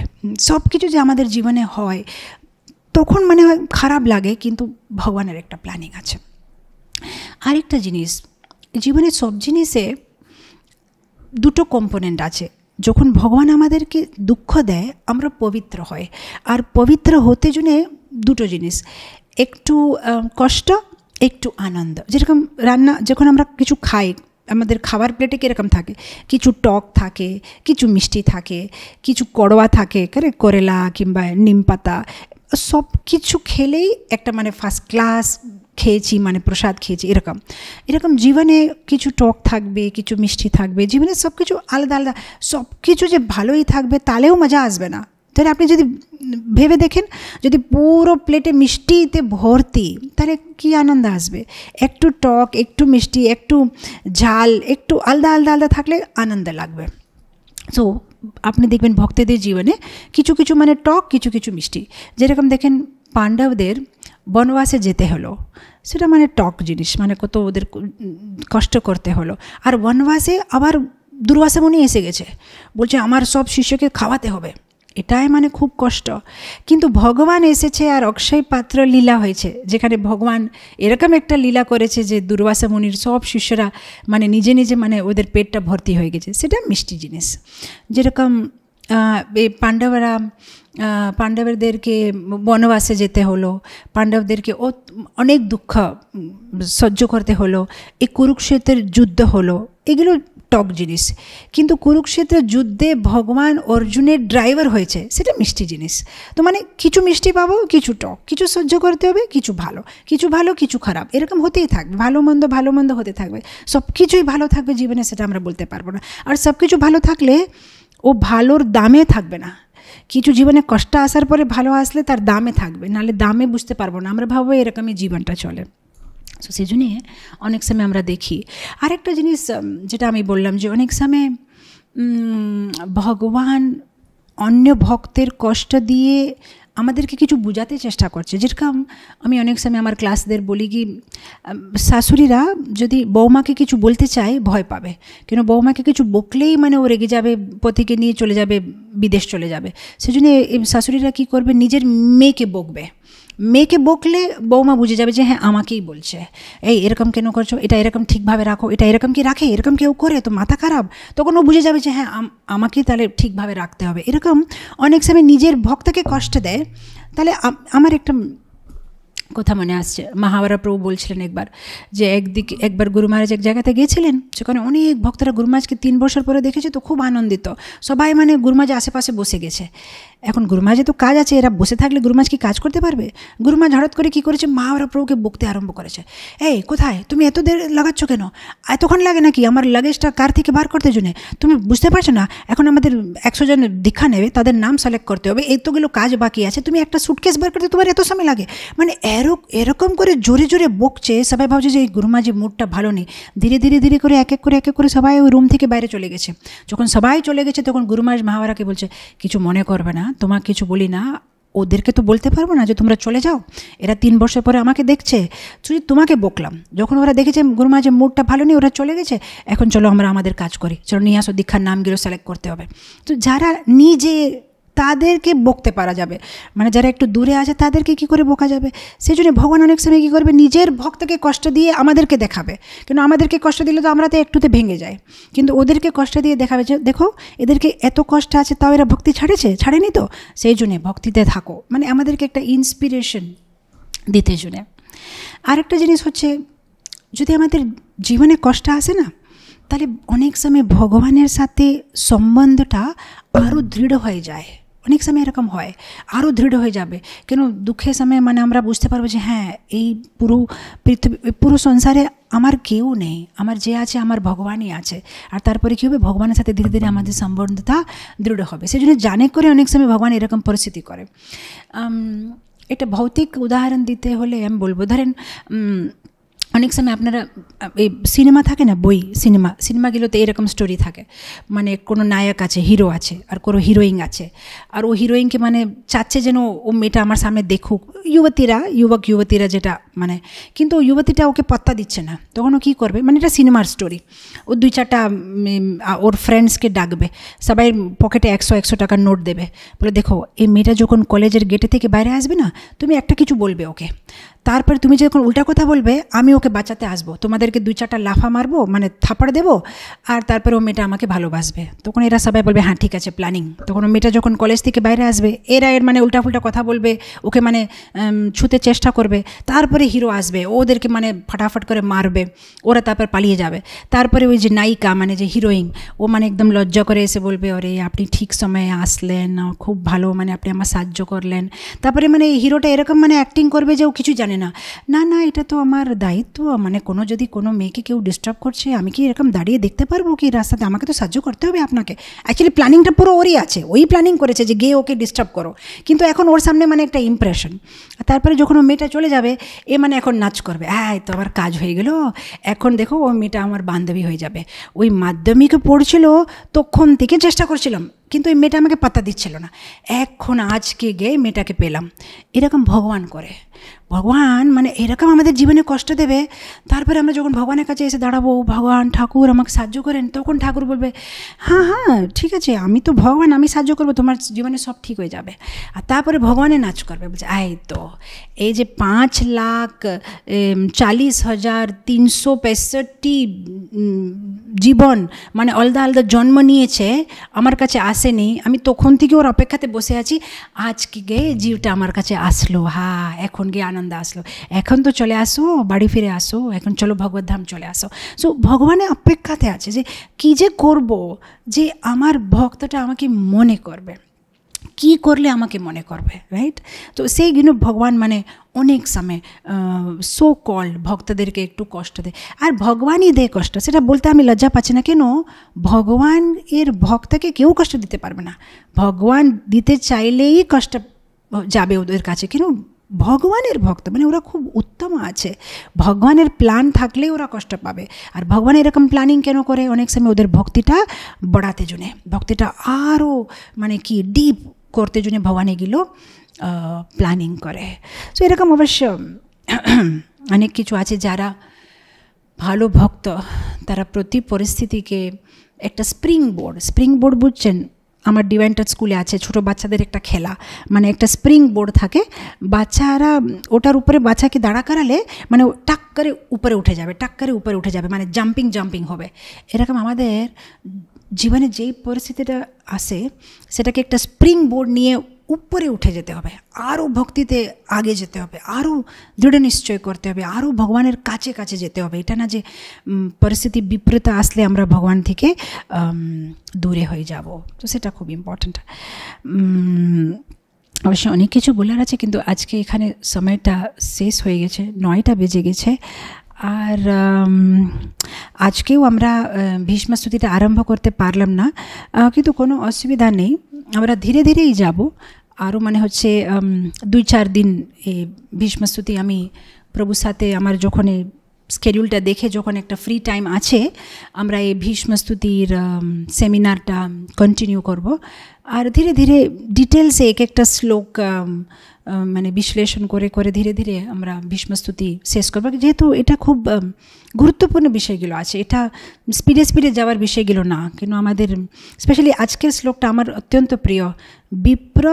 সব কিছু যে আমাদের জীবনে হয় তখন মানে হয় খারাপ লাগে কিন্তু ভগবানের একটা প্ল্যানিং আছে আরেকটা জিনিস জীবনে সব জিনিসে দুটো কম্পোনেন্ট আছে যখন ভগবান আমাদেরকে দুঃখ দেয় আমরা পবিত্র হয় আর পবিত্র হতে জন্যে দুটো জিনিস একটু কষ্ট একটু আনন্দ যেরকম রান্না যখন আমরা কিছু খাই আমাদের খাবার প্লেটে কীরকম থাকে কিছু টক থাকে কিছু মিষ্টি থাকে কিছু কড়োয়া থাকে কারে করেলা কিংবা নিম পাতা সব কিছু খেলেই একটা মানে ফার্স্ট ক্লাস খেয়েছি মানে প্রসাদ খেয়েছি এরকম এরকম জীবনে কিছু টক থাকবে কিছু মিষ্টি থাকবে জীবনে সব কিছু আলাদা আলাদা সব কিছু যে ভালোই থাকবে তাহলেও মজা আসবে না তাহলে আপনি যদি ভেবে দেখেন যদি পুরো প্লেটে মিষ্টিতে ভর্তি তাহলে কি আনন্দ আসবে একটু টক একটু মিষ্টি একটু ঝাল একটু আলাদা আলাদা আলাদা থাকলে আনন্দ লাগবে সো আপনি দেখবেন ভক্তদের জীবনে কিছু কিছু মানে টক কিছু কিছু মিষ্টি যেরকম দেখেন পাণ্ডবদের বনবাসে যেতে হলো সেটা মানে টক জিনিস মানে কত ওদের কষ্ট করতে হলো আর বনবাসে আবার দুর্বাসা মনে এসে গেছে বলছে আমার সব শিষ্যকে খাওয়াতে হবে এটাই মানে খুব কষ্ট কিন্তু ভগবান এসেছে আর অক্ষয় পাত্র লীলা হয়েছে যেখানে ভগবান এরকম একটা লীলা করেছে যে দুর্বাসা মুনির সব শিষ্যরা মানে নিজে নিজে মানে ওদের পেটটা ভর্তি হয়ে গেছে সেটা মিষ্টি জিনিস যেরকম পাণ্ডবরা পাণ্ডবদেরকে বনবাসে যেতে হলো পাণ্ডবদেরকে অনেক দুঃখ সহ্য করতে হলো এই কুরুক্ষেত্রের যুদ্ধ হলো এগুলো টক জিনিস কিন্তু কুরুক্ষেত্রের যুদ্ধে ভগবান অর্জুনের ড্রাইভার হয়েছে সেটা মিষ্টি জিনিস তো মানে কিছু মিষ্টি পাবো কিছু টক কিছু সহ্য করতে হবে কিছু ভালো কিছু ভালো কিছু খারাপ এরকম হতেই থাকবে ভালো মন্দ ভালো মন্দ হতে থাকবে সব কিছুই ভালো থাকবে জীবনে সেটা আমরা বলতে পারবো না আর সব কিছু ভালো থাকলে ও ভালোর দামে থাকবে না কিছু জীবনে কষ্ট আসার পরে ভালো আসলে তার দামে থাকবে নাহলে দামে বুঝতে পারবো না আমরা ভাবো এরকমই জীবনটা চলে সো সেই জন্যে অনেক সময় আমরা দেখি আরেকটা জিনিস যেটা আমি বললাম যে অনেক সময় ভগবান অন্য ভক্তের কষ্ট দিয়ে আমাদেরকে কিছু বোঝাতে চেষ্টা করছে যেরকম আমি অনেক সময় আমার ক্লাসদের বলি কি শাশুড়িরা যদি বৌমাকে কিছু বলতে চায় ভয় পাবে কেন বৌমাকে কিছু বকলেই মানে ও রেগে যাবে পতিকে নিয়ে চলে যাবে বিদেশ চলে যাবে সেজন্য শাশুড়িরা কী করবে নিজের মেয়েকে বকবে మేకే బుక్లే బౌమా బుజే జాబె జహ హ ఆమాకీ బోల్చే ఏయె ఇరకం కెనో కర్చో ఇట ఇరకం ఠిక్ భాబే రాఖో ఇట ఇరకం కి రాఖే ఇరకం కి ఉకోరే తో మాతా ఖరాబ్ తోకోనో బుజే జాబె జహ హ ఆమాకీ తాలే ఠిక్ భాబే రాక్తే హోబే ఇరకం అనేక సబే nijer bhaktake kashte day tale amar ekta কথা মনে আসছে প্রভু বলছিলেন একবার যে একদিকে একবার গুরু মহারাজ এক জায়গাতে গিয়েছিলেন সেখানে অনেক ভক্তরা গুরু তিন বছর পরে দেখেছে তো খুব আনন্দিত সবাই মানে গুরু আশেপাশে বসে গেছে এখন গুরু তো কাজ আছে এরা বসে থাকলে গুরু কি কাজ করতে পারবে গুরু হঠাৎ করে কী করেছে প্রভুকে বকতে আরম্ভ করেছে এই কোথায় তুমি এত দের লাগাচ্ছ কেন এতক্ষণ লাগে নাকি আমার লাগেজটা কার থেকে বার করতে জন্যে তুমি বুঝতে পারছো না এখন আমাদের একশো জন দীক্ষা নেবে তাদের নাম সালেক্ট করতে হবে এতগুলো কাজ বাকি আছে তুমি একটা সুটকেস বার করতে তোমার এত সময় লাগে মানে এরকম করে জোরে জোরে বকছে সবাই ভাবছে যে এই গুরুমাজির মুডটা ভালো নেই ধীরে ধীরে ধীরে করে এক এক করে এক এক করে সবাই ওই রুম থেকে বাইরে চলে গেছে যখন সবাই চলে গেছে তখন গুরুমাজ মহাবারাকে বলছে কিছু মনে করবে না তোমাকে কিছু বলি না ওদেরকে তো বলতে পারবো না যে তোমরা চলে যাও এরা তিন বছর পরে আমাকে দেখছে শুধু তোমাকে বকলাম যখন ওরা দেখেছে গুরুমা যে মুডটা ভালো নেই ওরা চলে গেছে এখন চলো আমরা আমাদের কাজ করি চলো নিয়ে আসো দীক্ষার নামগুলো সিলেক্ট করতে হবে তো যারা নিজে তাদেরকে বকতে পারা যাবে মানে যারা একটু দূরে আছে তাদেরকে কি করে বোকা যাবে সেই জন্য ভগবান অনেক সময় কী করবে নিজের ভক্তকে কষ্ট দিয়ে আমাদেরকে দেখাবে কেন আমাদেরকে কষ্ট দিলে তো আমরা তো একটুতে ভেঙে যাই কিন্তু ওদেরকে কষ্ট দিয়ে দেখাবে যে দেখো এদেরকে এত কষ্ট আছে তাও এরা ভক্তি ছাড়েছে ছাড়েনি তো সেই জন্যে ভক্তিতে থাকো মানে আমাদেরকে একটা ইন্সপিরেশন দিতে জন্যে আরেকটা জিনিস হচ্ছে যদি আমাদের জীবনে কষ্ট আসে না তাহলে অনেক সময় ভগবানের সাথে সম্বন্ধটা আরও দৃঢ় হয়ে যায় অনেক সময় এরকম হয় আরও দৃঢ় হয়ে যাবে কেন দুঃখের সময় মানে আমরা বুঝতে পারবো যে হ্যাঁ এই পুরো পৃথিবী পুরো সংসারে আমার কেউ নেই আমার যে আছে আমার ভগবানই আছে আর তারপরে কী হবে ভগবানের সাথে ধীরে ধীরে আমাদের সম্বন্ধটা দৃঢ় হবে সেই জন্য জানে করে অনেক সময় ভগবান এরকম পরিস্থিতি করে এটা ভৌতিক উদাহরণ দিতে হলে আমি বলবো ধরেন অনেক সময় আপনারা এই সিনেমা থাকে না বই সিনেমা সিনেমাগুলোতে এরকম স্টোরি থাকে মানে কোনো নায়ক আছে হিরো আছে আর কোনো হিরোইন আছে আর ও হিরোইনকে মানে চাচ্ছে যেন ও মেয়েটা আমার সামনে দেখুক যুবতীরা যুবক যুবতীরা যেটা মানে কিন্তু যুবতীটা ওকে পত্তা দিচ্ছে না তখন ও কী করবে মানে এটা সিনেমার স্টোরি ও দুই চারটা ওর ফ্রেন্ডসকে ডাকবে সবাই পকেটে একশো একশো টাকার নোট দেবে বলে দেখো এই মেয়েটা যখন কলেজের গেটে থেকে বাইরে আসবে না তুমি একটা কিছু বলবে ওকে তারপর তুমি যখন উল্টা কথা বলবে আমি ওকে বাঁচাতে আসবো তোমাদেরকে দুই চারটা লাফা মারবো মানে থাপড় দেবো আর তারপর ও মেয়েটা আমাকে ভালোবাসবে তখন এরা সবাই বলবে হ্যাঁ ঠিক আছে প্ল্যানিং তখন ও মেয়েটা যখন কলেজ থেকে বাইরে আসবে এরা এর মানে উল্টাফুল্টা কথা বলবে ওকে মানে ছুতে চেষ্টা করবে তারপরে হিরো আসবে ওদেরকে মানে ফাটাফাট করে মারবে ওরা তারপর পালিয়ে যাবে তারপরে ওই যে নায়িকা মানে যে হিরোইন ও মানে একদম লজ্জা করে এসে বলবে ওরে আপনি ঠিক সময়ে আসলেন খুব ভালো মানে আপনি আমার সাহায্য করলেন তারপরে মানে হিরোটা এরকম মানে অ্যাক্টিং করবে যে ও কিছু জানে জানে না না না এটা তো আমার দায়িত্ব মানে কোনো যদি কোনো মেয়েকে কেউ ডিস্টার্ব করছে আমি কি এরকম দাঁড়িয়ে দেখতে পারবো কি রাস্তাতে আমাকে তো সাহায্য করতে হবে আপনাকে অ্যাকচুয়ালি প্ল্যানিংটা পুরো ওরই আছে ওই প্ল্যানিং করেছে যে গিয়ে ওকে ডিস্টার্ব করো কিন্তু এখন ওর সামনে মানে একটা ইমপ্রেশন তারপরে যখন ও মেয়েটা চলে যাবে এ মানে এখন নাচ করবে হ্যাঁ তো আমার কাজ হয়ে গেল এখন দেখো ও মেয়েটা আমার বান্ধবী হয়ে যাবে ওই মাধ্যমিকে পড়ছিল তখন থেকে চেষ্টা করছিলাম কিন্তু ওই মেয়েটা আমাকে পাত্তা দিচ্ছিল না এখন আজকে গিয়ে মেয়েটাকে পেলাম এরকম ভগবান করে ভগবান মানে এরকম আমাদের জীবনে কষ্ট দেবে তারপরে আমরা যখন ভগবানের কাছে এসে দাঁড়াবো ভগবান ঠাকুর আমাকে সাহায্য করেন তখন ঠাকুর বলবে হ্যাঁ হ্যাঁ ঠিক আছে আমি তো ভগবান আমি সাহায্য করবো তোমার জীবনে সব ঠিক হয়ে যাবে আর তারপরে ভগবানে নাচ করবে বলছে আয় তো এই যে পাঁচ লাখ চালিশ হাজার তিনশো পঁয়ষট্টি জীবন মানে আলাদা আলাদা জন্ম নিয়েছে আমার কাছে আসেনি আমি তখন থেকে ওর অপেক্ষাতে বসে আছি আজকে জীবটা আমার কাছে আসলো হা এখন গিয়ে আনন্দ আসলো এখন তো চলে আসো বাড়ি ফিরে আসো এখন চলো ভগবত ধাম চলে আসো সো ভগবানের অপেক্ষাতে আছে যে কী যে করব যে আমার ভক্তটা আমাকে মনে করবে কি করলে আমাকে মনে করবে রাইট তো সেই কিন্তু ভগবান মানে অনেক সময় সো কল ভক্তদেরকে একটু কষ্ট দেয় আর ভগবানই দেয় কষ্ট সেটা বলতে আমি লজ্জা পাচ্ছি না কেন ভগবান এর ভক্তকে কেউ কষ্ট দিতে পারবে না ভগবান দিতে চাইলেই কষ্ট যাবে ওদের কাছে কেন ভগবানের ভক্ত মানে ওরা খুব উত্তম আছে ভগবানের প্ল্যান থাকলে ওরা কষ্ট পাবে আর ভগবান এরকম প্ল্যানিং কেন করে অনেক সময় ওদের ভক্তিটা বাড়াতে জন্যে ভক্তিটা আরও মানে কি ডিপ করতে জন্যে ভগবান এগুলো প্ল্যানিং করে সো এরকম অবশ্য অনেক কিছু আছে যারা ভালো ভক্ত তারা প্রতি পরিস্থিতিকে একটা স্প্রিং বোর্ড স্প্রিং বোর্ড বুঝছেন আমার ডিভাইন স্কুলে আছে ছোট বাচ্চাদের একটা খেলা মানে একটা স্প্রিং বোর্ড থাকে বাচ্চারা ওটার উপরে বাচ্চাকে দাঁড়া করালে মানে টাক করে উপরে উঠে যাবে টাক করে উপরে উঠে যাবে মানে জাম্পিং জাম্পিং হবে এরকম আমাদের জীবনে যেই পরিস্থিতিটা আসে সেটাকে একটা স্প্রিং বোর্ড নিয়ে উপরে উঠে যেতে হবে আরও ভক্তিতে আগে যেতে হবে আরও দৃঢ় নিশ্চয় করতে হবে আরও ভগবানের কাছে কাছে যেতে হবে এটা না যে পরিস্থিতি বিপরীতা আসলে আমরা ভগবান থেকে দূরে হয়ে যাব তো সেটা খুব ইম্পর্ট্যান্ট অবশ্য অনেক কিছু বলার আছে কিন্তু আজকে এখানে সময়টা শেষ হয়ে গেছে নয়টা বেজে গেছে আর আজকেও আমরা ভীষ্মস্তুতিটা আরম্ভ করতে পারলাম না কিন্তু কোনো অসুবিধা নেই আমরা ধীরে ধীরেই যাব আরও মানে হচ্ছে দুই চার দিন এই ভীষ্মস্তুতি আমি প্রভুর সাথে আমার যখন এই স্কেডিউলটা দেখে যখন একটা ফ্রি টাইম আছে আমরা এই ভীষ্মস্তুতির সেমিনারটা কন্টিনিউ করব আর ধীরে ধীরে ডিটেলসে এক একটা শ্লোক মানে বিশ্লেষণ করে করে ধীরে ধীরে আমরা ভীষ্মস্তুতি শেষ করবো যেহেতু এটা খুব গুরুত্বপূর্ণ বিষয়গুলো আছে এটা স্পিডে স্পিডে যাওয়ার বিষয়গুলো না কিন্তু আমাদের স্পেশালি আজকের শ্লোকটা আমার অত্যন্ত প্রিয় বিপ্র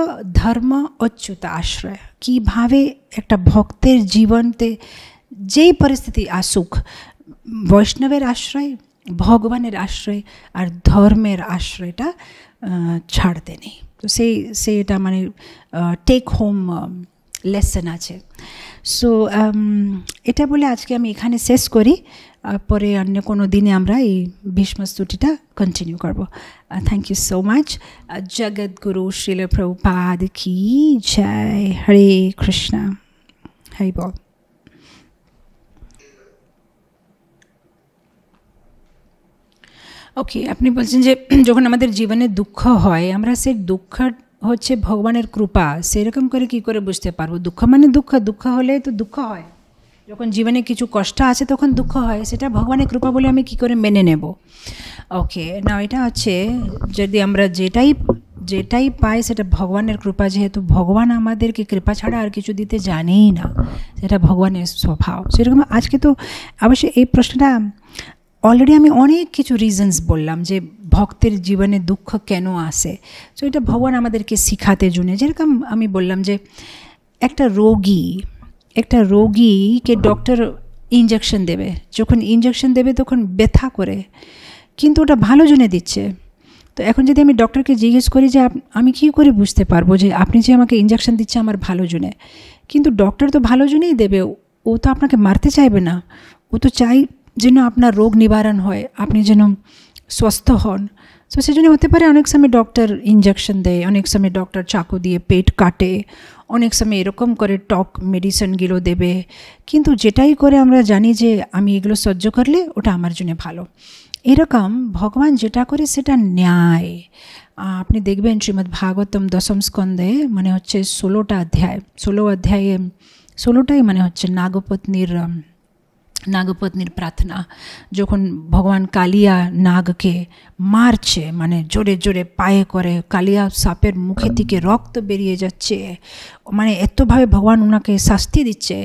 ধর্ম অচ্যুত আশ্রয় কীভাবে একটা ভক্তের জীবনতে যেই পরিস্থিতি আসুক বৈষ্ণবের আশ্রয় ভগবানের আশ্রয় আর ধর্মের আশ্রয়টা ছাড়তে নেই তো সেই সেই এটা মানে টেক হোম লেসন আছে সো um, এটা বলে আজকে আমি এখানে শেষ করি পরে অন্য কোনো দিনে আমরা এই স্তুতিটা কন্টিনিউ করবো thank you so much Jagadguru Srila Prabhupada কি জয় হরে কৃষ্ণ হরি বল ওকে আপনি বলছেন যে যখন আমাদের জীবনে দুঃখ হয় আমরা সেই দুঃখ হচ্ছে ভগবানের কৃপা সেরকম করে কি করে বুঝতে পারবো দুঃখ মানে দুঃখ দুঃখ হলে তো দুঃখ হয় যখন জীবনে কিছু কষ্ট আছে তখন দুঃখ হয় সেটা ভগবানের কৃপা বলে আমি কি করে মেনে নেব ওকে না এটা হচ্ছে যদি আমরা যেটাই যেটাই পাই সেটা ভগবানের কৃপা যেহেতু ভগবান আমাদেরকে কৃপা ছাড়া আর কিছু দিতে জানেই না সেটা ভগবানের স্বভাব সেরকম আজকে তো অবশ্যই এই প্রশ্নটা অলরেডি আমি অনেক কিছু রিজনস বললাম যে ভক্তের জীবনে দুঃখ কেন আসে তো এটা ভগবান আমাদেরকে শিখাতে জন্য যেরকম আমি বললাম যে একটা রোগী একটা রোগীকে ডক্টর ইঞ্জেকশন দেবে যখন ইঞ্জেকশন দেবে তখন ব্যথা করে কিন্তু ওটা ভালো জনে দিচ্ছে তো এখন যদি আমি ডক্টরকে জিজ্ঞেস করি যে আমি কী করে বুঝতে পারবো যে আপনি যে আমাকে ইঞ্জেকশন দিচ্ছে আমার ভালো জনে কিন্তু ডক্টর তো ভালো জনেই দেবে ও তো আপনাকে মারতে চাইবে না ও তো চাই যেন আপনার রোগ নিবারণ হয় আপনি যেন সুস্থ হন সেই সেজন্য হতে পারে অনেক সময় ডক্টর ইঞ্জেকশন দেয় অনেক সময় ডক্টর চাকু দিয়ে পেট কাটে অনেক সময় এরকম করে টক মেডিসিনগুলো দেবে কিন্তু যেটাই করে আমরা জানি যে আমি এগুলো সহ্য করলে ওটা আমার জন্য ভালো এরকম ভগবান যেটা করে সেটা ন্যায় আপনি দেখবেন শ্রীমদ্ ভাগবতম দশম স্কন্ধে মানে হচ্ছে ষোলোটা অধ্যায় ষোলো অধ্যায়ে ষোলোটাই মানে হচ্ছে নাগপত্নীর নাগপত্নীর প্রার্থনা যখন ভগবান কালিয়া নাগকে মারছে মানে জোরে জোরে পায়ে করে কালিয়া সাপের মুখে থেকে রক্ত বেরিয়ে যাচ্ছে মানে এতভাবে ভগবান ওনাকে শাস্তি দিচ্ছে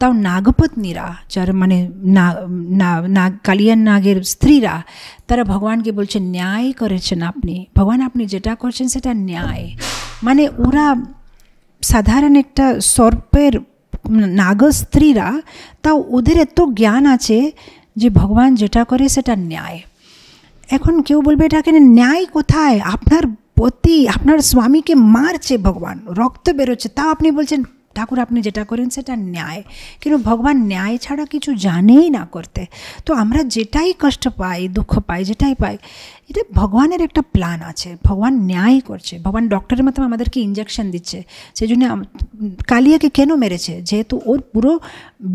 তাও নাগপত্নীরা যার মানে না কালিয়ার নাগের স্ত্রীরা তারা ভগবানকে বলছে ন্যায় করেছেন আপনি ভগবান আপনি যেটা করছেন সেটা ন্যায় মানে ওরা সাধারণ একটা সর্পের নাগস্ত্রীরা স্ত্রীরা তা ওদের এত জ্ঞান আছে যে ভগবান যেটা করে সেটা ন্যায় এখন কেউ বলবে এটা কেন ন্যায় কোথায় আপনার পতি আপনার স্বামীকে মারছে ভগবান রক্ত বেরোচ্ছে তাও আপনি বলছেন ঠাকুর আপনি যেটা করেন সেটা ন্যায় কিন্তু ভগবান ন্যায় ছাড়া কিছু জানেই না করতে তো আমরা যেটাই কষ্ট পাই দুঃখ পাই যেটাই পাই এটা ভগবানের একটা প্ল্যান আছে ভগবান ন্যায় করছে ভগবান ডক্টরের মতো আমাদেরকে ইঞ্জেকশন দিচ্ছে সেই জন্য কালিয়াকে কেন মেরেছে যেহেতু ওর পুরো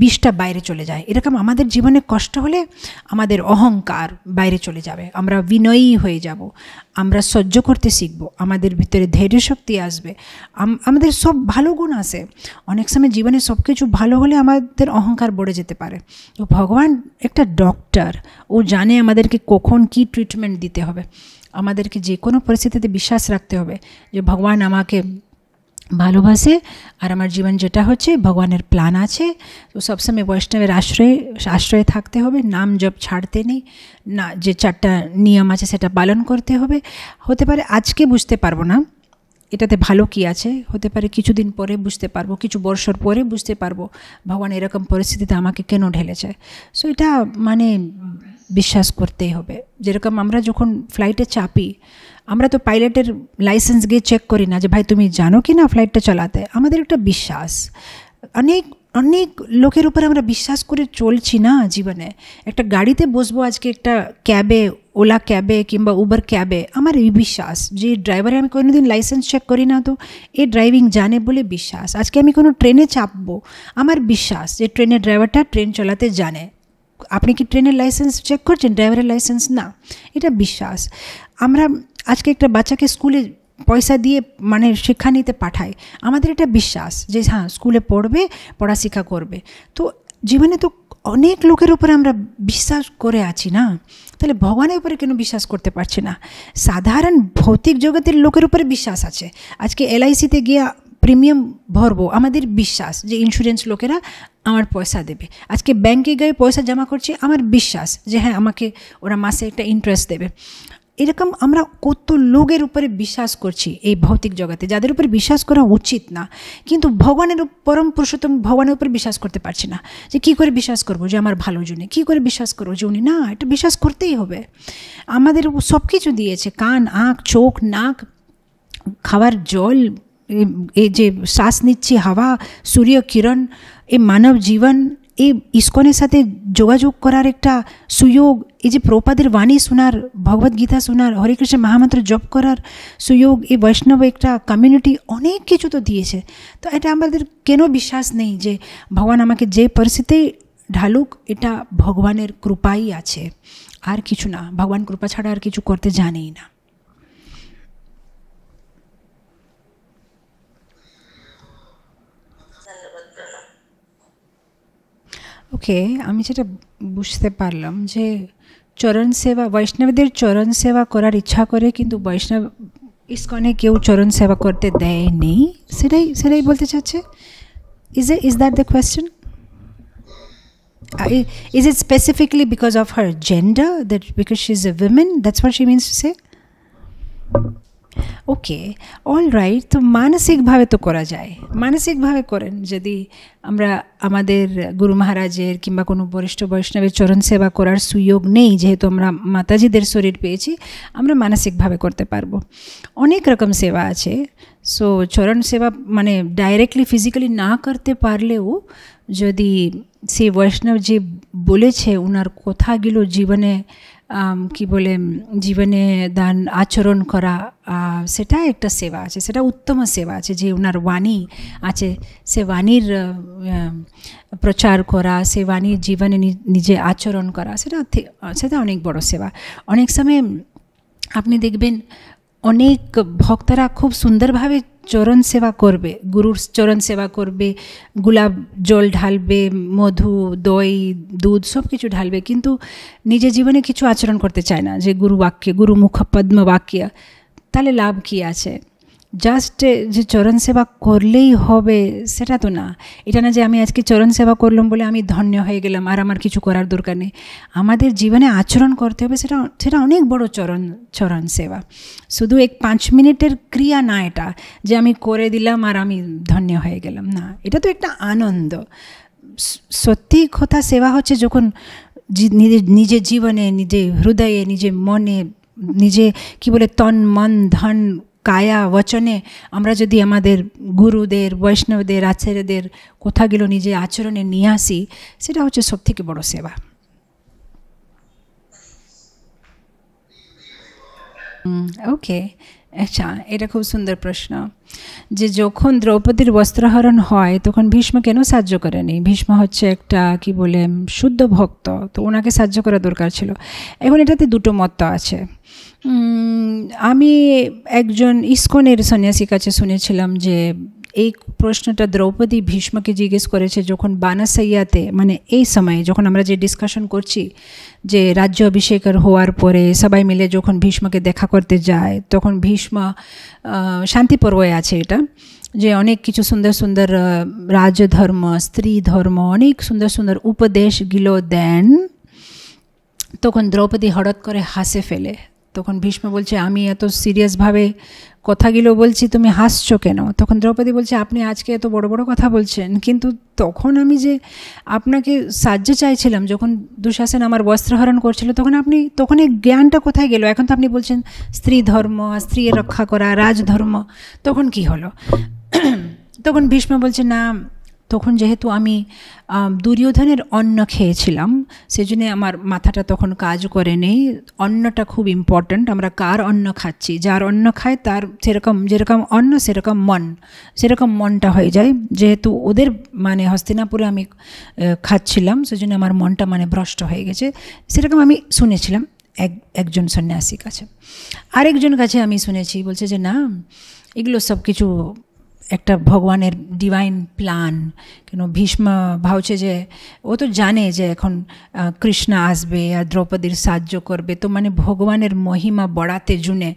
বিষটা বাইরে চলে যায় এরকম আমাদের জীবনে কষ্ট হলে আমাদের অহংকার বাইরে চলে যাবে আমরা বিনয়ী হয়ে যাব আমরা সহ্য করতে শিখব আমাদের ভিতরে ধৈর্য শক্তি আসবে আমাদের সব ভালো গুণ আসে অনেক সময় জীবনে সব কিছু ভালো হলে আমাদের অহংকার বড়ে যেতে পারে তো ভগবান একটা ডক্টর ও জানে আমাদেরকে কখন কি ট্রিটমেন্ট দিতে দিতে হবে আমাদেরকে যে কোনো পরিস্থিতিতে বিশ্বাস রাখতে হবে যে ভগবান আমাকে ভালোবাসে আর আমার জীবন যেটা হচ্ছে ভগবানের প্ল্যান আছে তো সবসময় বৈষ্ণবের আশ্রয়ে আশ্রয়ে থাকতে হবে নাম জপ ছাড়তে নেই না যে চারটা নিয়ম আছে সেটা পালন করতে হবে হতে পারে আজকে বুঝতে পারবো না এটাতে ভালো কি আছে হতে পারে কিছুদিন পরে বুঝতে পারবো কিছু বর্ষর পরে বুঝতে পারবো ভগবান এরকম পরিস্থিতিতে আমাকে কেন ঢেলেছে সো এটা মানে বিশ্বাস করতেই হবে যেরকম আমরা যখন ফ্লাইটে চাপি আমরা তো পাইলটের লাইসেন্স দেখে চেক করি না যে ভাই তুমি জানো কিনা ফ্লাইটটা চালাতে আমাদের একটা বিশ্বাস অনেক অনেক লোকের উপর আমরা বিশ্বাস করে চলছি না জীবনে একটা গাড়িতে বসবো আজকে একটা ক্যাবে ওলা ক্যাবে কিংবা উবার ক্যাবে আমরা বিশ্বাস যে ড্রাইভার আমি কোনদিন লাইসেন্স চেক করি না তো এই ড্রাইভিং জানে বলে বিশ্বাস আজকে আমি কোন ট্রেনে চাবো আমার বিশ্বাস যে ট্রেনের ড্রাইভারটা ট্রেন চালাতে জানে আপনি কি ট্রেনের লাইসেন্স চেক করছেন ড্রাইভারের লাইসেন্স না এটা বিশ্বাস আমরা আজকে একটা বাচ্চাকে স্কুলে পয়সা দিয়ে মানে শিক্ষা নিতে পাঠায় আমাদের এটা বিশ্বাস যে হ্যাঁ স্কুলে পড়বে পড়াশিক্ষা করবে তো জীবনে তো অনেক লোকের উপরে আমরা বিশ্বাস করে আছি না তাহলে ভগবানের উপরে কেন বিশ্বাস করতে পারছি না সাধারণ ভৌতিক জগতের লোকের উপরে বিশ্বাস আছে আজকে এলআইসিতে গিয়ে প্রিমিয়াম ভরবো আমাদের বিশ্বাস যে ইন্স্যুরেন্স লোকেরা আমার পয়সা দেবে আজকে ব্যাংকে গিয়ে পয়সা জমা করছি আমার বিশ্বাস যে হ্যাঁ আমাকে ওরা মাসে একটা ইন্টারেস্ট দেবে এরকম আমরা কত লোকের উপরে বিশ্বাস করছি এই ভৌতিক জগতে যাদের উপরে বিশ্বাস করা উচিত না কিন্তু ভগবানের পরম পুরুষোত্তম ভগবানের উপরে বিশ্বাস করতে পারছি না যে কী করে বিশ্বাস করবো যে আমার ভালো জন্যে কী করে বিশ্বাস করবো যে উনি না এটা বিশ্বাস করতেই হবে আমাদের সব কিছু দিয়েছে কান আঁখ চোখ নাক খাওয়ার জল এই যে শ্বাস নিচ্ছি হাওয়া সূর্য কিরণ এ মানব জীবন এই ইস্কনের সাথে যোগাযোগ করার একটা সুযোগ এই যে প্রপাদের বাণী শোনার ভগবদ গীতা শোনার হরে কৃষ্ণ মহামন্ত্র জপ করার সুযোগ এই বৈষ্ণব একটা কমিউনিটি অনেক কিছু তো দিয়েছে তো এটা আমাদের কেন বিশ্বাস নেই যে ভগবান আমাকে যে পরিস্থিতি ঢালুক এটা ভগবানের কৃপাই আছে আর কিছু না ভগবান কৃপা ছাড়া আর কিছু করতে জানেই না ওকে আমি যেটা বুঝতে পারলাম যে চরণ সেবা বৈষ্ণবদের চরণ সেবা করার ইচ্ছা করে কিন্তু বৈষ্ণব ইস্কনে কেউ চরণ সেবা করতে দেয়নি সেটাই সেটাই বলতে চাচ্ছে is a is that the question is it specifically because of her gender that because she is a women that's what she means to say okay all right তো মানসিকভাবে তো করা যায় মানসিকভাবে করেন যদি আমরা আমাদের গুরু মহারাজের কিংবা কোনো বরিষ্ঠ বৈষ্ণবের চরণ সেবা করার সুযোগ নেই যেহেতু আমরা মাতাজিদের শরীর পেয়েছি আমরা মানসিকভাবে করতে পারবো অনেক রকম সেবা আছে সো চরণ সেবা মানে ডাইরেক্টলি ফিজিক্যালি না করতে পারলেও যদি সেই বৈষ্ণব যে বলেছে ওনার কথাগুলো জীবনে কি বলে জীবনে দান আচরণ করা সেটা একটা সেবা আছে সেটা উত্তম সেবা আছে যে ওনার বাণী আছে সে বাণীর প্রচার করা সে বাণীর জীবনে নিজে আচরণ করা সেটা সেটা অনেক বড় সেবা অনেক সময় আপনি দেখবেন অনেক ভক্তরা খুব সুন্দরভাবে চরণ সেবা করবে গুরুর চরণ সেবা করবে গোলাপ জল ঢালবে মধু দই দুধ সব কিছু ঢালবে কিন্তু নিজের জীবনে কিছু আচরণ করতে চায় না যে গুরু বাক্যে গুরু মুখ পদ্ম বাক্য তাহলে লাভ কী আছে জাস্ট যে চরণ সেবা করলেই হবে সেটা তো না এটা না যে আমি আজকে চরণ সেবা করলাম বলে আমি ধন্য হয়ে গেলাম আর আমার কিছু করার দরকার নেই আমাদের জীবনে আচরণ করতে হবে সেটা সেটা অনেক বড় চরণ চরণ সেবা শুধু এক পাঁচ মিনিটের ক্রিয়া না এটা যে আমি করে দিলাম আর আমি ধন্য হয়ে গেলাম না এটা তো একটা আনন্দ সত্যি কথা সেবা হচ্ছে যখন নিজে জীবনে নিজে হৃদয়ে নিজে মনে নিজে কি বলে তন মন ধন কায়া বচনে আমরা যদি আমাদের গুরুদের বৈষ্ণবদের আচার্যদের কথাগুলো নিজে আচরণে নিয়ে আসি সেটা হচ্ছে সব থেকে বড় সেবা ওকে আচ্ছা এটা খুব সুন্দর প্রশ্ন যে যখন দ্রৌপদীর বস্ত্রহরণ হয় তখন ভীষ্ম কেন সাহায্য করেনি ভীষ্ম হচ্ছে একটা কি বলে শুদ্ধ ভক্ত তো ওনাকে সাহায্য করা দরকার ছিল এখন এটাতে দুটো মত আছে আমি একজন ইস্কনের সন্ন্যাসীর কাছে শুনেছিলাম যে এই প্রশ্নটা দ্রৌপদী ভীষ্মকে জিজ্ঞেস করেছে যখন বানাসাইয়াতে মানে এই সময়ে যখন আমরা যে ডিসকাশন করছি যে রাজ্য অভিষেকের হওয়ার পরে সবাই মিলে যখন ভীষ্মকে দেখা করতে যায় তখন ভীষ্ম শান্তি পর্বয়ে আছে এটা যে অনেক কিছু সুন্দর সুন্দর রাজধর্ম স্ত্রী ধর্ম অনেক সুন্দর সুন্দর উপদেশগুলো দেন তখন দ্রৌপদী হঠাৎ করে হাসে ফেলে তখন ভীষ্ম বলছে আমি এত সিরিয়াসভাবে কথাগুলো বলছি তুমি হাসছো কেন তখন দ্রৌপদী বলছে আপনি আজকে এত বড় বড় কথা বলছেন কিন্তু তখন আমি যে আপনাকে সাহায্য চাইছিলাম যখন দুঃশাসন আমার বস্ত্রহরণ করছিল তখন আপনি তখন এই জ্ঞানটা কোথায় গেল এখন তো আপনি বলছেন স্ত্রী ধর্ম স্ত্রী রক্ষা করা রাজধর্ম তখন কি হলো তখন ভীষ্ম বলছে না তখন যেহেতু আমি দুর্যোধনের অন্ন খেয়েছিলাম সেজন্য আমার মাথাটা তখন কাজ করে নেই অন্নটা খুব ইম্পর্ট্যান্ট আমরা কার অন্ন খাচ্ছি যার অন্ন খায় তার সেরকম যেরকম অন্ন সেরকম মন সেরকম মনটা হয়ে যায় যেহেতু ওদের মানে হস্তিনাপুরে আমি খাচ্ছিলাম সেজন্য আমার মনটা মানে ভ্রষ্ট হয়ে গেছে সেরকম আমি শুনেছিলাম এক একজন সন্ন্যাসীর কাছে আরেকজন কাছে আমি শুনেছি বলছে যে না এগুলো সব কিছু একটা ভগবানের ডিভাইন প্ল্যান কেন ভীষ্ম ভাবছে যে ও তো জানে যে এখন কৃষ্ণ আসবে আর দ্রৌপদীর সাহায্য করবে তো মানে ভগবানের মহিমা বড়াতে জুনে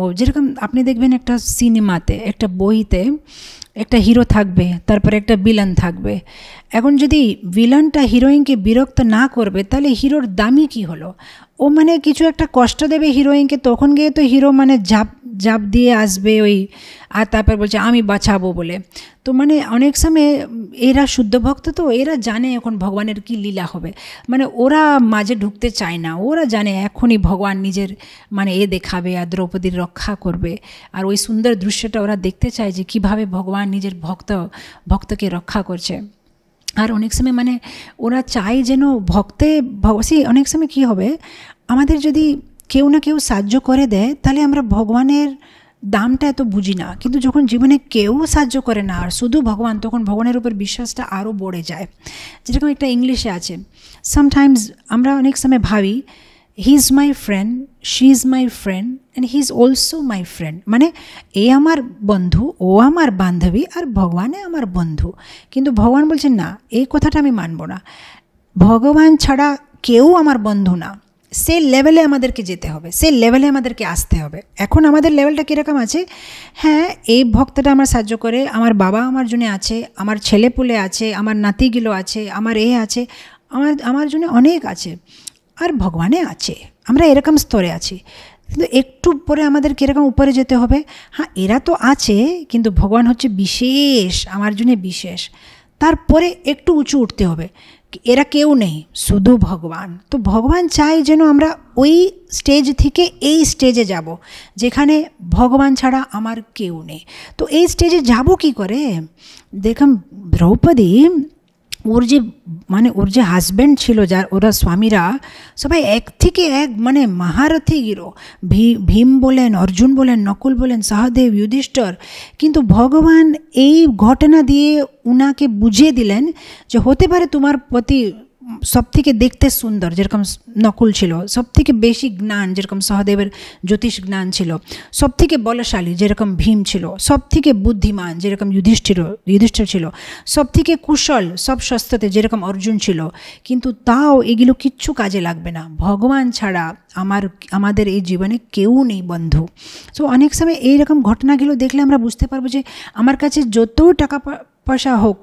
ও যেরকম আপনি দেখবেন একটা সিনেমাতে একটা বইতে একটা হিরো থাকবে তারপরে একটা ভিলান থাকবে এখন যদি ভিলানটা হিরোইনকে বিরক্ত না করবে তাহলে হিরোর দামই কি হলো ও মানে কিছু একটা কষ্ট দেবে হিরোইনকে তখন গিয়ে তো হিরো মানে ঝাঁপ জাপ দিয়ে আসবে ওই আর তারপর বলছে আমি বাঁচাবো বলে তো মানে অনেক সময় এরা শুদ্ধ ভক্ত তো এরা জানে এখন ভগবানের কি লীলা হবে মানে ওরা মাঝে ঢুকতে চায় না ওরা জানে এখনই ভগবান নিজের মানে এ দেখাবে আর দ্রৌপদীর রক্ষা করবে আর ওই সুন্দর দৃশ্যটা ওরা দেখতে চায় যে কিভাবে ভগবান নিজের ভক্ত ভক্তকে রক্ষা করছে আর অনেক সময় মানে ওরা চায় যেন ভক্তে ভগ অনেক সময় কি হবে আমাদের যদি কেউ না কেউ সাহায্য করে দেয় তাহলে আমরা ভগবানের দামটা এত বুঝি না কিন্তু যখন জীবনে কেউ সাহায্য করে না আর শুধু ভগবান তখন ভগবানের উপর বিশ্বাসটা আরও বড়ে যায় যেরকম একটা ইংলিশে আছে সামটাইমস আমরা অনেক সময় ভাবি he is my friend she is my friend and he is also my friend মানে এ আমার বন্ধু ও আমার বান্ধবী আর ভগবানে আমার বন্ধু কিন্তু ভগবান বলছেন না এই কথাটা আমি মানব না ভগবান ছাড়া কেউ আমার বন্ধু না সে লেভেলে আমাদেরকে যেতে হবে সে লেভেলে আমাদেরকে আসতে হবে এখন আমাদের লেভেলটা কীরকম আছে হ্যাঁ এই ভক্তটা আমার সাহায্য করে আমার বাবা আমার জন্য আছে আমার ছেলে পুলে আছে আমার নাতিগুলো আছে আমার এ আছে আমার আমার জন্য অনেক আছে আর ভগবানে আছে আমরা এরকম স্তরে আছি কিন্তু একটু পরে আমাদের কীরকম উপরে যেতে হবে হ্যাঁ এরা তো আছে কিন্তু ভগবান হচ্ছে বিশেষ আমার জন্য বিশেষ তারপরে একটু উঁচু উঠতে হবে এরা কেউ নেই শুধু ভগবান তো ভগবান চায় যেন আমরা ওই স্টেজ থেকে এই স্টেজে যাব যেখানে ভগবান ছাড়া আমার কেউ নেই তো এই স্টেজে যাব কি করে দেখুন দ্রৌপদী ওর যে মানে ওর যে হাজব্যান্ড ছিল যার ওরা স্বামীরা সবাই এক থেকে এক মানে মহারথী গিরো ভীম বলেন অর্জুন বলেন নকুল বলেন সহদেব যুধিষ্ঠর কিন্তু ভগবান এই ঘটনা দিয়ে উনাকে বুঝিয়ে দিলেন যে হতে পারে তোমার প্রতি সবথেকে দেখতে সুন্দর যেরকম নকুল ছিল সবথেকে বেশি জ্ঞান যেরকম সহদেবের জ্যোতিষ জ্ঞান ছিল সবথেকে বলশালী যেরকম ভীম ছিল সবথেকে বুদ্ধিমান যেরকম যুধিষ্ঠির যুধিষ্ঠির ছিল সবথেকে কুশল সব সস্ততে যেরকম অর্জুন ছিল কিন্তু তাও এগুলো কিচ্ছু কাজে লাগবে না ভগবান ছাড়া আমার আমাদের এই জীবনে কেউ নেই বন্ধু সো অনেক সময় এইরকম ঘটনাগুলো দেখলে আমরা বুঝতে পারবো যে আমার কাছে যত টাকা পয়সা হোক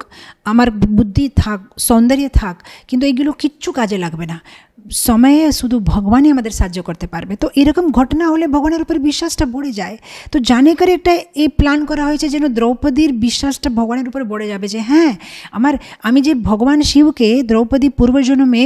আমার বুদ্ধি থাক সৌন্দর্য থাক কিন্তু এইগুলো কিচ্ছু কাজে লাগবে না সময়ে শুধু ভগবানের মধ্যে সাহায্য করতে পারবে তো এরকম ঘটনা হলে ভগবানের উপর বিশ্বাসটা কমে যায় তো জানি করে একটা এই প্ল্যান করা হয়েছে যে โน দ্রৌপদির বিশ্বাসটা ভগবানের উপর বেড়ে যাবে যে হ্যাঁ আমার আমি যে ভগবান শিবকে দ্রৌপদি পূর্বজনে মে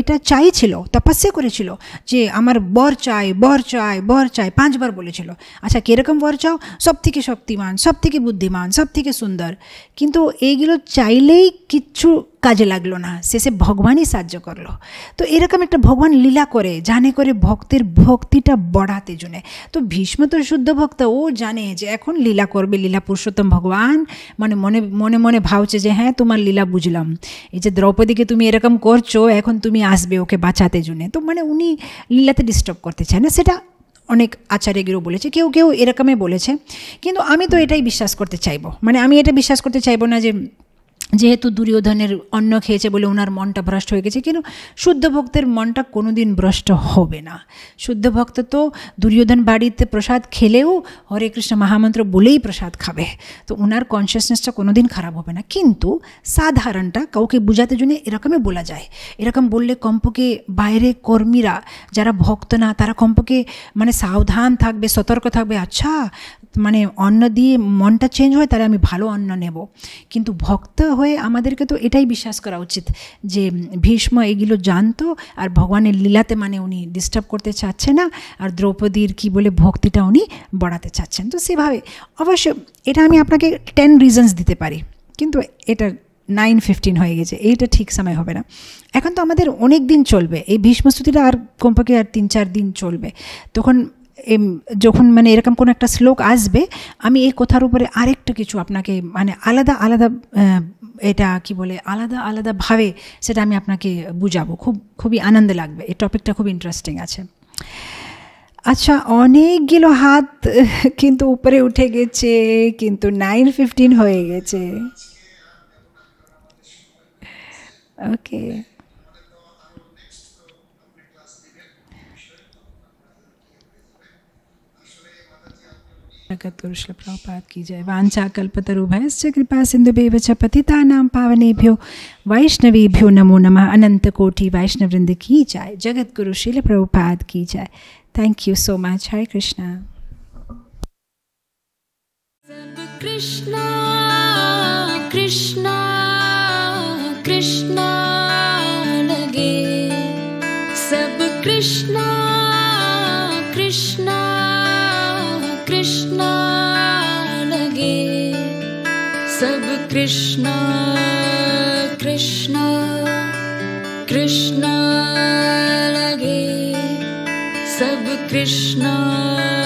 এটা চাইছিল তপস্যা করেছিল যে আমার বর চাই বর চাই বর চাই পাঁচ বার বলেছিল আচ্ছা কে রকম বর চাও সবথেকে শক্তিশালী সবথেকে বুদ্ধিমান সবথেকে সুন্দর কিন্তু এইগুলো চাইলেই কিচ্ছু কাজে লাগলো না শেষে ভগবানই সাহায্য করলো তো এরকম একটা ভগবান লীলা করে জানে করে ভক্তের ভক্তিটা বড়াতে জন্যে তো ভীষ্ম তো শুদ্ধ ভক্ত ও জানে যে এখন লীলা করবে লীলা পুরুষোত্তম ভগবান মানে মনে মনে মনে ভাবছে যে হ্যাঁ তোমার লীলা বুঝলাম এই যে দ্রৌপদীকে তুমি এরকম করছো এখন তুমি আসবে ওকে বাঁচাতে জন্যে তো মানে উনি লীলাতে ডিস্টার্ব করতে চায় না সেটা অনেক আচার্যগিরও বলেছে কেউ কেউ এরকমই বলেছে কিন্তু আমি তো এটাই বিশ্বাস করতে চাইবো মানে আমি এটা বিশ্বাস করতে চাইবো না যে যেহেতু দুর্যোধনের অন্ন খেয়েছে বলে ওনার মনটা ভ্রষ্ট হয়ে গেছে কিন্তু শুদ্ধ ভক্তের মনটা কোনো দিন ভ্রষ্ট হবে না শুদ্ধ ভক্ত তো দুর্যোধন বাড়িতে প্রসাদ খেলেও হরে কৃষ্ণ মহামন্ত্র বলেই প্রসাদ খাবে তো ওনার কনসিয়াসনেসটা কোনো দিন খারাপ হবে না কিন্তু সাধারণটা কাউকে বোঝাতে জন্য এরকমই বলা যায় এরকম বললে কম্পকে বাইরে কর্মীরা যারা ভক্ত না তারা কম্পকে মানে সাবধান থাকবে সতর্ক থাকবে আচ্ছা মানে অন্ন দিয়ে মনটা চেঞ্জ হয় তাহলে আমি ভালো অন্ন নেব কিন্তু ভক্ত হয়ে হয়ে আমাদেরকে তো এটাই বিশ্বাস করা উচিত যে ভীষ্ম এগুলো জানতো আর ভগবানের লীলাতে মানে উনি ডিস্টার্ব করতে চাচ্ছে না আর দ্রৌপদীর কি বলে ভক্তিটা উনি বাড়াতে চাচ্ছেন তো সেভাবে অবশ্য এটা আমি আপনাকে টেন রিজনস দিতে পারি কিন্তু এটা নাইন ফিফটিন হয়ে গেছে এইটা ঠিক সময় হবে না এখন তো আমাদের অনেক দিন চলবে এই ভীষ্মস্তুতিটা আর কমপক্ষে আর তিন চার দিন চলবে তখন যখন মানে এরকম কোনো একটা শ্লোক আসবে আমি এই কথার উপরে আরেকটা কিছু আপনাকে মানে আলাদা আলাদা এটা কি বলে আলাদা আলাদাভাবে সেটা আমি আপনাকে বুঝাবো খুব খুবই আনন্দ লাগবে এই টপিকটা খুব ইন্টারেস্টিং আছে আচ্ছা অনেকগুলো হাত কিন্তু উপরে উঠে গেছে কিন্তু নাইন ফিফটিন হয়ে গেছে ওকে जगत गुरु शिल प्रभुपाद की जय वांछा भयस्य कृपा सिंधु बेव च पतिता नाम पावनेभ्यो वैष्णवेभ्यो नमो नमः अनंत कोटि वैष्णव वृंद की जय जगत गुरु शिल प्रभुपाद की जय thank you so much Hare Krishna Krishna, Krishna, Krishna, लगे Sab Krishna. कृष्ण कृष्ण कृष्ण लघे सब कृष्ण